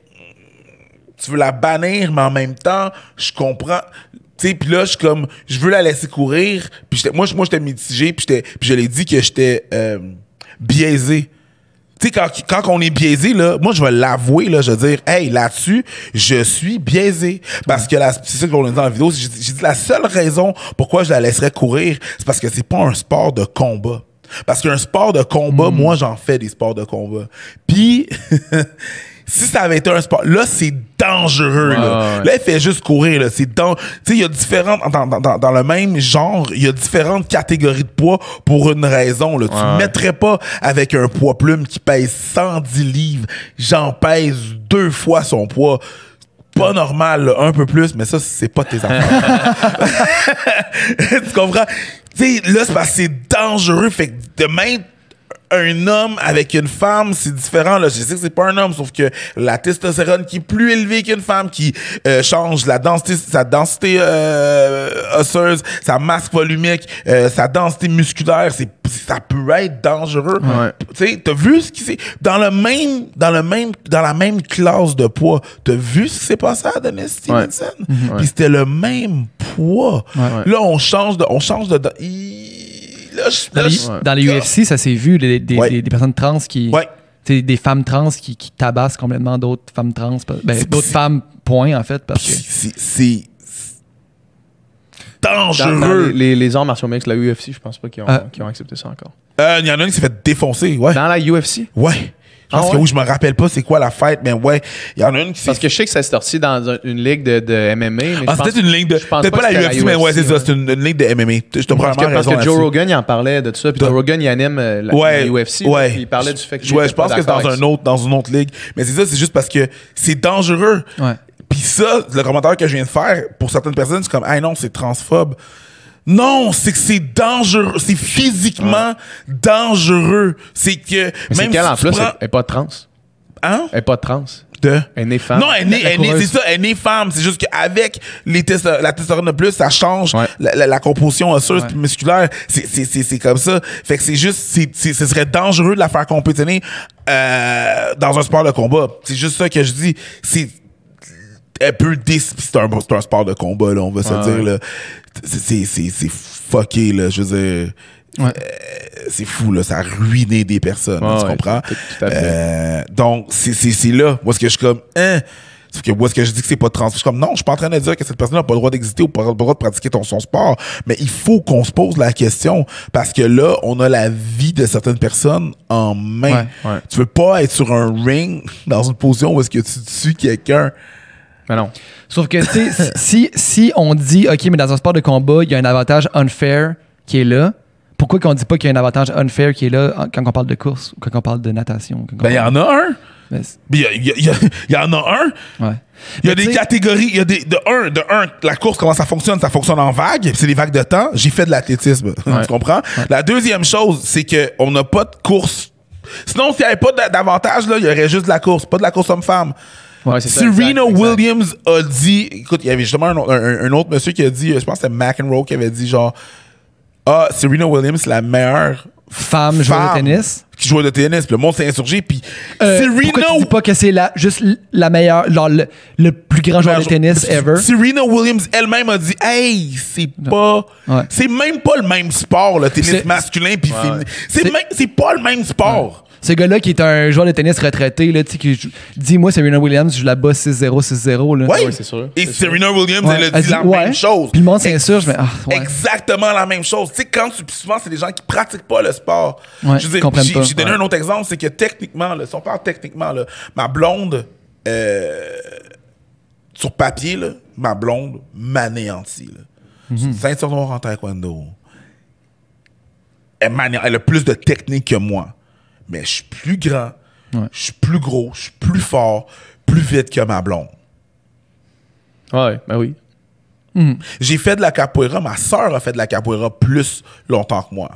C: tu veux la bannir, mais en même temps, je comprends. Tu sais, puis là, je comme, je veux la laisser courir. Puis moi, moi j'étais mitigé, puis je l'ai dit que j'étais euh, biaisé. Tu sais, quand, on est biaisé, là, moi, je vais l'avouer, là, je vais dire, hey, là-dessus, je suis biaisé. Parce que c'est ça qu'on a dit dans la vidéo, j'ai dit la seule raison pourquoi je la laisserais courir, c'est parce que c'est pas un sport de combat. Parce qu'un sport de combat, hmm. moi, j'en fais des sports de combat. Puis, si ça avait été un sport, là, c'est dangereux. là. il fait juste courir. Là. C'est il y a différentes... Dans, le même genre, il y a différentes catégories de poids pour une raison. Là. Tu mettrais pas avec un poids plume qui pèse 110 livres. J'en pèse deux fois son poids pas normal, un peu plus, mais ça, c'est pas tes affaires. tu comprends? Tu sais, là, c'est parce que c'est dangereux. Fait que de même, un homme avec une femme, c'est différent. Là. Je sais que c'est pas un homme, sauf que la testostérone qui est plus élevée qu'une femme, qui euh, change la densité, sa densité euh, osseuse, sa masse volumique, euh, sa densité musculaire, c'est ça peut être dangereux. Tu sais, t'as vu ce qui s'est dans le même, dans le même, dans la même classe de poids, t'as vu ce qui s'est passé à Dennis Stevenson. Mhm. Puis c'était le même poids. Là, on change de, on change de
A: dans, les, UFC, ça s'est vu, des, personnes trans qui. Ouais. Des femmes trans qui, tabassent complètement d'autres femmes trans. Ben, d'autres femmes, point, en fait. parce que... C'est
C: dangereux.
B: les, les, arts martiaux mixtes, la UFC, je pense pas qu'ils ont, euh. accepté ça
C: encore. Euh, il y en a une qui s'est fait défoncer, ouais. Dans la UFC? Ouais. Parce ah que où je me rappelle pas c'est quoi la fête, mais ouais, il y en a une qui Parce que je sais que ça s'est sorti dans une ligue de, MMA. Ah, c'était une ligue de. Peut-être pas, la UFC, mais ouais, c'est ça, c'est une, ligue de MMA. Je te prends Parce que Joe Rogan, il en parlait de tout ça, puis Joe
B: Rogan, il anime euh, la, UFC. Ouais. il parlait du fait que. Ouais, je pense que c'est dans, un
C: autre, dans une autre ligue. Mais c'est ça, c'est juste parce que c'est dangereux. Ouais. Puis ça, le commentaire que je viens de faire, pour certaines personnes, c'est comme, ah non, c'est transphobe. Non, c'est que c'est dangereux, c'est physiquement dangereux. C'est que Mais c'est même quelle si plus, Elle est pas trans. Hein? Elle est pas trans. De? Elle est née femme. Non, elle est, née- c'est ça, elle est femme. C'est juste qu'avec les la testostérone de plus, ça change la, composition osseuse musculaire. C'est- C'est c'est- comme ça. Fait que c'est juste, c'est- ce serait dangereux de la faire compétiner euh, dans un sport de combat. C'est juste ça que je dis. C'est un peu c'est un, un, sport de combat là, on va se dire là c'est c'est c'est fucké là je veux dire euh, c'est fou là ça a ruiné des personnes tu comprends donc c'est c'est là moi ce que je suis comme hein que ce que je dis que c'est pas trans. Je suis comme, non, je suis pas en train de dire que cette personne n'a pas le droit d'exister ou pas le droit de pratiquer son sport. Mais il faut qu'on se pose la question parce que là, on a la vie de certaines personnes en main. Tu veux pas être sur un ring dans une position où est-ce que tu tues quelqu'un. Sauf que, si, si on
A: dit, OK, mais dans un sport de combat, il y a un avantage unfair qui est là, pourquoi qu'on dit pas qu'il y a un avantage unfair qui est là quand on parle de course ou quand on parle de natation? Ben,
C: il y en a un! Il y, en a un. Il y a des catégories. Il y a des, de un, de la course, comment ça fonctionne? Ça fonctionne en vagues. C'est des vagues de temps. J'ai fait de l'athlétisme. tu comprends? La deuxième chose, c'est qu'on n'a pas de course. Sinon, s'il n'y avait pas d'avantage, il y aurait juste de la course. Pas de la course homme-femme. Serena Williams a dit, écoute, il y avait justement un, autre monsieur qui a dit, euh, je pense que c'était McEnroe qui avait dit genre, ah, Serena Williams, la meilleure femme, joueuse de tennis. Qui joue de tennis, puis le monde s'est insurgé, puis euh, Serena. tu pas que c'est
A: la, juste la meilleure, le, plus grand joueur de tennis ever?
C: Serena Williams elle-même a dit, hey, c'est pas. C'est même pas le même sport, le tennis masculin, puis féminin. C'est, c'est pas le même sport.
A: Ce gars-là qui est un joueur de tennis retraité, là, tu sais, qui dit moi Serena Williams, je la bats 6-0, 6-0. Oui, c'est sûr. Et
C: Serena Williams, elle a dit la même
A: chose. Puis le monde s'insurge, je ah,
C: Exactement la même chose. Tu sais, quand tu, souvent, c'est des gens qui pratiquent pas le sport. je vais j'ai- donné un autre exemple, c'est que techniquement, si on parle techniquement, ma blonde, euh, sur papier, là, ma blonde m'anéantit. là. C'est mhm. en taekwondo. Elle, elle a plus de technique que moi mais je suis plus grand, je suis plus gros, je suis plus fort, plus vite que ma blonde. Ouais, ben oui. Hmm. J'ai fait de la capoeira, ma soeur a fait de la capoeira plus longtemps que moi.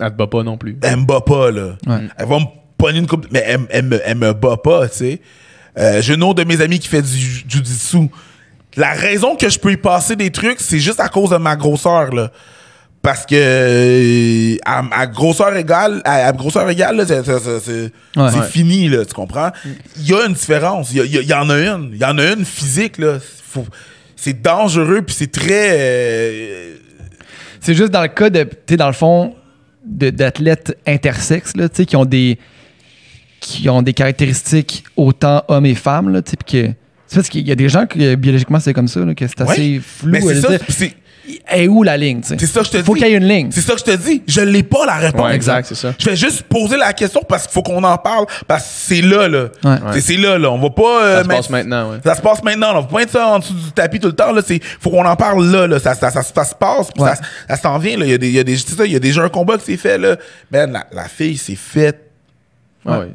C: Elle te bat pas non plus. Elle me bat pas, là. Elle va me pogner une coupe, mais elle, me, bat pas, tu sais. Euh, J'ai une autre de mes amis qui fait du jujitsu. La raison que je peux y passer des trucs, c'est juste à cause de ma grosseur, là. Parce que euh, à, grosseur égale, à, grosseur c'est fini, là, tu comprends? Mm. Il y a une différence. Il y, en a une. Il y en a une physique, là. C'est dangereux, puis c'est très. Euh, c'est juste dans le cas de.
A: Tu dans le fond, d'athlètes intersexes, là, qui ont des. qui ont des caractéristiques autant hommes et femmes, là, tu que. C'est parce qu'il y a des gens que biologiquement c'est comme ça, que c'est assez ben, flou.
C: Mais est où la ligne? C'est ça que je te dis. Faut qu'il y ait une ligne. C'est ça que je te dis. Je l'ai pas la réponse. exact, c'est ça. Je vais juste poser la question parce qu'il faut qu'on en parle parce que c'est là là. Ouais. C'est là là. On va pas. Euh, ça se passe maintenant. Ouais. Ça se passe maintenant. On va pas mettre ça en dessous du tapis tout le temps là. C'est faut qu'on en parle là là. Ça ça ça, se passe. ça, s'en vient là. Il y a des il y a des ça. Il y a déjà un combat qui s'est fait là. Ben la, la fille s'est faite. Ah ouais.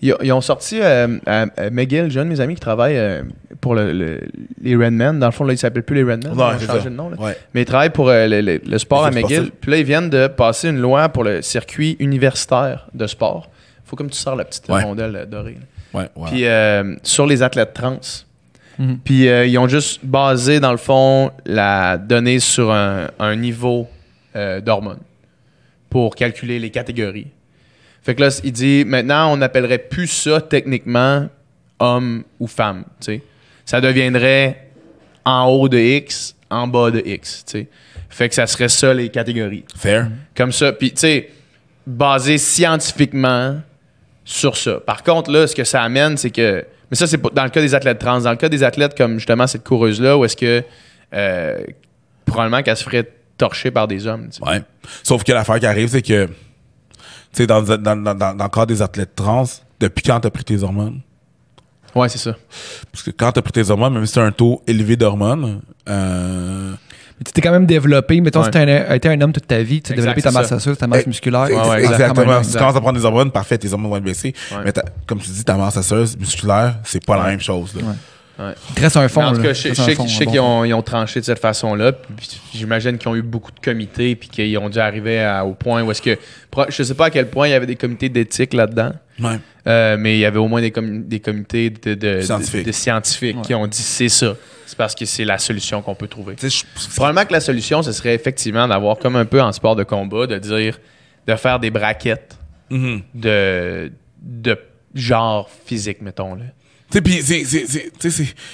B: Ils, ont sorti à, euh, euh, euh, McGill, de mes amis qui travaille pour le, les Redmen. Dans le fond, là, ils s'appellent plus les Redmen. Men. changé de nom. Mais ils travaillent pour le, sport à McGill. Puis là, ils viennent de passer une loi pour le circuit universitaire de sport. faut comme tu sors la petite rondelle dorée. Puis sur les athlètes trans. Mhm. Puis ils ont juste basé, dans le fond, la donnée sur un, un niveau d'hormones pour calculer les catégories. Fait que là, il dit maintenant, on n'appellerait plus ça techniquement homme ou femme. Ça deviendrait en haut de X, en bas de X. Fait que ça serait ça les catégories. Fair. Comme ça. Puis, tu sais, basé scientifiquement sur ça. Par contre, là, ce que ça amène, c'est que. Mais ça, c'est dans le cas des athlètes trans. Dans le cas des athlètes comme justement cette coureuse-là, où est-ce que. Euh, probablement qu'elle se ferait torcher par des hommes. Ouais.
C: Sauf que l'affaire qui arrive, c'est que sais, dans, dans, dans, dans, le cas des athlètes trans, depuis quand t'as pris tes hormones? Ouais, c'est ça. Parce que quand t'as pris tes hormones, même si as un taux élevé d'hormones, euh, tu t'es quand même développé. Mettons, si tu été euh, un homme toute ta vie, tu as développé ta masse osseuse, ta masse musculaire. exactement. Si tu commences à prendre des hormones, parfait, tes hormones vont être baissées. Mais comme tu dis, ta masse osseuse, musculaire, c'est pas la même chose un fond. je, sais,
B: qu'ils ont, tranché de cette façon-là. J'imagine qu'ils ont eu beaucoup de comités puis qu'ils ont dû arriver au point où est-ce que. Je sais pas à quel point il y avait des comités d'éthique là-dedans. Euh, mais il y avait au moins des, comités de, scientifiques, qui ont dit c'est ça. C'est parce que c'est la solution qu'on peut trouver. Probablement que la solution, ce serait effectivement d'avoir, comme un peu en sport de combat, de dire de faire des braquettes mm-hmm. de, de
C: genre physique, mettons. le puis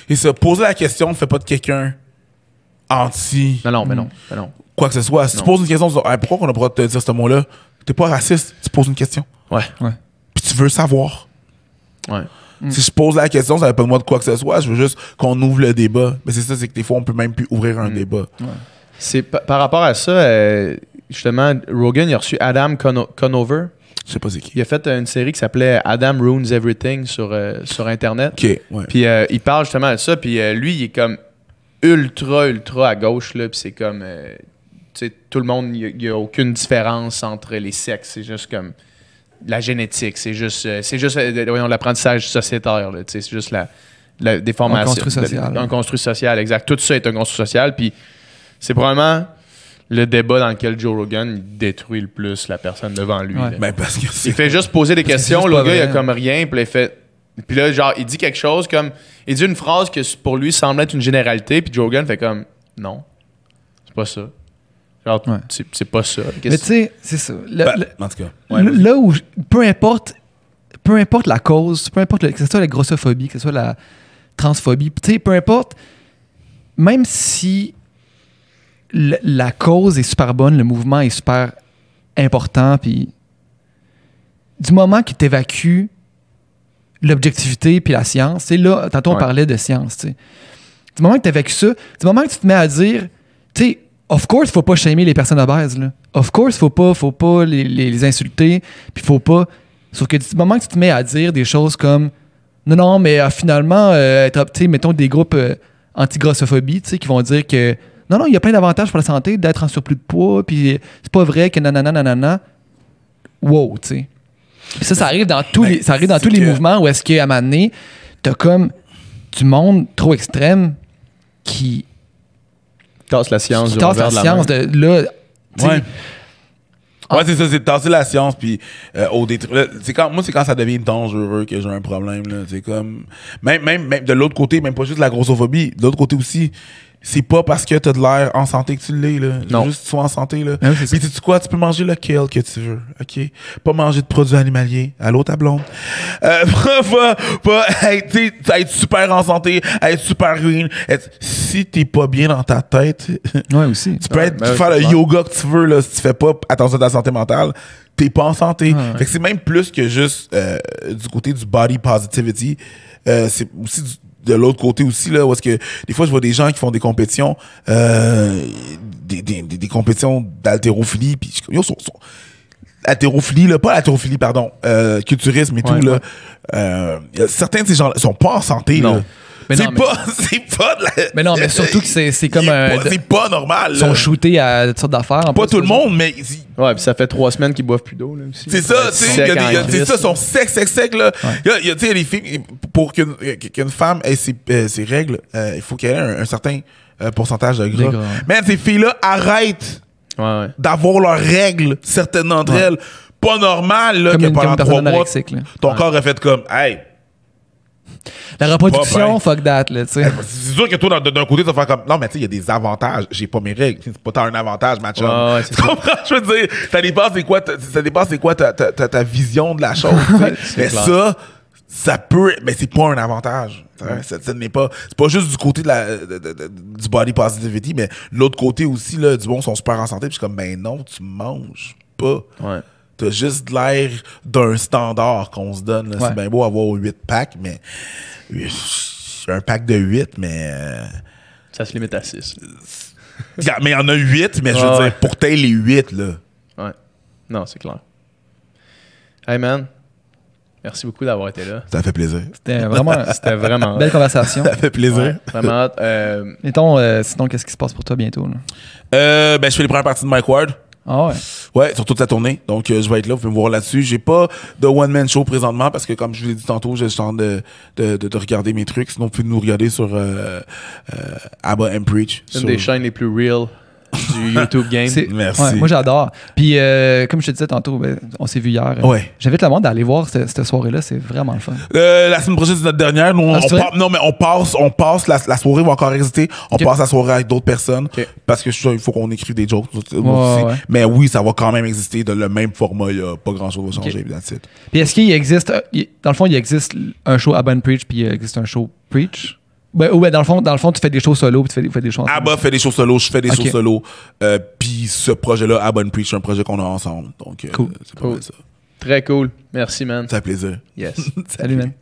C: et se poser la question ne fait pas de quelqu'un anti. Ben non, ben non, mais mm. non, ben non. Quoi que ce soit. Si tu poses une question, pourquoi on a le droit de te dire ce mot-là T'es pas raciste, tu poses une question. Ouais. ouais. Puis tu veux savoir. Ouais. Mm. Mm. Si je pose la question, ça veut pas de moi de quoi que ce soit, je veux juste qu'on ouvre le débat. Mais c'est ça, c'est que des fois, on peut même plus ouvrir un débat.
B: Ouais. C'est par rapport à ça, euh, justement, Rogan, il a reçu Adam Conover. Je pas Il a fait une série qui s'appelait Adam Ruins Everything sur, euh, sur Internet. OK, Puis euh, il parle justement de ça. Puis euh, lui, il est comme ultra, ultra à gauche, là. Puis c'est comme. tu sais, tout le monde, il n'y a, aucune différence entre les sexes. C'est juste comme. La génétique, c'est juste. c'est juste. voyons, l'apprentissage sociétaire, là. C'est juste la. déformation. Un construit social. Un construit social, exact. Tout ça est un construit social. Puis c'est probablement le débat dans lequel Joe Rogan détruit le plus la personne devant lui. Ben, parce il fait juste poser des questions, le gars, il a comme rien, puis il fait. Puis là, genre, il dit quelque chose comme. Il dit une phrase que pour lui semble être une généralité, puis Joe Rogan fait comme. Non, c'est pas ça. Genre, c'est pas ça. Mais tu sais, c'est ça.
C: Bah, en tout cas,
A: là où. Peu importe, peu importe la cause, peu importe que ce soit la grossophobie, que ce soit la transphobie, tu sais, peu importe, même si la cause est super bonne, le mouvement est super important, puis du moment tu évacues l'objectivité puis la science, c'est là, tantôt on parlait de science, t'sais. Du moment que tu ça, du moment que tu te mets à dire, tu sais, of course, faut pas shamer les personnes obèses, là. Of course, faut pas, faut pas les, les, insulter, puis faut pas. Sauf que du moment que tu te mets à dire des choses comme, non, non, mais euh, finalement, euh, être tu mettons des groupes euh, anti-grossophobie, qui vont dire que non, non, il y a plein d'avantages pour la santé d'être en surplus de poids, puis c'est pas vrai que nanana, nanana. Wow, tu sais. Ça, ça arrive dans tous ben, les, arrive dans tous mouvements où est-ce qu'à un moment donné, t'as comme du monde trop extrême qui.
C: Tasse la science, qui la, la science. là, ah. ouais. c'est ça, c'est de tasser la science, puis euh, au détruire. moi, c'est quand ça devient dangereux que j'ai un problème. C'est comme. Même, même, même de l'autre côté, même pas juste la grossophobie, de l'autre côté aussi, c'est pas parce que t'as de l'air en santé que tu l'es, là. Non. Juste tu sois en santé, là. Puis tu quoi, tu peux manger le kale que tu veux, ok? Pas manger de produits animaliers. Allô, ta blonde. Euh, pas, pas être, super en santé, être super green. Être, si t'es pas bien dans ta tête. Ouais, aussi. tu peux être, ben faire le yoga que tu veux, là, si tu fais pas attention à ta santé mentale. T'es pas en santé. c'est même plus que juste euh, du côté du body positivity. Euh, c'est aussi du, de l'autre côté aussi là, parce que des fois je vois des gens qui font des compétitions, euh, des, des, des, compétitions d'haltérophilie, puis yo, sont, sont là, pas haltérophilie, pardon, euh, culturisme et tout, là, euh, certains de ces gens-là sont pas en santé, non. c'est pas,
A: c'est pas Mais non,
B: mais surtout que c'est c'est comme un. C'est pas normal. Ils sont
C: shootés à toutes sortes d'affaires. Pas tout le monde, mais Ouais, puis ça fait trois semaines qu'ils boivent plus d'eau, là, C'est ça, tu sais, c'est ça, sont secs secs secs là. Il tu les filles, pour qu'une qu'une femme ait ses, euh, ses règles, euh, il faut qu'elle ait un, certain euh, pourcentage de gras. mais ces filles-là arrêtent d'avoir leurs règles, certaines d'entre elles. Pas normal, là, que une- pendant trois mois, ton corps est fait comme, hey, la reproduction, fuck that, ben, C'est sûr que toi, d'un côté, tu vas faire comme, non, mais tu sais, il y a des avantages, j'ai pas mes règles. C'est pas tant un avantage, match Tu comprends? Je veux dire, ça dépend c'est quoi, c'est quoi ta, ta, ta, vision de la chose, Mais ça, ça peut, mais c'est pas un avantage. Ça, n'est pas, c'est pas juste du côté de la, du body positivity, mais l'autre côté aussi, là, du bon, ils sont super en santé, puis je comme, ben non, tu manges pas. Ouais. T'as juste l'air d'un standard qu'on se donne. C'est bien beau avoir 8 packs, mais. Un pack de 8, mais. Ça se limite à 6. Euh, mais il y en a 8, mais je veux dire, pour t'aider les 8, là.
B: Ouais. Non, c'est clair. Hey, man. Merci beaucoup d'avoir
C: été là. Ça fait plaisir. C'était vraiment, c'était vraiment belle conversation. Ça fait plaisir. vraiment. Euh, euh, sinon, qu'est-ce qui se passe pour toi bientôt? ben, je fais les premières parties de Mike Ward. Ah ouais. Ouais, sur toute la tournée. Donc, euh, je vais être là, vous pouvez me voir là-dessus. J'ai pas de one-man show présentement parce que, comme je vous l'ai dit tantôt, j'ai le temps de, de, regarder mes trucs. Sinon, vous pouvez nous regarder sur euh, euh Abba and Preach. Une des
B: chaînes les plus real du YouTube game. Merci. moi,
C: j'adore.
A: Puis, euh, comme je te disais tantôt, ben, on s'est vu hier. J'invite monde à aller voir cette, soirée-là. C'est vraiment
C: le fun. Euh, la semaine prochaine, c'est notre dernière. Ah, non, mais on passe, on passe la, soirée va encore exister. On passe la soirée avec d'autres personnes parce que il faut qu'on écrive des jokes. mais oui, ça va quand même exister dans le même format. Il n'y a pas grand-chose à changer,
A: Puis, est-ce qu'il existe, euh, dans le fond, il existe un show à Preach, puis il existe un show Preach? Ben, ouais, ben, dans le fond, dans le fond, tu fais des shows solo,
C: tu fais, fais des choses. Abba fait des shows solo, je fais des choses shows solo. Euh, puis ce projet-là, Abba Preach, c'est un projet qu'on a ensemble. Donc, euh, cool. c'est cool. ça.
B: Très cool. Merci, man. Ça fait plaisir. Yes. Salut, man.